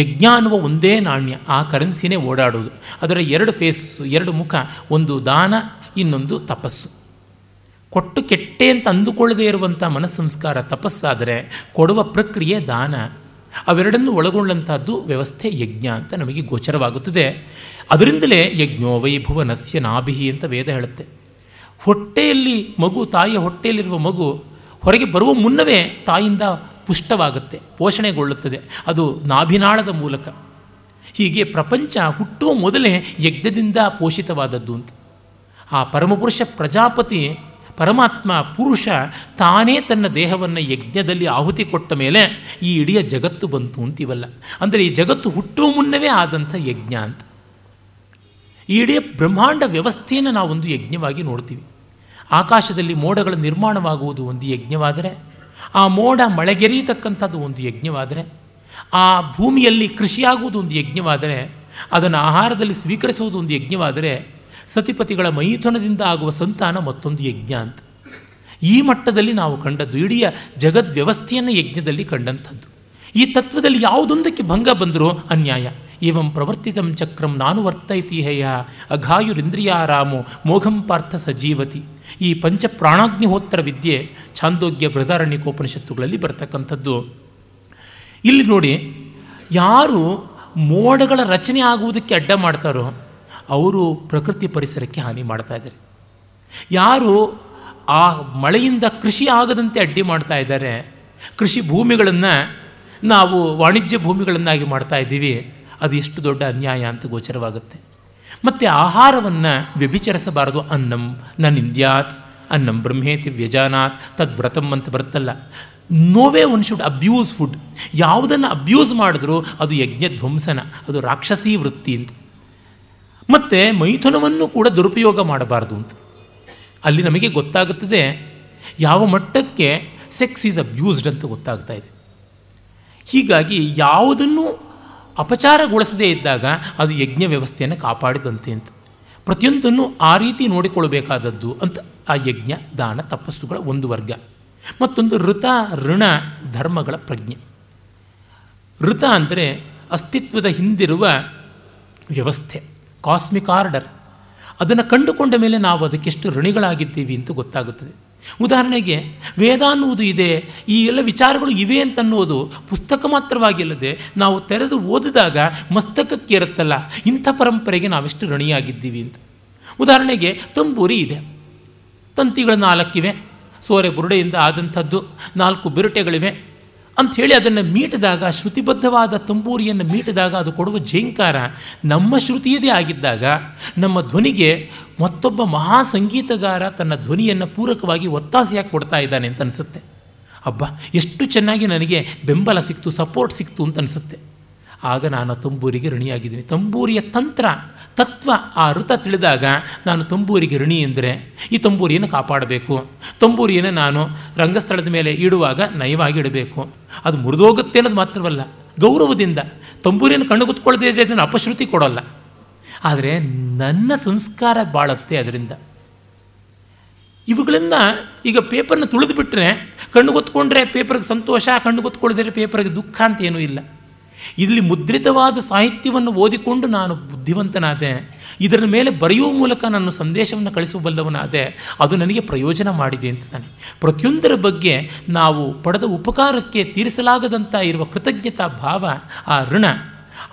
Speaker 1: ಯಜ್ಞ ಅನ್ನುವ ಒಂದೇ ನಾಣ್ಯ ಆ ಕರೆನ್ಸಿನೇ ಓಡಾಡೋದು ಅದರ ಎರಡು ಫೇಸಸ್ಸು ಎರಡು ಮುಖ ಒಂದು ದಾನ ಇನ್ನೊಂದು ತಪಸ್ಸು ಕೊಟ್ಟು ಕೆಟ್ಟೆ ಅಂತ ಅಂದುಕೊಳ್ಳದೇ ಇರುವಂಥ ಮನಸ್ಸಂಸ್ಕಾರ ತಪಸ್ಸಾದರೆ ಕೊಡುವ ಪ್ರಕ್ರಿಯೆ ದಾನ ಅವೆರಡನ್ನೂ ಒಳಗೊಂಡಂಥದ್ದು ವ್ಯವಸ್ಥೆ ಯಜ್ಞ ಅಂತ ನಮಗೆ ಗೋಚರವಾಗುತ್ತದೆ ಅದರಿಂದಲೇ ಯಜ್ಞೋ ನಸ್ಯ ನಾಭಿಹಿ ಅಂತ ವೇದ ಹೇಳುತ್ತೆ ಹೊಟ್ಟೆಯಲ್ಲಿ ಮಗು ತಾಯಿಯ ಹೊಟ್ಟೆಯಲ್ಲಿರುವ ಮಗು ಹೊರಗೆ ಬರುವ ಮುನ್ನವೇ ತಾಯಿಯಿಂದ ಪುಷ್ಟವಾಗುತ್ತೆ ಪೋಷಣೆಗೊಳ್ಳುತ್ತದೆ ಅದು ನಾಭಿನಾಳದ ಮೂಲಕ ಹೀಗೆ ಪ್ರಪಂಚ ಹುಟ್ಟುವ ಮೊದಲೇ ಯಜ್ಞದಿಂದ ಪೋಷಿತವಾದದ್ದು ಅಂತ ಆ ಪರಮಪುರುಷ ಪ್ರಜಾಪತಿ ಪರಮಾತ್ಮ ಪುರುಷ ತಾನೇ ತನ್ನ ದೇಹವನ್ನು ಯಜ್ಞದಲ್ಲಿ ಆಹುತಿ ಕೊಟ್ಟ ಮೇಲೆ ಈ ಇಡೀ ಜಗತ್ತು ಬಂತು ಅಂತೀವಲ್ಲ ಅಂದರೆ ಈ ಜಗತ್ತು ಹುಟ್ಟುವ ಮುನ್ನವೇ ಆದಂಥ ಯಜ್ಞ ಅಂತ ಈ ಇಡೀ ಬ್ರಹ್ಮಾಂಡ ವ್ಯವಸ್ಥೆಯನ್ನು ನಾವೊಂದು ಯಜ್ಞವಾಗಿ ನೋಡ್ತೀವಿ ಆಕಾಶದಲ್ಲಿ ಮೋಡಗಳ ನಿರ್ಮಾಣವಾಗುವುದು ಒಂದು ಯಜ್ಞವಾದರೆ ಆ ಮೋಡ ಮಳೆಗೆರೀತಕ್ಕಂಥದ್ದು ಒಂದು ಯಜ್ಞವಾದರೆ ಆ ಭೂಮಿಯಲ್ಲಿ ಕೃಷಿಯಾಗುವುದು ಒಂದು ಯಜ್ಞವಾದರೆ ಅದನ್ನು ಆಹಾರದಲ್ಲಿ ಸ್ವೀಕರಿಸುವುದು ಒಂದು ಯಜ್ಞವಾದರೆ ಸತಿಪತಿಗಳ ಮೈಥುನದಿಂದ ಆಗುವ ಸಂತಾನ ಮತ್ತೊಂದು ಯಜ್ಞ ಅಂತ ಈ ಮಟ್ಟದಲ್ಲಿ ನಾವು ಕಂಡದ್ದು ಇಡೀ ಜಗದ್ವ್ಯವಸ್ಥೆಯನ್ನು ಯಜ್ಞದಲ್ಲಿ ಕಂಡಂಥದ್ದು ಈ ತತ್ವದಲ್ಲಿ ಯಾವುದೊಂದಕ್ಕೆ ಭಂಗ ಬಂದರೂ ಅನ್ಯಾಯ ಏವಂ ಪ್ರವರ್ತಿತಂ ಚಕ್ರಂ ನಾನು ವರ್ತೈತಿ ಹೇಯ ಅಘಾಯುರಿಂದ್ರಿಯಾರಾಮೋ ಮೋಘಂ ಪಾರ್ಥ ಸಜೀವತಿ ಈ ಪಂಚ ಪ್ರಾಣಾಗ್ನಿಹೋತ್ರ ವಿದ್ಯೆ ಛಾಂದೋಗ್ಯ ಬೃಹದಾರಣ್ಯಕೋಪನಿಷತ್ತುಗಳಲ್ಲಿ ಬರ್ತಕ್ಕಂಥದ್ದು ಇಲ್ಲಿ ನೋಡಿ ಯಾರು ಮೋಡಗಳ ರಚನೆ ಆಗುವುದಕ್ಕೆ ಅಡ್ಡ ಮಾಡ್ತಾರೋ ಅವರು ಪ್ರಕೃತಿ ಪರಿಸರಕ್ಕೆ ಹಾನಿ ಮಾಡ್ತಾ ಇದ್ದಾರೆ ಯಾರು ಆ ಮಳೆಯಿಂದ ಕೃಷಿ ಆಗದಂತೆ ಅಡ್ಡಿ ಮಾಡ್ತಾ ಇದ್ದಾರೆ ಕೃಷಿ ಭೂಮಿಗಳನ್ನು ನಾವು ವಾಣಿಜ್ಯ ಭೂಮಿಗಳನ್ನಾಗಿ ಮಾಡ್ತಾ ಇದ್ದೀವಿ ಅದು ಎಷ್ಟು ದೊಡ್ಡ ಅನ್ಯಾಯ ಅಂತ ಗೋಚರವಾಗುತ್ತೆ ಮತ್ತು ಆಹಾರವನ್ನು ವ್ಯಭಿಚರಿಸಬಾರದು ಅನ್ನಂ ನನ್ನ ನಿಂದ್ಯಾತ್ ಅನ್ನಂ ಬ್ರಹ್ಮೇತಿ ವ್ಯಜಾನಾತ್ ತದ್ವ್ರತಂ ಅಂತ ಬರುತ್ತಲ್ಲ no way one should abuse food ಯಾವುದನ್ನು ಅಬ್ಯೂಸ್ ಮಾಡಿದ್ರೂ ಅದು ಯಜ್ಞ ಧ್ವಂಸನ ಅದು ರಾಕ್ಷಸೀ ವೃತ್ತಿ ಅಂತ ಮತ್ತು ಮೈಥುನವನ್ನು ಕೂಡ ದುರುಪಯೋಗ ಮಾಡಬಾರ್ದು ಅಂತ ಅಲ್ಲಿ ನಮಗೆ ಗೊತ್ತಾಗುತ್ತದೆ ಯಾವ ಮಟ್ಟಕ್ಕೆ ಸೆಕ್ಸ್ ಈಸ್ ಅಬ್ಯೂಸ್ಡ್ ಅಂತ ಗೊತ್ತಾಗ್ತಾ ಇದೆ ಹೀಗಾಗಿ ಯಾವುದನ್ನು ಅಪಚಾರಗೊಳಿಸದೇ ಇದ್ದಾಗ ಅದು ಯಜ್ಞ ವ್ಯವಸ್ಥೆಯನ್ನು ಕಾಪಾಡಿದಂತೆ ಅಂತ ಪ್ರತಿಯೊಂದನ್ನು ಆ ರೀತಿ ನೋಡಿಕೊಳ್ಳಬೇಕಾದದ್ದು ಅಂತ ಆ ಯಜ್ಞ ದಾನ ತಪಸ್ಸುಗಳ ಒಂದು ವರ್ಗ ಮತ್ತೊಂದು ಋತ ಋಣ ಧರ್ಮಗಳ ಪ್ರಜ್ಞೆ ಋತ ಅಂದರೆ ಅಸ್ತಿತ್ವದ ಹಿಂದಿರುವ ವ್ಯವಸ್ಥೆ ಕಾಸ್ಮಿಕ್ ಆರ್ಡರ್ ಅದನ್ನು ಕಂಡುಕೊಂಡ ಮೇಲೆ ನಾವು ಅದಕ್ಕೆಷ್ಟು ಋಣಿಗಳಾಗಿದ್ದೀವಿ ಅಂತ ಗೊತ್ತಾಗುತ್ತದೆ ಉದಾಹರಣೆಗೆ ವೇದ ಅನ್ನುವುದು ಇದೆ ಈ ಎಲ್ಲ ವಿಚಾರಗಳು ಇವೆ ಅಂತನ್ನುವುದು ಪುಸ್ತಕ ಮಾತ್ರವಾಗಿಲ್ಲದೆ ನಾವು ತೆರೆದು ಓದಿದಾಗ ಮಸ್ತಕಕ್ಕೆ ಇರುತ್ತಲ್ಲ ಇಂಥ ಪರಂಪರೆಗೆ ನಾವೆಷ್ಟು ಋಣಿಯಾಗಿದ್ದೀವಿ ಅಂತ ಉದಾಹರಣೆಗೆ ತಂಬೂರಿ ಇದೆ ತಂತಿಗಳು ನಾಲ್ಕಿವೆ ಸೋರೆ ಬುರುಡೆಯಿಂದ ಆದಂಥದ್ದು ನಾಲ್ಕು ಬಿರುಟೆಗಳಿವೆ ಅಂಥೇಳಿ ಅದನ್ನು ಮೀಟಿದಾಗ ಶ್ರುತಿಬದ್ಧವಾದ ತಂಬೂರಿಯನ್ನು ಮೀಟಿದಾಗ ಅದು ಕೊಡುವ ಝೇಂಕಾರ ನಮ್ಮ ಶ್ರುತಿಯದೇ ಆಗಿದ್ದಾಗ ನಮ್ಮ ಧ್ವನಿಗೆ ಮತ್ತೊಬ್ಬ ಮಹಾ ಸಂಗೀತಗಾರ ತನ್ನ ಧ್ವನಿಯನ್ನು ಪೂರಕವಾಗಿ ಒತ್ತಾಸೆಯಾಗಿ ಕೊಡ್ತಾ ಇದ್ದಾನೆ ಅಂತ ಅನಿಸುತ್ತೆ ಅಬ್ಬ ಎಷ್ಟು ಚೆನ್ನಾಗಿ ನನಗೆ ಬೆಂಬಲ ಸಿಕ್ತು ಸಪೋರ್ಟ್ ಸಿಕ್ತು ಅಂತ ಅನಿಸುತ್ತೆ ಆಗ ನಾನು ತಂಬೂರಿಗೆ ಋಣಿಯಾಗಿದ್ದೀನಿ ತಂಬೂರಿಯ ತಂತ್ರ ತತ್ವ ಆ ಋತ ತಿಳಿದಾಗ ನಾನು ತಂಬೂರಿಗೆ ಋಣಿ ಎಂದರೆ ಈ ತಂಬೂರಿಯನ್ನು ಕಾಪಾಡಬೇಕು ತಂಬೂರಿಯನ್ನು ನಾನು ರಂಗಸ್ಥಳದ ಮೇಲೆ ಇಡುವಾಗ ನಯವಾಗಿ ಇಡಬೇಕು ಅದು ಮುರಿದೋಗುತ್ತೆ ಅನ್ನೋದು ಮಾತ್ರವಲ್ಲ ಗೌರವದಿಂದ ತಂಬೂರಿಯನ್ನು ಕಣ್ಣುಗುತ್ಕೊಳ್ಳದೇ ಇದ್ದರೆ ಅದನ್ನು ಅಪಶ್ರುತಿ ಕೊಡೋಲ್ಲ ಆದರೆ ನನ್ನ ಸಂಸ್ಕಾರ ಬಾಳುತ್ತೆ ಅದರಿಂದ ಇವುಗಳನ್ನ ಈಗ ಪೇಪರ್ನ ತುಳಿದು ಬಿಟ್ಟರೆ ಕಣ್ಣು ಗೊತ್ಕೊಂಡ್ರೆ ಪೇಪರ್ಗೆ ಸಂತೋಷ ಕಣ್ಣು ಗೊತ್ಕೊಳ್ಳಿದ್ರೆ ಪೇಪರ್ಗೆ ದುಃಖ ಅಂತ ಏನೂ ಇಲ್ಲ ಇಲ್ಲಿ ಮುದ್ರಿತವಾದ ಸಾಹಿತ್ಯವನ್ನು ಓದಿಕೊಂಡು ನಾನು ಬುದ್ಧಿವಂತನಾದೆ ಇದರ ಮೇಲೆ ಬರೆಯುವ ಮೂಲಕ ನಾನು ಸಂದೇಶವನ್ನು ಕಳಿಸಬಲ್ಲವನಾದೆ ಅದು ನನಗೆ ಪ್ರಯೋಜನ ಮಾಡಿದೆ ಅಂತಾನೆ ಪ್ರತಿಯೊಂದರ ಬಗ್ಗೆ ನಾವು ಪಡೆದ ಉಪಕಾರಕ್ಕೆ ತೀರಿಸಲಾಗದಂಥ ಇರುವ ಕೃತಜ್ಞತಾ ಭಾವ ಆ ಋಣ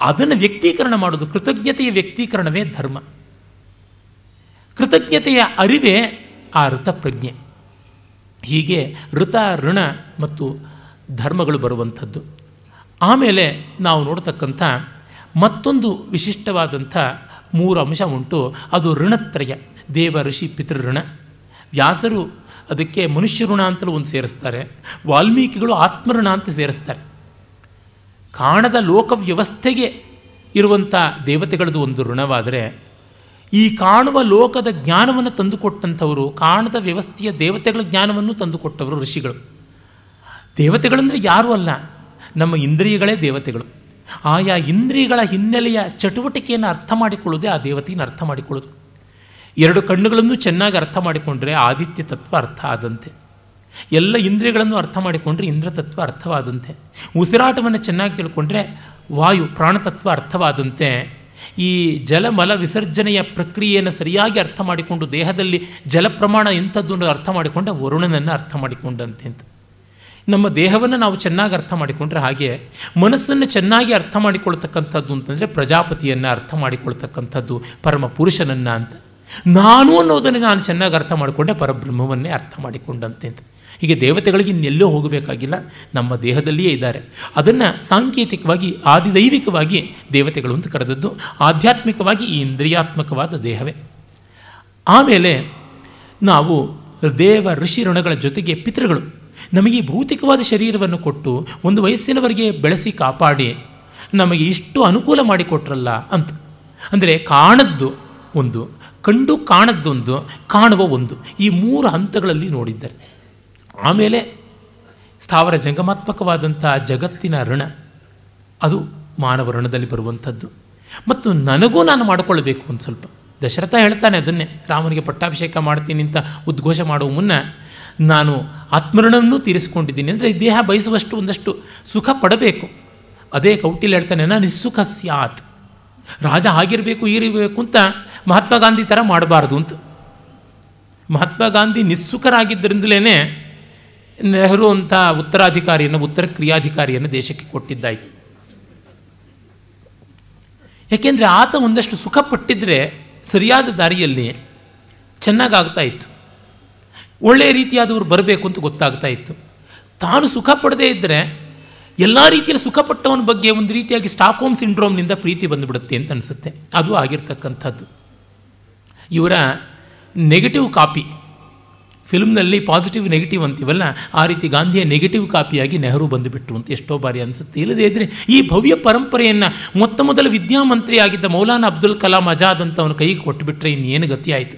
Speaker 1: ಅದನ್ನು ವ್ಯಕ್ತೀಕರಣ ಮಾಡೋದು ಕೃತಜ್ಞತೆಯ ವ್ಯಕ್ತೀಕರಣವೇ ಧರ್ಮ ಕೃತಜ್ಞತೆಯ ಅರಿವೇ ಆ ಋತಪ್ರಜ್ಞೆ ಹೀಗೆ ಋತ ಋಣ ಮತ್ತು ಧರ್ಮಗಳು ಬರುವಂಥದ್ದು ಆಮೇಲೆ ನಾವು ನೋಡ್ತಕ್ಕಂಥ ಮತ್ತೊಂದು ವಿಶಿಷ್ಟವಾದಂಥ ಮೂರು ಅಂಶ ಉಂಟು ಅದು ಋಣತ್ರಯ ದೇವ ಋಷಿ ಪಿತೃಋಣ ವ್ಯಾಸರು ಅದಕ್ಕೆ ಮನುಷ್ಯ ಋಣ ಅಂತಲೂ ಒಂದು ಸೇರಿಸ್ತಾರೆ ವಾಲ್ಮೀಕಿಗಳು ಆತ್ಮಋಣ ಅಂತ ಸೇರಿಸ್ತಾರೆ ಕಾಣದ ಲೋಕ ವ್ಯವಸ್ಥೆಗೆ ಇರುವಂಥ ದೇವತೆಗಳದ್ದು ಒಂದು ಋಣವಾದರೆ ಈ ಕಾಣುವ ಲೋಕದ ಜ್ಞಾನವನ್ನು ತಂದುಕೊಟ್ಟಂಥವರು ಕಾಣದ ವ್ಯವಸ್ಥೆಯ ದೇವತೆಗಳ ಜ್ಞಾನವನ್ನು ತಂದುಕೊಟ್ಟವರು ಋಷಿಗಳು ದೇವತೆಗಳಂದರೆ ಯಾರೂ ಅಲ್ಲ ನಮ್ಮ ಇಂದ್ರಿಯಗಳೇ ದೇವತೆಗಳು ಆಯಾ ಇಂದ್ರಿಯಗಳ ಹಿನ್ನೆಲೆಯ ಚಟುವಟಿಕೆಯನ್ನು ಅರ್ಥ ಮಾಡಿಕೊಳ್ಳೋದೇ ಆ ದೇವತೆಯನ್ನು ಅರ್ಥ ಮಾಡಿಕೊಳ್ಳೋದು ಎರಡು ಕಣ್ಣುಗಳನ್ನು ಚೆನ್ನಾಗಿ ಅರ್ಥ ಮಾಡಿಕೊಂಡ್ರೆ ಆದಿತ್ಯ ತತ್ವ ಅರ್ಥ ಆದಂತೆ ಎಲ್ಲ ಇಂದ್ರಿಯಗಳನ್ನು ಅರ್ಥ ಮಾಡಿಕೊಂಡ್ರೆ ಇಂದ್ರತತ್ವ ಅರ್ಥವಾದಂತೆ ಉಸಿರಾಟವನ್ನು ಚೆನ್ನಾಗಿ ತಿಳ್ಕೊಂಡ್ರೆ ವಾಯು ಪ್ರಾಣತತ್ವ ಅರ್ಥವಾದಂತೆ ಈ ಜಲಮಲ ವಿಸರ್ಜನೆಯ ಪ್ರಕ್ರಿಯೆಯನ್ನು ಸರಿಯಾಗಿ ಅರ್ಥ ಮಾಡಿಕೊಂಡು ದೇಹದಲ್ಲಿ ಜಲ ಪ್ರಮಾಣ ಎಂಥದ್ದು ಅರ್ಥ ಮಾಡಿಕೊಂಡ ವರುಣನನ್ನು ಅರ್ಥ ಮಾಡಿಕೊಂಡಂತೆ ಅಂತ ನಮ್ಮ ದೇಹವನ್ನು ನಾವು ಚೆನ್ನಾಗಿ ಅರ್ಥ ಮಾಡಿಕೊಂಡ್ರೆ ಹಾಗೆ ಮನಸ್ಸನ್ನು ಚೆನ್ನಾಗಿ ಅರ್ಥ ಮಾಡಿಕೊಳ್ತಕ್ಕಂಥದ್ದು ಅಂತಂದರೆ ಪ್ರಜಾಪತಿಯನ್ನು ಅರ್ಥ ಮಾಡಿಕೊಳ್ತಕ್ಕಂಥದ್ದು ಪರಮ ಪುರುಷನನ್ನು ಅಂತ ನಾನು ಅನ್ನೋದನ್ನು ನಾನು ಚೆನ್ನಾಗಿ ಅರ್ಥ ಮಾಡಿಕೊಂಡೆ ಪರಬ್ರಹ್ಮವನ್ನೇ ಅರ್ಥ ಮಾಡಿಕೊಂಡಂತೆ ಅಂತ ಹೀಗೆ ದೇವತೆಗಳಿಗೆ ಇನ್ನೆಲ್ಲೋ ಹೋಗಬೇಕಾಗಿಲ್ಲ ನಮ್ಮ ದೇಹದಲ್ಲಿಯೇ ಇದ್ದಾರೆ ಅದನ್ನು ಸಾಂಕೇತಿಕವಾಗಿ ಆದಿದೈವಿಕವಾಗಿ ದೇವತೆಗಳು ಅಂತ ಕರೆದದ್ದು ಆಧ್ಯಾತ್ಮಿಕವಾಗಿ ಈ ಇಂದ್ರಿಯಾತ್ಮಕವಾದ ದೇಹವೇ ಆಮೇಲೆ ನಾವು ದೇವ ಋಷಿ ಋಣಗಳ ಜೊತೆಗೆ ಪಿತೃಗಳು ನಮಗೆ ಭೌತಿಕವಾದ ಶರೀರವನ್ನು ಕೊಟ್ಟು ಒಂದು ವಯಸ್ಸಿನವರೆಗೆ ಬೆಳೆಸಿ ಕಾಪಾಡಿ ನಮಗೆ ಇಷ್ಟು ಅನುಕೂಲ ಮಾಡಿಕೊಟ್ರಲ್ಲ ಅಂತ ಅಂದರೆ ಕಾಣದ್ದು ಒಂದು ಕಂಡು ಕಾಣದ್ದೊಂದು ಕಾಣುವ ಒಂದು ಈ ಮೂರು ಹಂತಗಳಲ್ಲಿ ನೋಡಿದ್ದಾರೆ ಆಮೇಲೆ ಸ್ಥಾವರ ಜಂಗಮಾತ್ಮಕವಾದಂಥ ಜಗತ್ತಿನ ಋಣ ಅದು ಮಾನವ ಋಣದಲ್ಲಿ ಬರುವಂಥದ್ದು ಮತ್ತು ನನಗೂ ನಾನು ಮಾಡಿಕೊಳ್ಬೇಕು ಒಂದು ಸ್ವಲ್ಪ ದಶರಥ ಹೇಳ್ತಾನೆ ಅದನ್ನೇ ರಾಮನಿಗೆ ಪಟ್ಟಾಭಿಷೇಕ ಮಾಡ್ತೀನಿ ಅಂತ ಉದ್ಘೋಷ ಮಾಡುವ ಮುನ್ನ ನಾನು ಆತ್ಮರಣವನ್ನು ತೀರಿಸಿಕೊಂಡಿದ್ದೀನಿ ಅಂದರೆ ಈ ದೇಹ ಬಯಸುವಷ್ಟು ಒಂದಷ್ಟು ಸುಖ ಪಡಬೇಕು ಅದೇ ಕೌಟಿಲ್ ಹೇಳ್ತಾನೆ ನಾನು ನಿಸ್ಸುಖ ಸ್ಯಾತ್ ರಾಜ ಆಗಿರಬೇಕು ಇರಬೇಕು ಅಂತ ಮಹಾತ್ಮ ಗಾಂಧಿ ಥರ ಮಾಡಬಾರ್ದು ಅಂತ ಮಹಾತ್ಮ ಗಾಂಧಿ ನಿಸ್ಸುಖರಾಗಿದ್ದರಿಂದಲೇ ನೆಹರು ಅಂತ ಉತ್ತರಾಧಿಕಾರಿಯನ್ನು ಉತ್ತರ ಕ್ರಿಯಾಧಿಕಾರಿಯನ್ನು ದೇಶಕ್ಕೆ ಕೊಟ್ಟಿದ್ದಾಯಿತು ಏಕೆಂದರೆ ಆತ ಒಂದಷ್ಟು ಸುಖ ಪಟ್ಟಿದ್ರೆ ಸರಿಯಾದ ದಾರಿಯಲ್ಲಿ ಚೆನ್ನಾಗಾಗ್ತಾ ಇತ್ತು ಒಳ್ಳೆಯ ರೀತಿಯಾದವರು ಬರಬೇಕು ಅಂತ ಗೊತ್ತಾಗ್ತಾ ಇತ್ತು ತಾನು ಸುಖ ಪಡದೇ ಇದ್ದರೆ ಎಲ್ಲ ರೀತಿಯಲ್ಲಿ ಸುಖಪಟ್ಟವನ ಬಗ್ಗೆ ಒಂದು ರೀತಿಯಾಗಿ ಸ್ಟಾಕ್ಹೋಮ್ ಸಿಂಡ್ರೋಮ್ನಿಂದ ಪ್ರೀತಿ ಬಂದುಬಿಡುತ್ತೆ ಅಂತ ಅನಿಸುತ್ತೆ ಅದು ಆಗಿರ್ತಕ್ಕಂಥದ್ದು ಇವರ ನೆಗೆಟಿವ್ ಕಾಪಿ ಫಿಲ್ಮ್ನಲ್ಲಿ ಪಾಸಿಟಿವ್ ನೆಗೆಟಿವ್ ಅಂತೀವಲ್ಲ ಆ ರೀತಿ ಗಾಂಧಿಯ ನೆಗೆಟಿವ್ ಕಾಪಿಯಾಗಿ ನೆಹರು ಬಂದುಬಿಟ್ರು ಅಂತ ಎಷ್ಟೋ ಬಾರಿ ಅನಿಸುತ್ತೆ ಇಲ್ಲದೇ ಇದ್ದರೆ ಈ ಭವ್ಯ ಪರಂಪರೆಯನ್ನು ಮೊತ್ತ ಮೊದಲ ವಿದ್ಯಾಮಂತ್ರಿಯಾಗಿದ್ದ ಮೌಲಾನಾ ಅಬ್ದುಲ್ ಕಲಾಂ ಅಜಾದ್ ಅಂತ ಅವನು ಕೈಗೆ ಕೊಟ್ಟುಬಿಟ್ರೆ ಇನ್ನೇನು ಗತಿ ಆಯಿತು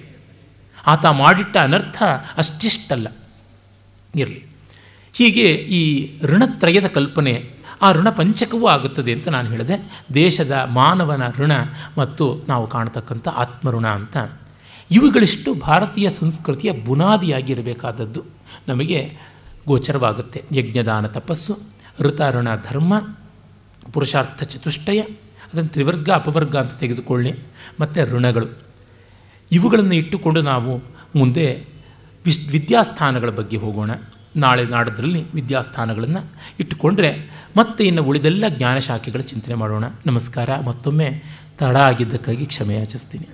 Speaker 1: ಆತ ಮಾಡಿಟ್ಟ ಅನರ್ಥ ಅಷ್ಟಿಷ್ಟಲ್ಲ ಇರಲಿ ಹೀಗೆ ಈ ಋಣತ್ರಯದ ಕಲ್ಪನೆ ಆ ಋಣ ಪಂಚಕವೂ ಆಗುತ್ತದೆ ಅಂತ ನಾನು ಹೇಳಿದೆ ದೇಶದ ಮಾನವನ ಋಣ ಮತ್ತು ನಾವು ಕಾಣತಕ್ಕಂಥ ಆತ್ಮಋಣ ಅಂತ ಇವುಗಳಿಷ್ಟು ಭಾರತೀಯ ಸಂಸ್ಕೃತಿಯ ಬುನಾದಿಯಾಗಿರಬೇಕಾದದ್ದು ನಮಗೆ ಗೋಚರವಾಗುತ್ತೆ ಯಜ್ಞದಾನ ತಪಸ್ಸು ಋತಾರಣ ಧರ್ಮ ಪುರುಷಾರ್ಥ ಚತುಷ್ಟಯ ಅದನ್ನು ತ್ರಿವರ್ಗ ಅಪವರ್ಗ ಅಂತ ತೆಗೆದುಕೊಳ್ಳಿ ಮತ್ತು ಋಣಗಳು ಇವುಗಳನ್ನು ಇಟ್ಟುಕೊಂಡು ನಾವು ಮುಂದೆ ವಿಶ್ ವಿದ್ಯಾಸ್ಥಾನಗಳ ಬಗ್ಗೆ ಹೋಗೋಣ ನಾಳೆ ನಾಡದ್ರಲ್ಲಿ ವಿದ್ಯಾಸ್ಥಾನಗಳನ್ನು ಇಟ್ಟುಕೊಂಡ್ರೆ ಮತ್ತೆ ಇನ್ನು ಉಳಿದೆಲ್ಲ ಜ್ಞಾನ ಶಾಖೆಗಳ ಚಿಂತನೆ ಮಾಡೋಣ ನಮಸ್ಕಾರ ಮತ್ತೊಮ್ಮೆ ತಡ ಆಗಿದ್ದಕ್ಕಾಗಿ ಕ್ಷಮೆಯಾಚಿಸ್ತೀನಿ